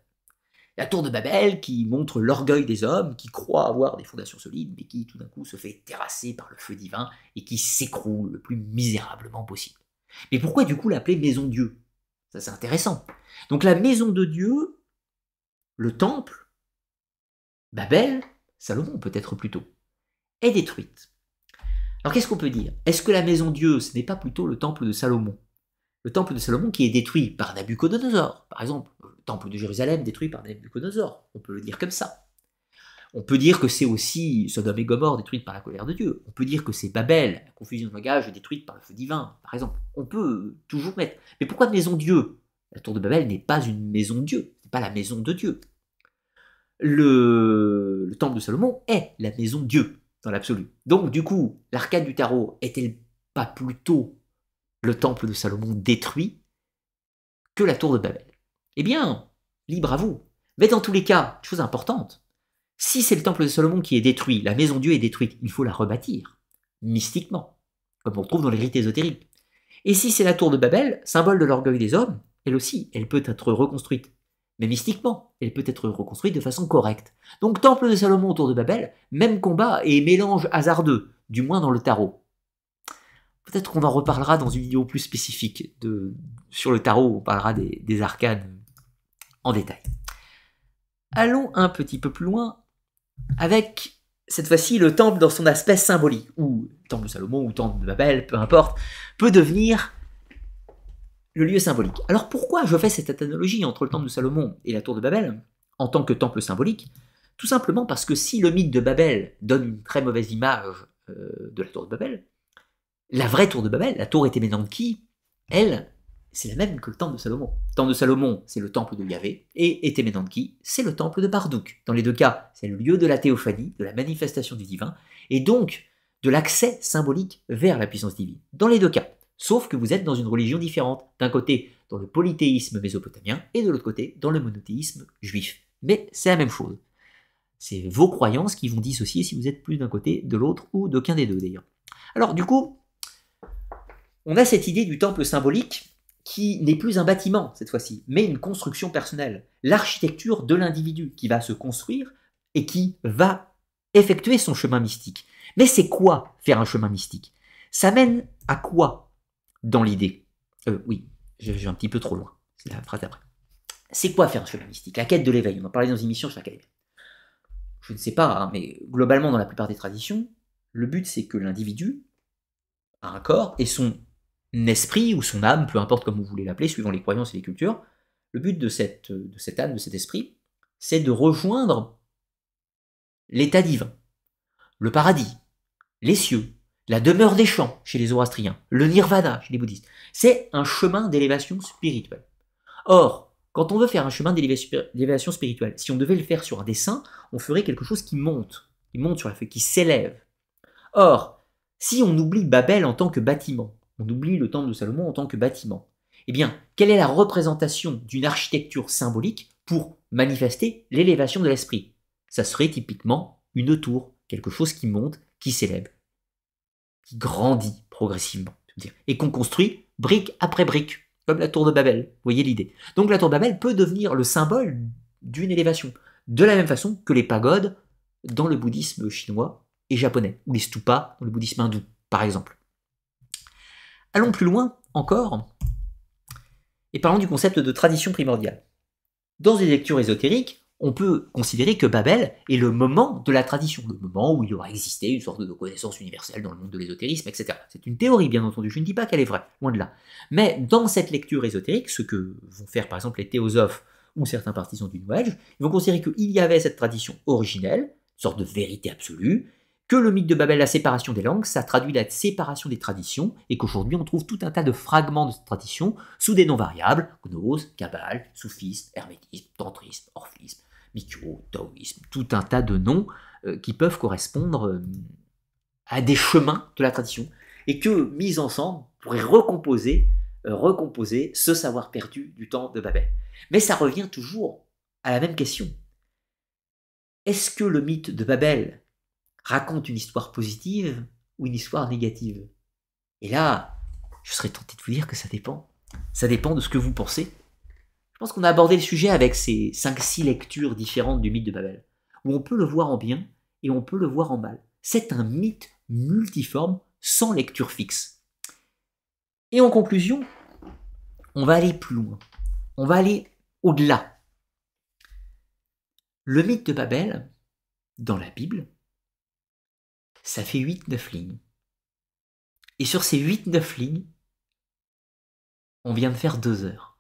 La tour de Babel qui montre l'orgueil des hommes qui croient avoir des fondations solides mais qui tout d'un coup se fait terrasser par le feu divin et qui s'écroule le plus misérablement possible. Mais pourquoi du coup l'appeler maison Dieu Ça c'est intéressant. Donc la maison de Dieu, le temple, Babel, Salomon peut-être plutôt, est détruite. Alors qu'est-ce qu'on peut dire Est-ce que la maison Dieu, ce n'est pas plutôt le temple de Salomon le temple de Salomon qui est détruit par Nabucodonosor, par exemple, le temple de Jérusalem détruit par Nabucodonosor, on peut le dire comme ça. On peut dire que c'est aussi Sodome et Gomorre détruite par la colère de Dieu. On peut dire que c'est Babel, la confusion de langage, détruite par le feu divin, par exemple. On peut toujours mettre. Mais pourquoi de maison Dieu La tour de Babel n'est pas une maison Dieu, n'est pas la maison de Dieu. Le... le temple de Salomon est la maison Dieu, dans l'absolu. Donc, du coup, l'arcade du tarot est-elle pas plutôt le temple de Salomon détruit que la tour de Babel. Eh bien, libre à vous. Mais dans tous les cas, chose importante, si c'est le temple de Salomon qui est détruit, la maison de Dieu est détruite, il faut la rebâtir, mystiquement, comme on trouve dans les rites ésotériques. Et si c'est la tour de Babel, symbole de l'orgueil des hommes, elle aussi, elle peut être reconstruite. Mais mystiquement, elle peut être reconstruite de façon correcte. Donc temple de Salomon, autour de Babel, même combat et mélange hasardeux, du moins dans le tarot. Peut-être qu'on en reparlera dans une vidéo plus spécifique sur le tarot, on parlera des, arcanes en détail. Allons un petit peu plus loin avec cette fois-ci le temple dans son aspect symbolique, ou temple de Salomon ou temple de Babel, peu importe, peut devenir le lieu symbolique. Alors pourquoi je fais cette analogie entre le temple de Salomon et la tour de Babel en tant que temple symbolique Tout simplement parce que si le mythe de Babel donne une très mauvaise image euh, de la tour de Babel, la vraie tour de Babel, la tour qui elle, c'est la même que le temple de Salomon. Le temple de Salomon, c'est le temple de Yahvé, et qui c'est le temple de Bardouk. Dans les deux cas, c'est le lieu de la théophanie, de la manifestation du divin, et donc de l'accès symbolique vers la puissance divine. Dans les deux cas, sauf que vous êtes dans une religion différente. D'un côté, dans le polythéisme mésopotamien, et de l'autre côté, dans le monothéisme juif. Mais c'est la même chose. C'est vos croyances qui vont dissocier si vous êtes plus d'un côté, de l'autre, ou d'aucun des deux d'ailleurs. Alors du coup, on a cette idée du temple symbolique qui n'est plus un bâtiment cette fois-ci, mais une construction personnelle, l'architecture de l'individu qui va se construire et qui va effectuer son chemin mystique. Mais c'est quoi faire un chemin mystique Ça mène à quoi dans l'idée euh, Oui, j'ai un petit peu trop loin, c'est la phrase d'après. C'est quoi faire un chemin mystique La quête de l'éveil, on en parlait dans une émission sur l'académie. Je ne sais pas, hein, mais globalement dans la plupart des traditions, le but c'est que l'individu a un corps et son esprit ou son âme, peu importe comme vous voulez l'appeler, suivant les croyances et les cultures, le but de, cette, de cette âme, de cet esprit, c'est de rejoindre l'état divin, le paradis, les cieux, la demeure des champs chez les Zoroastriens, le nirvana chez les bouddhistes. C'est un chemin d'élévation spirituelle. Or, quand on veut faire un chemin d'élévation spirituelle, si on devait le faire sur un dessin, on ferait quelque chose qui monte, qui monte sur la feuille, qui s'élève. Or, si on oublie Babel en tant que bâtiment, on oublie le temple de Salomon en tant que bâtiment. Eh bien, quelle est la représentation d'une architecture symbolique pour manifester l'élévation de l'esprit Ça serait typiquement une tour, quelque chose qui monte, qui s'élève, qui grandit progressivement, et qu'on construit brique après brique, comme la tour de Babel. Vous voyez l'idée Donc la tour de Babel peut devenir le symbole d'une élévation, de la même façon que les pagodes dans le bouddhisme chinois et japonais, ou les stupas dans le bouddhisme hindou, par exemple. Allons plus loin encore et parlons du concept de tradition primordiale. Dans une lecture ésotérique, on peut considérer que Babel est le moment de la tradition, le moment où il aura existé une sorte de connaissance universelle dans le monde de l'ésotérisme, etc. C'est une théorie, bien entendu, je ne dis pas qu'elle est vraie, loin de là. Mais dans cette lecture ésotérique, ce que vont faire par exemple les théosophes ou certains partisans du New Age, ils vont considérer qu'il y avait cette tradition originelle, une sorte de vérité absolue, que le mythe de Babel, la séparation des langues, ça traduit la séparation des traditions, et qu'aujourd'hui on trouve tout un tas de fragments de cette tradition sous des noms variables, gnose, kabbale, soufisme, hermétisme, tantrisme, orphisme, mikyo, taoïsme, tout un tas de noms euh, qui peuvent correspondre euh, à des chemins de la tradition, et que, mis ensemble, pourraient recomposer, euh, recomposer ce savoir perdu du temps de Babel. Mais ça revient toujours à la même question. Est-ce que le mythe de Babel raconte une histoire positive ou une histoire négative Et là, je serais tenté de vous dire que ça dépend. Ça dépend de ce que vous pensez. Je pense qu'on a abordé le sujet avec ces 5-6 lectures différentes du mythe de Babel, où on peut le voir en bien et on peut le voir en mal. C'est un mythe multiforme, sans lecture fixe. Et en conclusion, on va aller plus loin. On va aller au-delà. Le mythe de Babel, dans la Bible, ça fait 8-9 lignes. Et sur ces 8-9 lignes, on vient de faire deux heures.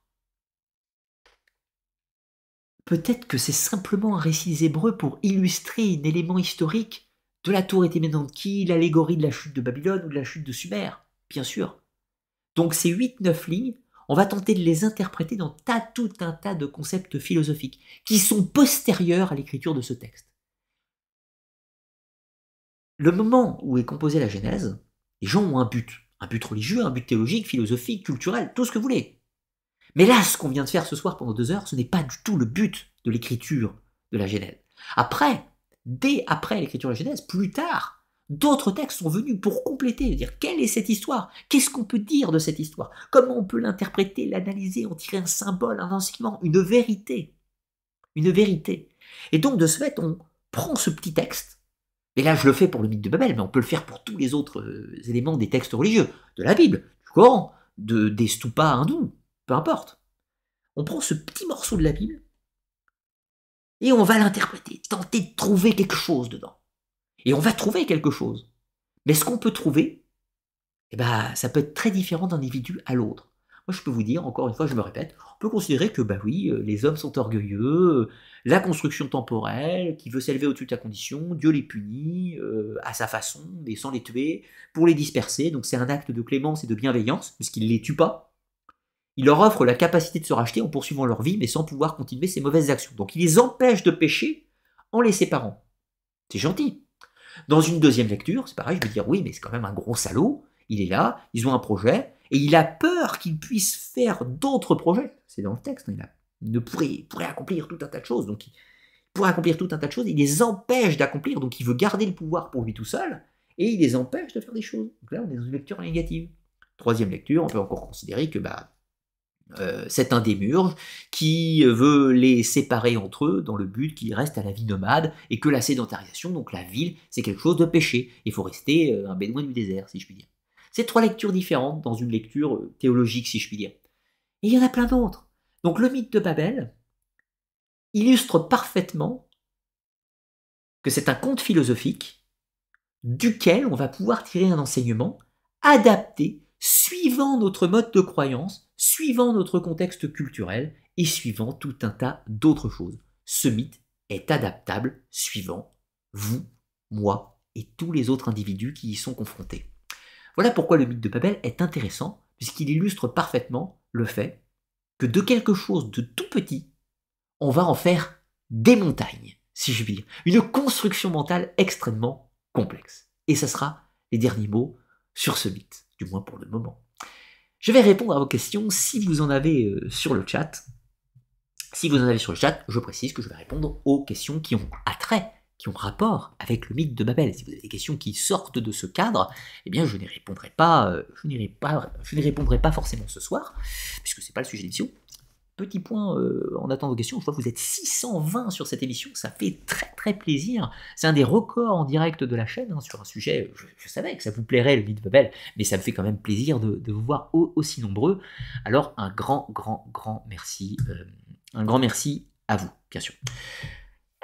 Peut-être que c'est simplement un récit hébreu pour illustrer un élément historique de la tour qui l'allégorie de la chute de Babylone ou de la chute de Sumer, bien sûr. Donc ces 8-9 lignes, on va tenter de les interpréter dans tout un tas de concepts philosophiques qui sont postérieurs à l'écriture de ce texte le moment où est composée la Genèse, les gens ont un but, un but religieux, un but théologique, philosophique, culturel, tout ce que vous voulez. Mais là, ce qu'on vient de faire ce soir pendant deux heures, ce n'est pas du tout le but de l'écriture de la Genèse. Après, dès après l'écriture de la Genèse, plus tard, d'autres textes sont venus pour compléter, dire quelle est cette histoire, qu'est-ce qu'on peut dire de cette histoire, comment on peut l'interpréter, l'analyser, en tirer un symbole, un enseignement, une vérité. Une vérité. Et donc, de ce fait, on prend ce petit texte et là, je le fais pour le mythe de Babel, mais on peut le faire pour tous les autres euh, éléments des textes religieux, de la Bible, du Coran, de, des stupas hindous, peu importe. On prend ce petit morceau de la Bible et on va l'interpréter, tenter de trouver quelque chose dedans. Et on va trouver quelque chose. Mais ce qu'on peut trouver, eh ben, ça peut être très différent d'un individu à l'autre. Moi, je peux vous dire, encore une fois, je me répète, on peut considérer que, bah oui, euh, les hommes sont orgueilleux, euh, la construction temporelle, qui veut s'élever au-dessus de la condition, Dieu les punit euh, à sa façon, mais sans les tuer, pour les disperser. Donc, c'est un acte de clémence et de bienveillance, puisqu'il ne les tue pas. Il leur offre la capacité de se racheter en poursuivant leur vie, mais sans pouvoir continuer ses mauvaises actions. Donc, il les empêche de pécher en les séparant. C'est gentil. Dans une deuxième lecture, c'est pareil, je vais dire, oui, mais c'est quand même un gros salaud. Il est là, ils ont un projet, et il a peur qu'il puisse faire d'autres projets. C'est dans le texte. Hein, il, ne pourrait, accomplir tout un tas de choses. Donc, il, pour accomplir tout un tas de choses, il les empêche d'accomplir, donc il veut garder le pouvoir pour lui tout seul, et il les empêche de faire des choses. Donc là, on est dans une lecture négative. Troisième lecture, on peut encore considérer que bah, euh, c'est un des murs qui veut les séparer entre eux dans le but qu'ils restent à la vie nomade, et que la sédentarisation, donc la ville, c'est quelque chose de péché. Il faut rester euh, un bédouin du désert, si je puis dire. C'est trois lectures différentes dans une lecture euh, théologique, si je puis dire. Et il y en a plein d'autres. Donc le mythe de Babel illustre parfaitement que c'est un conte philosophique duquel on va pouvoir tirer un enseignement adapté suivant notre mode de croyance, suivant notre contexte culturel et suivant tout un tas d'autres choses. Ce mythe est adaptable suivant vous, moi et tous les autres individus qui y sont confrontés. Voilà pourquoi le mythe de Babel est intéressant, puisqu'il illustre parfaitement le fait que de quelque chose de tout petit, on va en faire des montagnes, si je puis dire. Une construction mentale extrêmement complexe. Et ce sera les derniers mots sur ce mythe, du moins pour le moment. Je vais répondre à vos questions si vous en avez euh, sur le chat. Si vous en avez sur le chat, je précise que je vais répondre aux questions qui ont attrait qui ont rapport avec le mythe de Babel. Si vous avez des questions qui sortent de ce cadre, eh bien je n'y répondrai pas, euh, je n'y pas, je répondrai pas forcément ce soir, puisque c'est pas le sujet de l'émission. Petit point euh, en attendant vos questions, je vois que vous êtes 620 sur cette émission, ça fait très très plaisir. C'est un des records en direct de la chaîne hein, sur un sujet, je, savais que ça vous plairait le mythe de Babel, mais ça me fait quand même plaisir de, vous voir aussi nombreux. Alors un grand grand grand merci, euh, un grand merci à vous, bien sûr.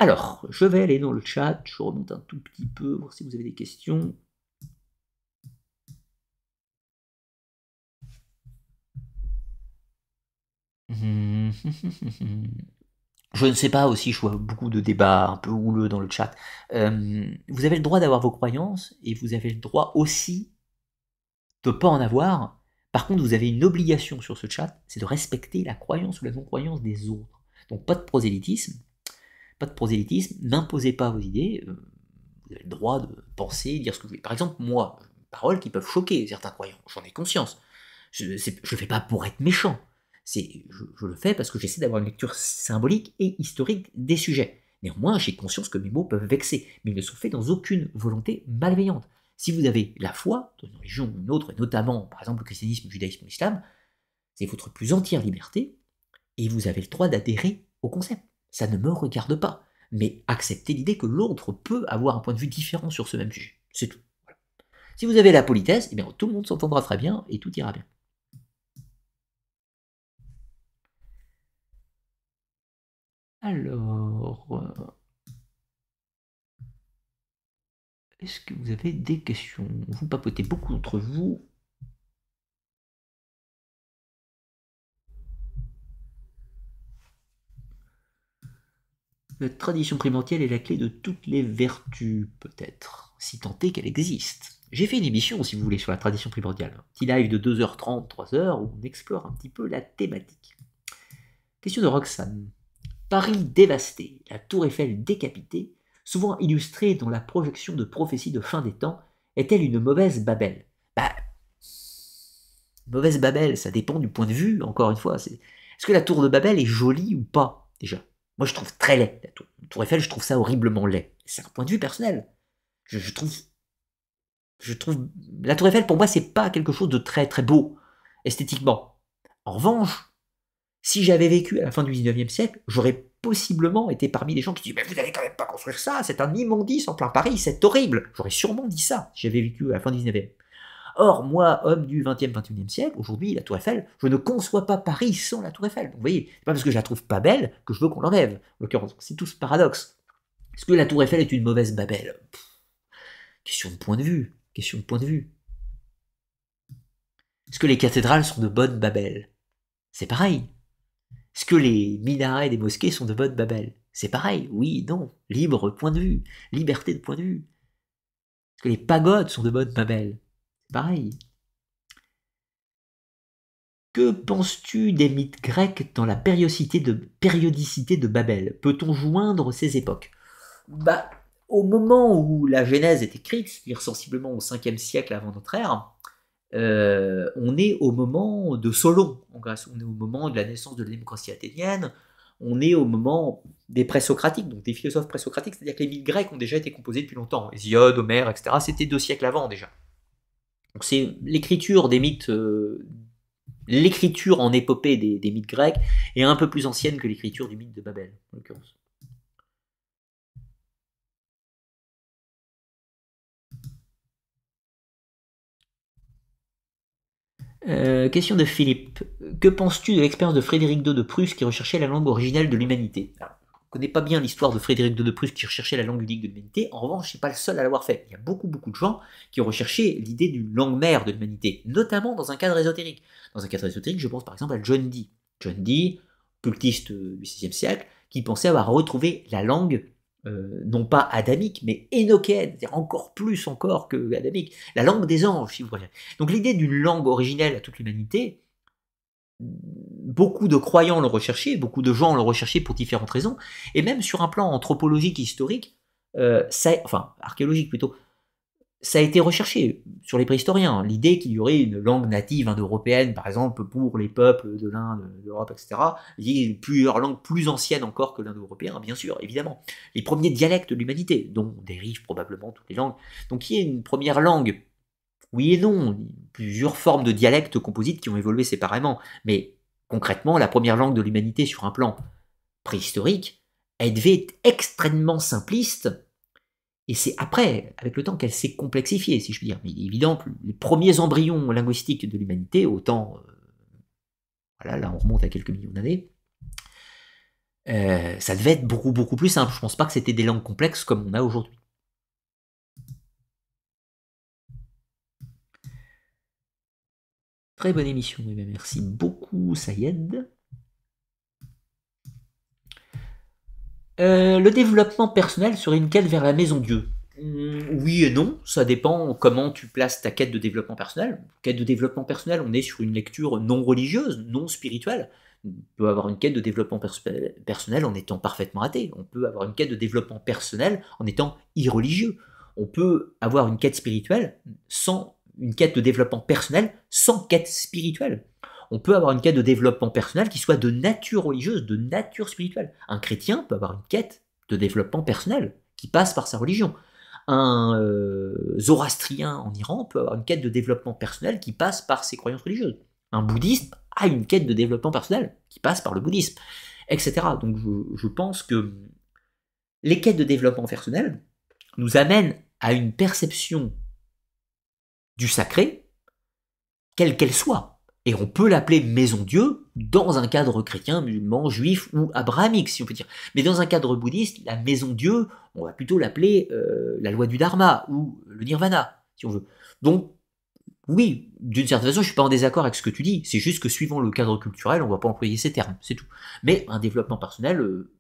Alors, je vais aller dans le chat, je remonte un tout petit peu, voir si vous avez des questions. Je ne sais pas aussi, je vois beaucoup de débats un peu houleux dans le chat. Euh, vous avez le droit d'avoir vos croyances et vous avez le droit aussi de ne pas en avoir. Par contre, vous avez une obligation sur ce chat, c'est de respecter la croyance ou la non-croyance des autres. Donc pas de prosélytisme, pas de prosélytisme, n'imposez pas vos idées, euh, vous avez le droit de penser, dire ce que vous voulez. Par exemple, moi, paroles qui peuvent choquer certains croyants, j'en ai conscience. Je ne fais pas pour être méchant, je, je le fais parce que j'essaie d'avoir une lecture symbolique et historique des sujets. Néanmoins, j'ai conscience que mes mots peuvent vexer, mais ils ne sont faits dans aucune volonté malveillante. Si vous avez la foi, dans une religion ou une autre, et notamment par exemple le christianisme, le judaïsme ou l'islam, c'est votre plus entière liberté, et vous avez le droit d'adhérer au concept ça ne me regarde pas. Mais accepter l'idée que l'autre peut avoir un point de vue différent sur ce même sujet. C'est tout. Si vous avez la politesse, eh tout le monde s'entendra très bien et tout ira bien. Alors, euh, est-ce que vous avez des questions Vous papotez beaucoup entre vous. la tradition primordiale est la clé de toutes les vertus, peut-être, si tant est qu'elle existe. J'ai fait une émission, si vous voulez, sur la tradition primordiale. Un petit live de 2h30, 3h, où on explore un petit peu la thématique. Question de Roxane. Paris dévasté, la tour Eiffel décapitée, souvent illustrée dans la projection de prophéties de fin des temps, est-elle une mauvaise Babel Bah, mauvaise Babel, ça dépend du point de vue, encore une fois. Est-ce que la tour de Babel est jolie ou pas, déjà moi, je trouve très laid la tour, Eiffel, je trouve ça horriblement laid. C'est un point de vue personnel. Je, trouve. Je trouve. La tour Eiffel, pour moi, c'est pas quelque chose de très très beau, esthétiquement. En revanche, si j'avais vécu à la fin du 19e siècle, j'aurais possiblement été parmi les gens qui disent Mais vous n'allez quand même pas construire ça, c'est un immondice en plein Paris, c'est horrible. J'aurais sûrement dit ça si j'avais vécu à la fin du 19e. Or, moi, homme du XXe, XXIe siècle, aujourd'hui, la Tour Eiffel, je ne conçois pas Paris sans la Tour Eiffel. vous voyez, c'est pas parce que je la trouve pas belle que je veux qu'on l'enlève. En l'occurrence, c'est tout ce paradoxe. Est-ce que la Tour Eiffel est une mauvaise Babel Question de point de vue. Question de point de vue. Est-ce que les cathédrales sont de bonnes Babel C'est pareil. Est-ce que les minarets des mosquées sont de bonnes Babel C'est pareil. Oui, non. Libre point de vue. Liberté de point de vue. Est-ce que les pagodes sont de bonnes Babel pareil Que penses-tu des mythes grecs dans la périodicité de, périodicité Babel Peut-on joindre ces époques bah, Au moment où la Genèse est écrite, c'est-à-dire sensiblement au 5e siècle avant notre ère, euh, on est au moment de Solon on est au moment de la naissance de la démocratie athénienne, on est au moment des présocratiques, donc des philosophes présocratiques, c'est-à-dire que les mythes grecs ont déjà été composés depuis longtemps. Hésiode, Homère, etc., c'était deux siècles avant déjà c'est l'écriture des mythes, euh, l'écriture en épopée des, mythes grecs est un peu plus ancienne que l'écriture du mythe de Babel, en l'occurrence. Euh, question de Philippe. Que penses-tu de l'expérience de Frédéric II de Prusse qui recherchait la langue originale de l'humanité ne connais pas bien l'histoire de Frédéric II de Prusse qui recherchait la langue unique de l'humanité. En revanche, je ne suis pas le seul à l'avoir fait. Il y a beaucoup, beaucoup de gens qui ont recherché l'idée d'une langue mère de l'humanité, notamment dans un cadre ésotérique. Dans un cadre ésotérique, je pense par exemple à John Dee. John Dee, cultiste euh, du 6e siècle, qui pensait avoir retrouvé la langue euh, non pas adamique, mais énochienne, c'est-à-dire encore plus encore que adamique, la langue des anges, si vous voulez. Donc l'idée d'une langue originelle à toute l'humanité, beaucoup de croyants l'ont recherché, beaucoup de gens l'ont recherché pour différentes raisons, et même sur un plan anthropologique, historique, euh, enfin archéologique plutôt, ça a été recherché sur les préhistoriens. L'idée qu'il y aurait une langue native indo-européenne, par exemple, pour les peuples de l'Inde, de l'Europe, etc. Il y a plusieurs langues plus ancienne encore que l'indo-européen, bien sûr, évidemment. Les premiers dialectes de l'humanité, dont dérive probablement toutes les langues. Donc il y a une première langue oui et non, plusieurs formes de dialectes composites qui ont évolué séparément, mais concrètement, la première langue de l'humanité sur un plan préhistorique, elle devait être extrêmement simpliste, et c'est après, avec le temps, qu'elle s'est complexifiée, si je puis dire. Mais il est évident que les premiers embryons linguistiques de l'humanité, autant. Euh, voilà, là, on remonte à quelques millions d'années. Euh, ça devait être beaucoup, beaucoup plus simple. Je ne pense pas que c'était des langues complexes comme on a aujourd'hui. Très bonne émission, merci beaucoup Sayed. Euh, le développement personnel serait une quête vers la maison Dieu. Mm, oui et non, ça dépend comment tu places ta quête de développement personnel. Quête de développement personnel, on est sur une lecture non religieuse, non spirituelle. On peut avoir une quête de développement personnel en étant parfaitement athée. On peut avoir une quête de développement personnel en étant irreligieux. On peut avoir une quête spirituelle sans une quête de développement personnel sans quête spirituelle. On peut avoir une quête de développement personnel qui soit de nature religieuse, de nature spirituelle. Un chrétien peut avoir une quête de développement personnel qui passe par sa religion. Un euh, zoroastrien en Iran peut avoir une quête de développement personnel qui passe par ses croyances religieuses. Un bouddhiste a une quête de développement personnel qui passe par le bouddhisme, etc. Donc je pense que les quêtes de développement personnel nous amènent à une perception du sacré, quelle qu'elle soit. Et on peut l'appeler maison Dieu dans un cadre chrétien, musulman, juif ou abrahamique, si on peut dire. Mais dans un cadre bouddhiste, la maison Dieu, on va plutôt l'appeler euh, la loi du dharma ou le nirvana, si on veut. Donc, oui, d'une certaine façon, je ne suis pas en désaccord avec ce que tu dis. C'est juste que suivant le cadre culturel, on ne va pas employer ces termes, c'est tout. Mais un développement personnel euh,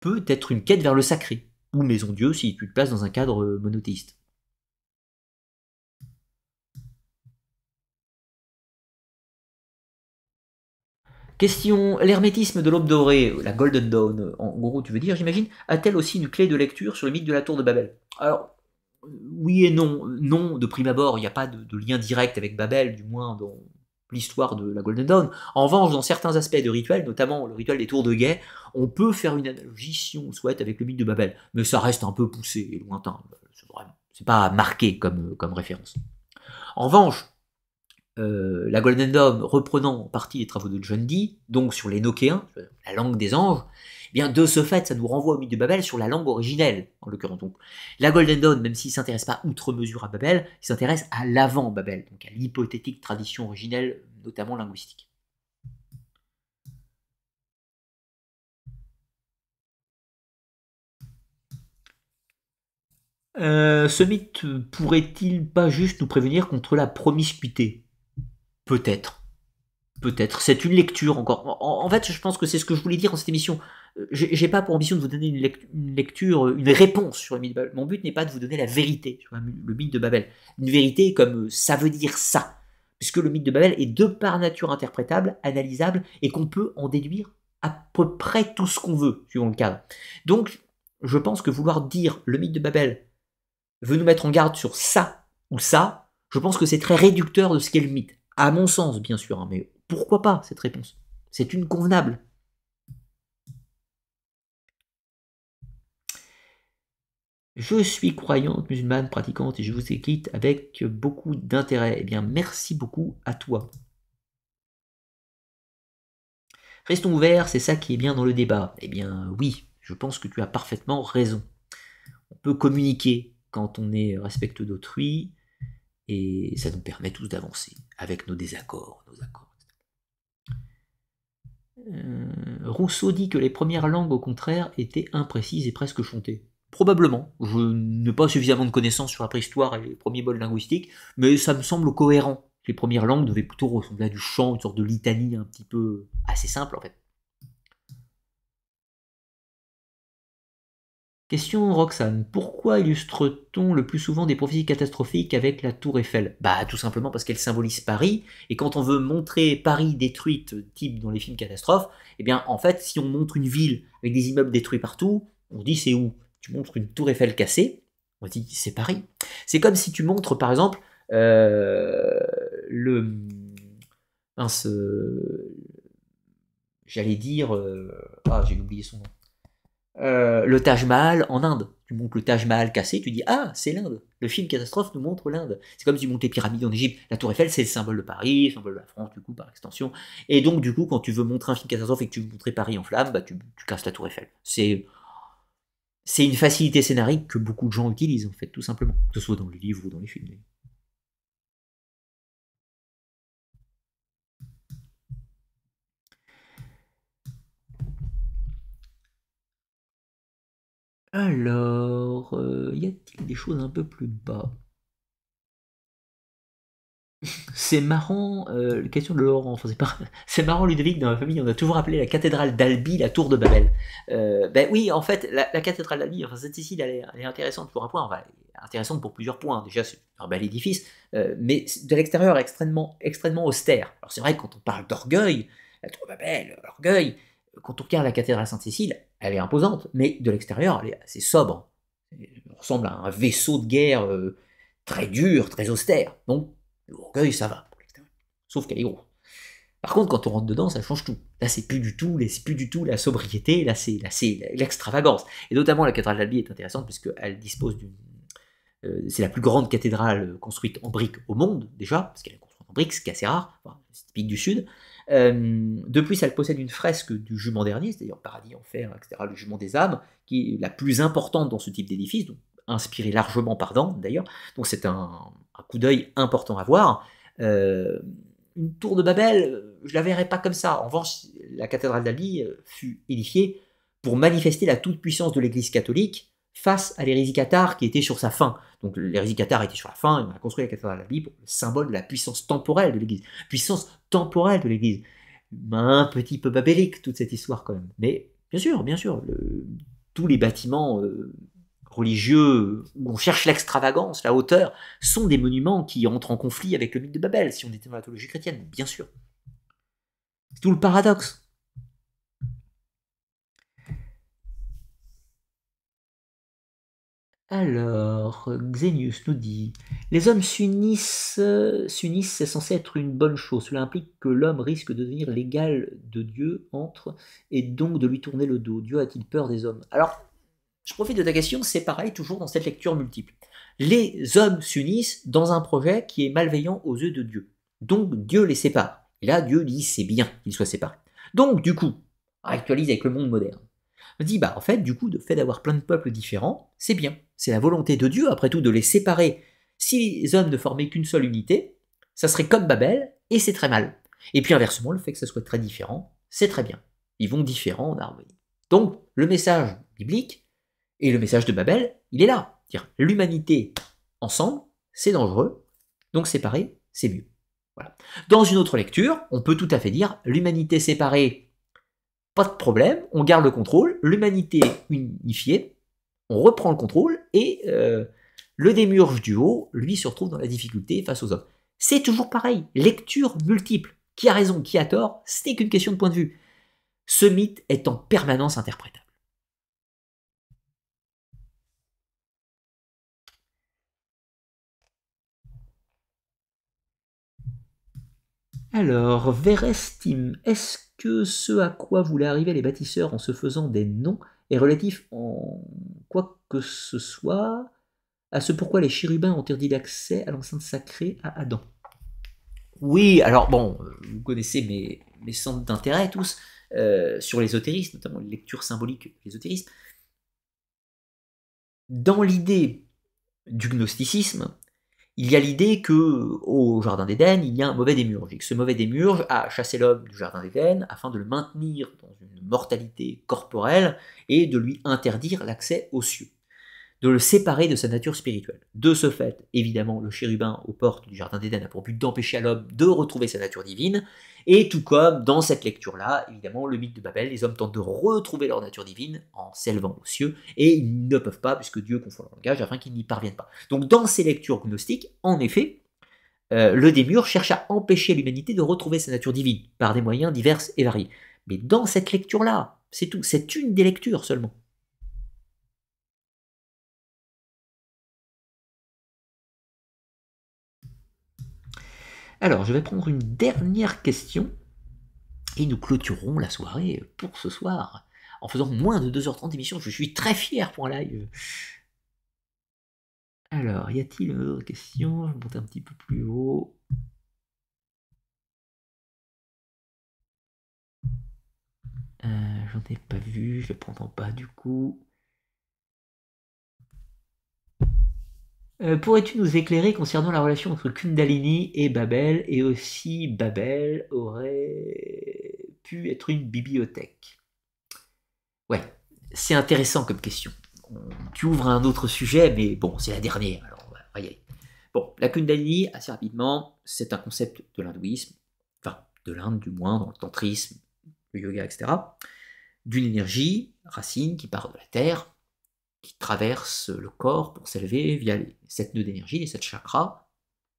peut être une quête vers le sacré, ou maison Dieu si tu te places dans un cadre euh, monothéiste. Question, l'hermétisme de l'aube dorée, la Golden Dawn, en gros, tu veux dire, j'imagine, a-t-elle aussi une clé de lecture sur le mythe de la tour de Babel Alors, oui et non. Non, de prime abord, il n'y a pas de, lien direct avec Babel, du moins dans l'histoire de la Golden Dawn. En revanche, dans certains aspects de rituels, notamment le rituel des tours de guet, on peut faire une analogie, si on souhaite, avec le mythe de Babel. Mais ça reste un peu poussé et lointain. C'est pas marqué comme, comme référence. En revanche, euh, la Golden Dawn reprenant en partie les travaux de John Dee, donc sur les Nokéens, la langue des anges, eh bien de ce fait, ça nous renvoie au mythe de Babel sur la langue originelle, en l'occurrence. Donc, la Golden Dawn, même s'il ne s'intéresse pas outre mesure à Babel, il s'intéresse à l'avant Babel, donc à l'hypothétique tradition originelle, notamment linguistique. Euh, ce mythe pourrait-il pas juste nous prévenir contre la promiscuité Peut-être. Peut-être. C'est une lecture encore. En, fait, je pense que c'est ce que je voulais dire en cette émission. Euh, j'ai pas pour ambition de vous donner une, lecture, euh, une réponse sur le mythe de Babel. Mon but n'est pas de vous donner la vérité sur le mythe de Babel. Une vérité comme euh, ça veut dire ça. Puisque le mythe de Babel est de par nature interprétable, analysable, et qu'on peut en déduire à peu près tout ce qu'on veut, suivant le cadre. Donc, je pense que vouloir dire le mythe de Babel veut nous mettre en garde sur ça ou ça, je pense que c'est très réducteur de ce qu'est le mythe. À mon sens, bien sûr, hein, mais pourquoi pas cette réponse C'est une convenable. Je suis croyante, musulmane, pratiquante et je vous écoute avec beaucoup d'intérêt. Eh bien, merci beaucoup à toi. Restons ouverts, c'est ça qui est bien dans le débat. Eh bien, oui, je pense que tu as parfaitement raison. On peut communiquer quand on est respectueux d'autrui, et ça nous permet tous d'avancer avec nos désaccords, nos accords. Euh, Rousseau dit que les premières langues, au contraire, étaient imprécises et presque chantées. Probablement. Je n'ai pas suffisamment de connaissances sur la préhistoire et les premiers bols linguistiques, mais ça me semble cohérent. Les premières langues devaient plutôt ressembler à du chant, une sorte de litanie un petit peu assez simple en fait. Question Roxane, pourquoi illustre-t-on le plus souvent des prophéties catastrophiques avec la tour Eiffel Bah tout simplement parce qu'elle symbolise Paris, et quand on veut montrer Paris détruite, type dans les films catastrophes, eh bien en fait si on montre une ville avec des immeubles détruits partout, on dit c'est où Tu montres une tour Eiffel cassée, on dit c'est Paris. C'est comme si tu montres par exemple euh, le... Euh, j'allais dire... Euh, ah j'ai oublié son nom. Euh, le Taj Mahal en Inde. Tu montes le Taj Mahal cassé, tu dis Ah, c'est l'Inde. Le film Catastrophe nous montre l'Inde. C'est comme si tu montais les pyramides en Égypte. La Tour Eiffel, c'est le symbole de Paris, le symbole de la France, du coup, par extension. Et donc, du coup, quand tu veux montrer un film Catastrophe et que tu veux montrer Paris en flamme, bah, tu, tu casses la Tour Eiffel. C'est. C'est une facilité scénarique que beaucoup de gens utilisent, en fait, tout simplement, que ce soit dans les livres ou dans les films. Alors, euh, y a-t-il des choses un peu plus bas c'est marrant, euh, question de Laurent, enfin, c'est, pas... marrant Ludovic, dans ma famille on a toujours appelé la cathédrale d'Albi la tour de Babel. Euh, ben oui, en fait, la, cathédrale d'Albi, enfin, cette ici, elle est, elle est, intéressante pour un point, intéressante pour plusieurs points. Déjà, c'est un bel édifice, euh, mais de l'extérieur extrêmement, extrêmement austère. Alors c'est vrai que quand on parle d'orgueil, la tour de Babel, l'orgueil, quand on regarde la cathédrale Sainte-Cécile, elle est imposante, mais de l'extérieur, elle est assez sobre. Elle ressemble à un vaisseau de guerre euh, très dur, très austère. Donc, l'orgueil, ça va Sauf qu'elle est grosse. Par contre, quand on rentre dedans, ça change tout. Là, c'est plus du tout, c'est plus du tout la sobriété, là, c'est l'extravagance. Et notamment, la cathédrale d'Albi est intéressante puisqu'elle dispose d'une. Euh, c'est la plus grande cathédrale construite en briques au monde, déjà, parce qu'elle est construite en briques, ce qui est assez rare, enfin, c'est typique du Sud. Euh, de plus, elle possède une fresque du jument dernier, c'est-à-dire paradis, enfer, etc., le jument des âmes, qui est la plus importante dans ce type d'édifice, donc inspirée largement par Dante d'ailleurs. Donc c'est un, coup d'œil important à voir. Euh, une tour de Babel, je la verrais pas comme ça. En revanche, la cathédrale d'Ali euh, fut édifiée pour manifester la toute-puissance de l'Église catholique face à l'hérésie qui était sur sa fin. Donc l'hérésie était sur la fin, il on a construit la cathédrale de la Bible, symbole de la puissance temporelle de l'Église. Puissance temporelle de l'Église. Un petit peu babélique toute cette histoire quand même. Mais bien sûr, bien sûr, tous les bâtiments euh, religieux où on cherche l'extravagance, la hauteur, sont des monuments qui entrent en conflit avec le mythe de Babel, si on était dans la théologie chrétienne, bien sûr. C'est tout le paradoxe. Alors, Xenius nous dit Les hommes s'unissent, s'unissent, c'est censé être une bonne chose. Cela implique que l'homme risque de devenir l'égal de Dieu entre et donc de lui tourner le dos. Dieu a-t-il peur des hommes Alors, je profite de ta question, c'est pareil, toujours dans cette lecture multiple. Les hommes s'unissent dans un projet qui est malveillant aux yeux de Dieu. Donc, Dieu les sépare. Et là, Dieu dit C'est bien qu'ils soient séparés. Donc, du coup, actualise avec le monde moderne. On dit, bah en fait, du coup, le fait d'avoir plein de peuples différents, c'est bien. C'est la volonté de Dieu, après tout, de les séparer. Si les hommes ne formaient qu'une seule unité, ça serait comme Babel, et c'est très mal. Et puis inversement, le fait que ça soit très différent, c'est très bien. Ils vont différents en harmonie. Donc, le message biblique et le message de Babel, il est là. Dire l'humanité ensemble, c'est dangereux, donc séparer, c'est mieux. Voilà. Dans une autre lecture, on peut tout à fait dire l'humanité séparée, pas de problème, on garde le contrôle, l'humanité unifiée, on reprend le contrôle et euh, le démurge du haut, lui, se retrouve dans la difficulté face aux hommes. C'est toujours pareil, lecture multiple. Qui a raison, qui a tort, ce n'est qu'une question de point de vue. Ce mythe est en permanence interprété. Alors, verestim, est-ce que ce à quoi voulaient arriver les bâtisseurs en se faisant des noms est relatif en quoi que ce soit à ce pourquoi les chérubins ont interdit l'accès à l'enceinte sacrée à Adam Oui, alors bon, vous connaissez mes, centres d'intérêt tous, euh, sur l'ésotérisme, notamment les lectures symboliques l'ésotérisme. Dans l'idée du gnosticisme, il y a l'idée que au Jardin d'Éden, il y a un mauvais démurge, et que ce mauvais démurge a chassé l'homme du Jardin d'Éden afin de le maintenir dans une mortalité corporelle et de lui interdire l'accès aux cieux de le séparer de sa nature spirituelle. De ce fait, évidemment, le chérubin aux portes du Jardin d'Éden a pour but d'empêcher à l'homme de retrouver sa nature divine, et tout comme dans cette lecture-là, évidemment, le mythe de Babel, les hommes tentent de retrouver leur nature divine en s'élevant aux cieux, et ils ne peuvent pas, puisque Dieu confond leur langage, afin qu'ils n'y parviennent pas. Donc dans ces lectures gnostiques, en effet, euh, le démur cherche à empêcher l'humanité de retrouver sa nature divine, par des moyens divers et variés. Mais dans cette lecture-là, c'est tout, c'est une des lectures seulement. Alors, je vais prendre une dernière question et nous clôturons la soirée pour ce soir en faisant moins de 2h30 d'émission. Je suis très fier pour un live. Alors, y a-t-il une autre question Je monter un petit peu plus haut. Euh, j'en ai pas vu, je vais prendre en bas du coup. Euh, pourrais-tu nous éclairer concernant la relation entre Kundalini et Babel et aussi Babel aurait pu être une bibliothèque Ouais, c'est intéressant comme question. Tu ouvres un autre sujet, mais bon, c'est la dernière, alors va y aller. Bon, la Kundalini, assez rapidement, c'est un concept de l'hindouisme, enfin de l'Inde du moins, dans le tantrisme, le yoga, etc. D'une énergie, racine, qui part de la terre, qui traverse le corps pour s'élever via cette sept d'énergie, et sept chakras,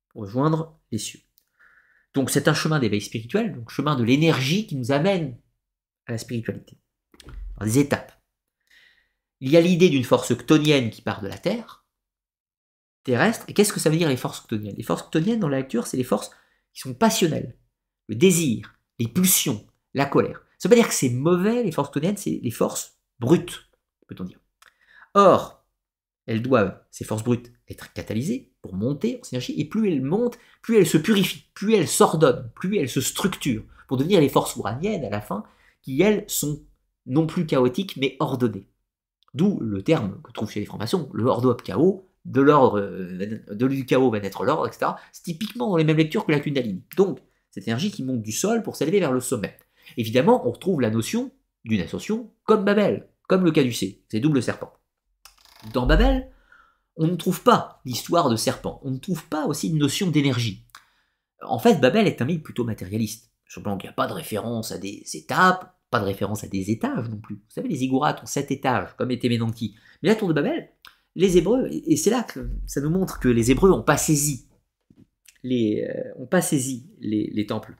pour rejoindre les cieux. Donc c'est un chemin d'éveil spirituel, donc chemin de l'énergie qui nous amène à la spiritualité. Dans des étapes. Il y a l'idée d'une force chtonienne qui part de la Terre, terrestre, et qu'est-ce que ça veut dire les forces chtoniennes Les forces chtoniennes dans la lecture, c'est les forces qui sont passionnelles, le désir, les pulsions, la colère. Ça veut pas dire que c'est mauvais, les forces chtoniennes, c'est les forces brutes, peut-on dire. Or, elles doivent, ces forces brutes, être catalysées pour monter en synergie, et plus elles montent, plus elles se purifient, plus elles s'ordonnent, plus elles se structurent, pour devenir les forces uraniennes à la fin, qui elles sont non plus chaotiques, mais ordonnées. D'où le terme que trouve chez les francs-maçons, le ordo ab chaos, de l'ordre, euh, de du chaos va naître l'ordre, etc. C'est typiquement dans les mêmes lectures que la Kundalini. Donc, cette énergie qui monte du sol pour s'élever vers le sommet. Évidemment, on retrouve la notion d'une ascension comme Babel, comme le caducée, ces doubles serpents. Dans Babel, on ne trouve pas l'histoire de serpent, on ne trouve pas aussi une notion d'énergie. En fait, Babel est un mythe plutôt matérialiste. Sur le plan qu'il n'y a pas de référence à des étapes, pas de référence à des étages non plus. Vous savez, les ziggourats ont sept étages, comme était Ménanti. Mais la tour de Babel, les Hébreux, et c'est là que ça nous montre que les Hébreux n'ont pas saisi les, euh, pas saisi les, temples.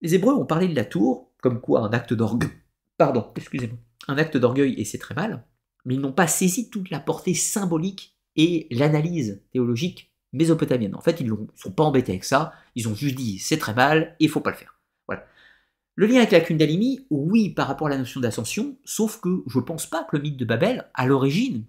Les Hébreux ont parlé de la tour comme quoi un acte d'orgueil. Pardon, excusez-moi. Un acte d'orgueil, et c'est très mal mais ils n'ont pas saisi toute la portée symbolique et l'analyse théologique mésopotamienne. En fait, ils ne sont pas embêtés avec ça, ils ont juste dit c'est très mal et il faut pas le faire. Voilà. Le lien avec la Kundalini, oui, par rapport à la notion d'ascension, sauf que je ne pense pas que le mythe de Babel, à l'origine,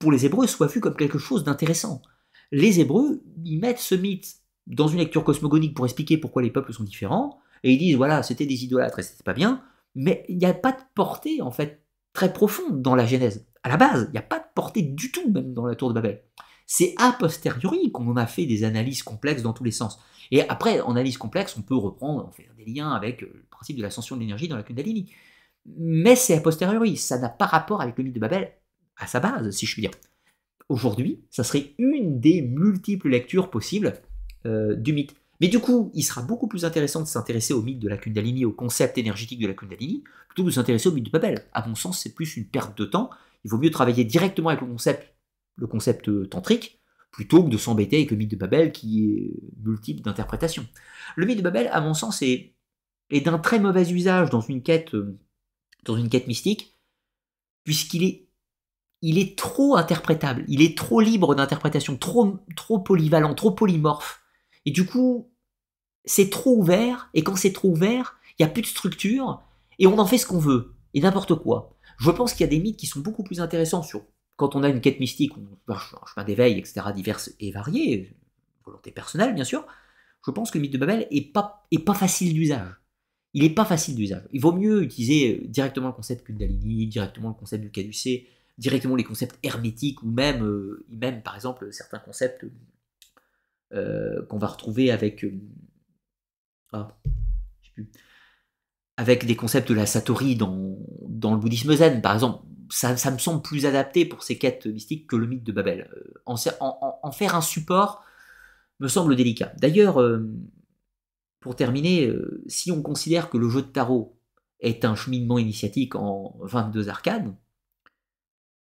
pour les Hébreux, soit vu comme quelque chose d'intéressant. Les Hébreux, ils mettent ce mythe dans une lecture cosmogonique pour expliquer pourquoi les peuples sont différents, et ils disent voilà, c'était des idolâtres et c'était pas bien, mais il n'y a pas de portée en fait très profonde dans la Genèse. À la base, il n'y a pas de portée du tout, même dans la tour de Babel. C'est a posteriori qu'on a fait des analyses complexes dans tous les sens. Et après, en analyse complexe, on peut reprendre, on fait des liens avec euh, le principe de l'ascension de l'énergie dans la Kundalini. Mais c'est a posteriori, ça n'a pas rapport avec le mythe de Babel à sa base, si je puis dire. Aujourd'hui, ça serait une des multiples lectures possibles euh, du mythe. Mais du coup, il sera beaucoup plus intéressant de s'intéresser au mythe de la Kundalini, au concept énergétique de la Kundalini, plutôt que de s'intéresser au mythe de Babel. À mon sens, c'est plus une perte de temps. Il vaut mieux travailler directement avec le concept, le concept euh, tantrique, plutôt que de s'embêter avec le mythe de Babel qui est multiple d'interprétations. Le mythe de Babel, à mon sens, est, est d'un très mauvais usage dans une quête, euh, dans une quête mystique, puisqu'il est il est trop interprétable, il est trop libre d'interprétation, trop, trop polyvalent, trop polymorphe. Et du coup, c'est trop ouvert, et quand c'est trop ouvert, il n'y a plus de structure, et on en fait ce qu'on veut, et n'importe quoi. Je pense qu'il y a des mythes qui sont beaucoup plus intéressants sur quand on a une quête mystique ou un chemin d'éveil, etc., diverses et variés, volonté personnelle bien sûr, je pense que le mythe de Babel n'est pas, facile d'usage. Il n'est pas facile d'usage. Il vaut mieux utiliser euh, directement le concept Kundalini, directement le concept du caducée, directement les concepts hermétiques ou même, euh, même par exemple certains concepts euh, qu'on va retrouver avec. Euh, ah, avec des concepts de la Satori dans, le bouddhisme zen, par exemple. Ça, me semble plus adapté pour ces quêtes mystiques que le mythe de Babel. Euh, en, faire un support me semble délicat. D'ailleurs, pour terminer, si on considère que le jeu de tarot est un cheminement initiatique en 22 arcades,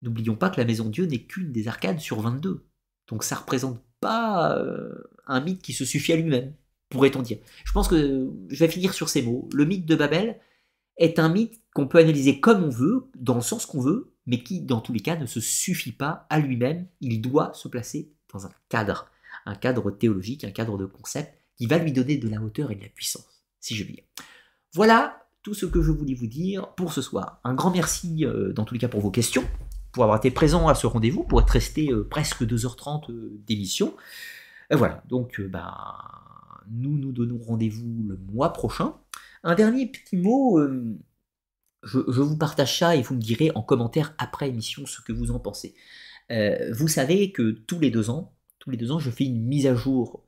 n'oublions pas que la Maison Dieu n'est qu'une des arcades sur 22. Donc ça représente pas euh, un mythe qui se suffit à lui-même, pourrait-on dire. Je pense que je vais finir sur ces mots. Le mythe de Babel est un mythe qu'on peut analyser comme on veut, dans le sens qu'on veut, mais qui, dans tous les cas, ne se suffit pas à lui-même. Il doit se placer dans un cadre, un cadre théologique, un cadre de concept, qui va lui donner de la hauteur et de la puissance, si je puis dire. Voilà tout ce que je voulais vous dire pour ce soir. Un grand merci, euh, dans tous les cas, pour vos questions pour avoir été présent à ce rendez-vous, pour être resté euh, presque 2h30 euh, d'émission. Euh, voilà, donc bah, nous nous donnons rendez-vous le mois prochain. Un dernier petit mot, je, vous partage ça et vous me direz en commentaire après émission ce que vous en pensez. vous savez que tous les deux ans, tous les deux ans, je fais une mise à jour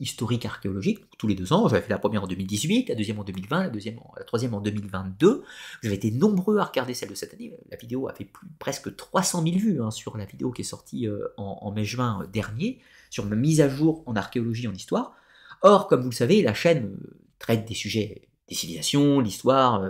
historique archéologique, tous les deux ans. J'avais fait la première en 2018, la deuxième en 2020, la, deuxième la troisième en 2022. J'avais été nombreux à regarder celle de cette année. La vidéo a fait presque 300 000 vues hein, sur la vidéo qui est sortie euh, en, mai-juin euh, dernier, sur ma mise à jour en archéologie en histoire. Or, comme vous le savez, la chaîne euh, traite des sujets des civilisations, l'histoire,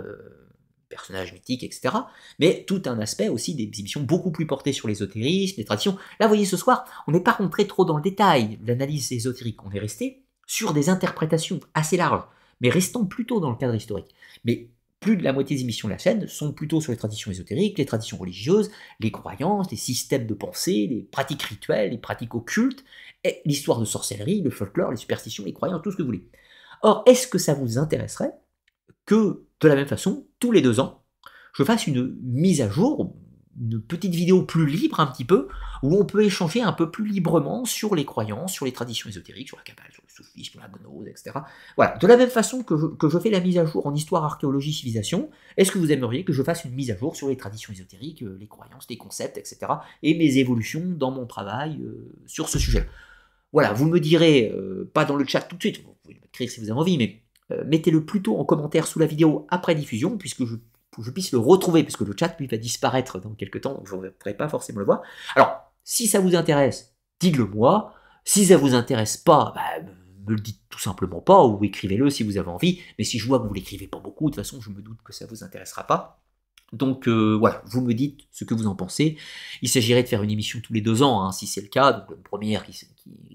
personnages mythiques, etc. Mais tout un aspect aussi des émissions beaucoup plus portées sur l'ésotérisme, les traditions. Là, vous voyez, ce soir, on n'est pas rentré trop dans le détail de l'analyse ésotérique. On est resté sur des interprétations assez larges, mais restant plutôt dans le cadre historique. Mais plus de la moitié des émissions de la chaîne sont plutôt sur les traditions ésotériques, les traditions religieuses, les croyances, les systèmes de pensée, les pratiques rituelles, les pratiques occultes, l'histoire de sorcellerie, le folklore, les superstitions, les croyances, tout ce que vous voulez. Or, est-ce que ça vous intéresserait que, de la même façon, tous les deux ans, je fasse une mise à jour, une petite vidéo plus libre un petit peu, où on peut échanger un peu plus librement sur les croyances, sur les traditions ésotériques, sur la cabale, sur le soufisme, la gnose, etc. Voilà, de la même façon que je, fais la mise à jour en histoire, archéologie, civilisation, est-ce que vous aimeriez que je fasse une mise à jour sur les traditions ésotériques, euh, les croyances, les concepts, etc., et mes évolutions dans mon travail euh, sur ce sujet Voilà, vous me direz, euh, pas dans le chat tout de suite, vous pouvez m'écrire si vous avez envie, mais euh, mettez-le plutôt en commentaire sous la vidéo après diffusion, puisque je, puisse le retrouver, puisque le chat, lui, va disparaître dans quelques temps, donc je ne pourrai pas forcément le voir. Alors, si ça vous intéresse, dites-le moi. Si ça vous intéresse pas, bah, me le dites tout simplement pas, ou écrivez-le si vous avez envie. Mais si je vois que vous l'écrivez pas beaucoup, de toute façon, je me doute que ça vous intéressera pas. Donc euh, voilà, vous me dites ce que vous en pensez. Il s'agirait de faire une émission tous les deux ans, hein, si c'est le cas. Donc la première qui,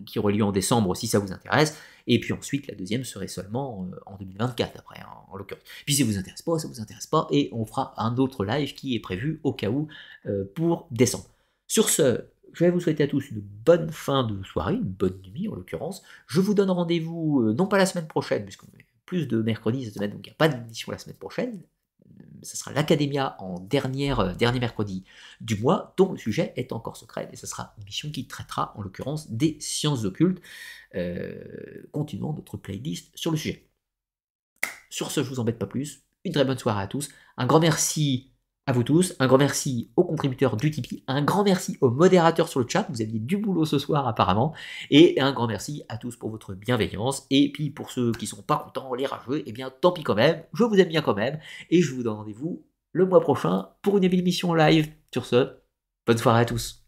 qui, en décembre, si ça vous intéresse. Et puis ensuite, la deuxième serait seulement euh, en 2024, après, hein, en l'occurrence. Puis si ça vous intéresse pas, ça vous intéresse pas. Et on fera un autre live qui est prévu au cas où euh, pour décembre. Sur ce, je vais vous souhaiter à tous une bonne fin de soirée, une bonne nuit en l'occurrence. Je vous donne rendez-vous, non pas la semaine prochaine, puisqu'on a plus de mercredi cette semaine, donc il n'y a pas d'émission la semaine prochaine ce sera l'académia en euh, dernier mercredi du mois, dont le sujet est encore secret. Et ce sera une émission qui traitera en l'occurrence des sciences occultes. Euh, continuons notre playlist sur le sujet. Sur ce, je vous embête pas plus. Une très bonne soirée à tous. Un grand merci à vous tous. Un grand merci aux contributeurs du Tipeee, un grand merci aux modérateurs sur le chat, vous aviez du boulot ce soir apparemment, et un grand merci à tous pour votre bienveillance. Et puis pour ceux qui sont pas contents, les rageux, eh bien tant pis quand même, je vous aime bien quand même, et je vous donne rendez-vous le mois prochain pour une émission live. Sur ce, bonne soirée à tous.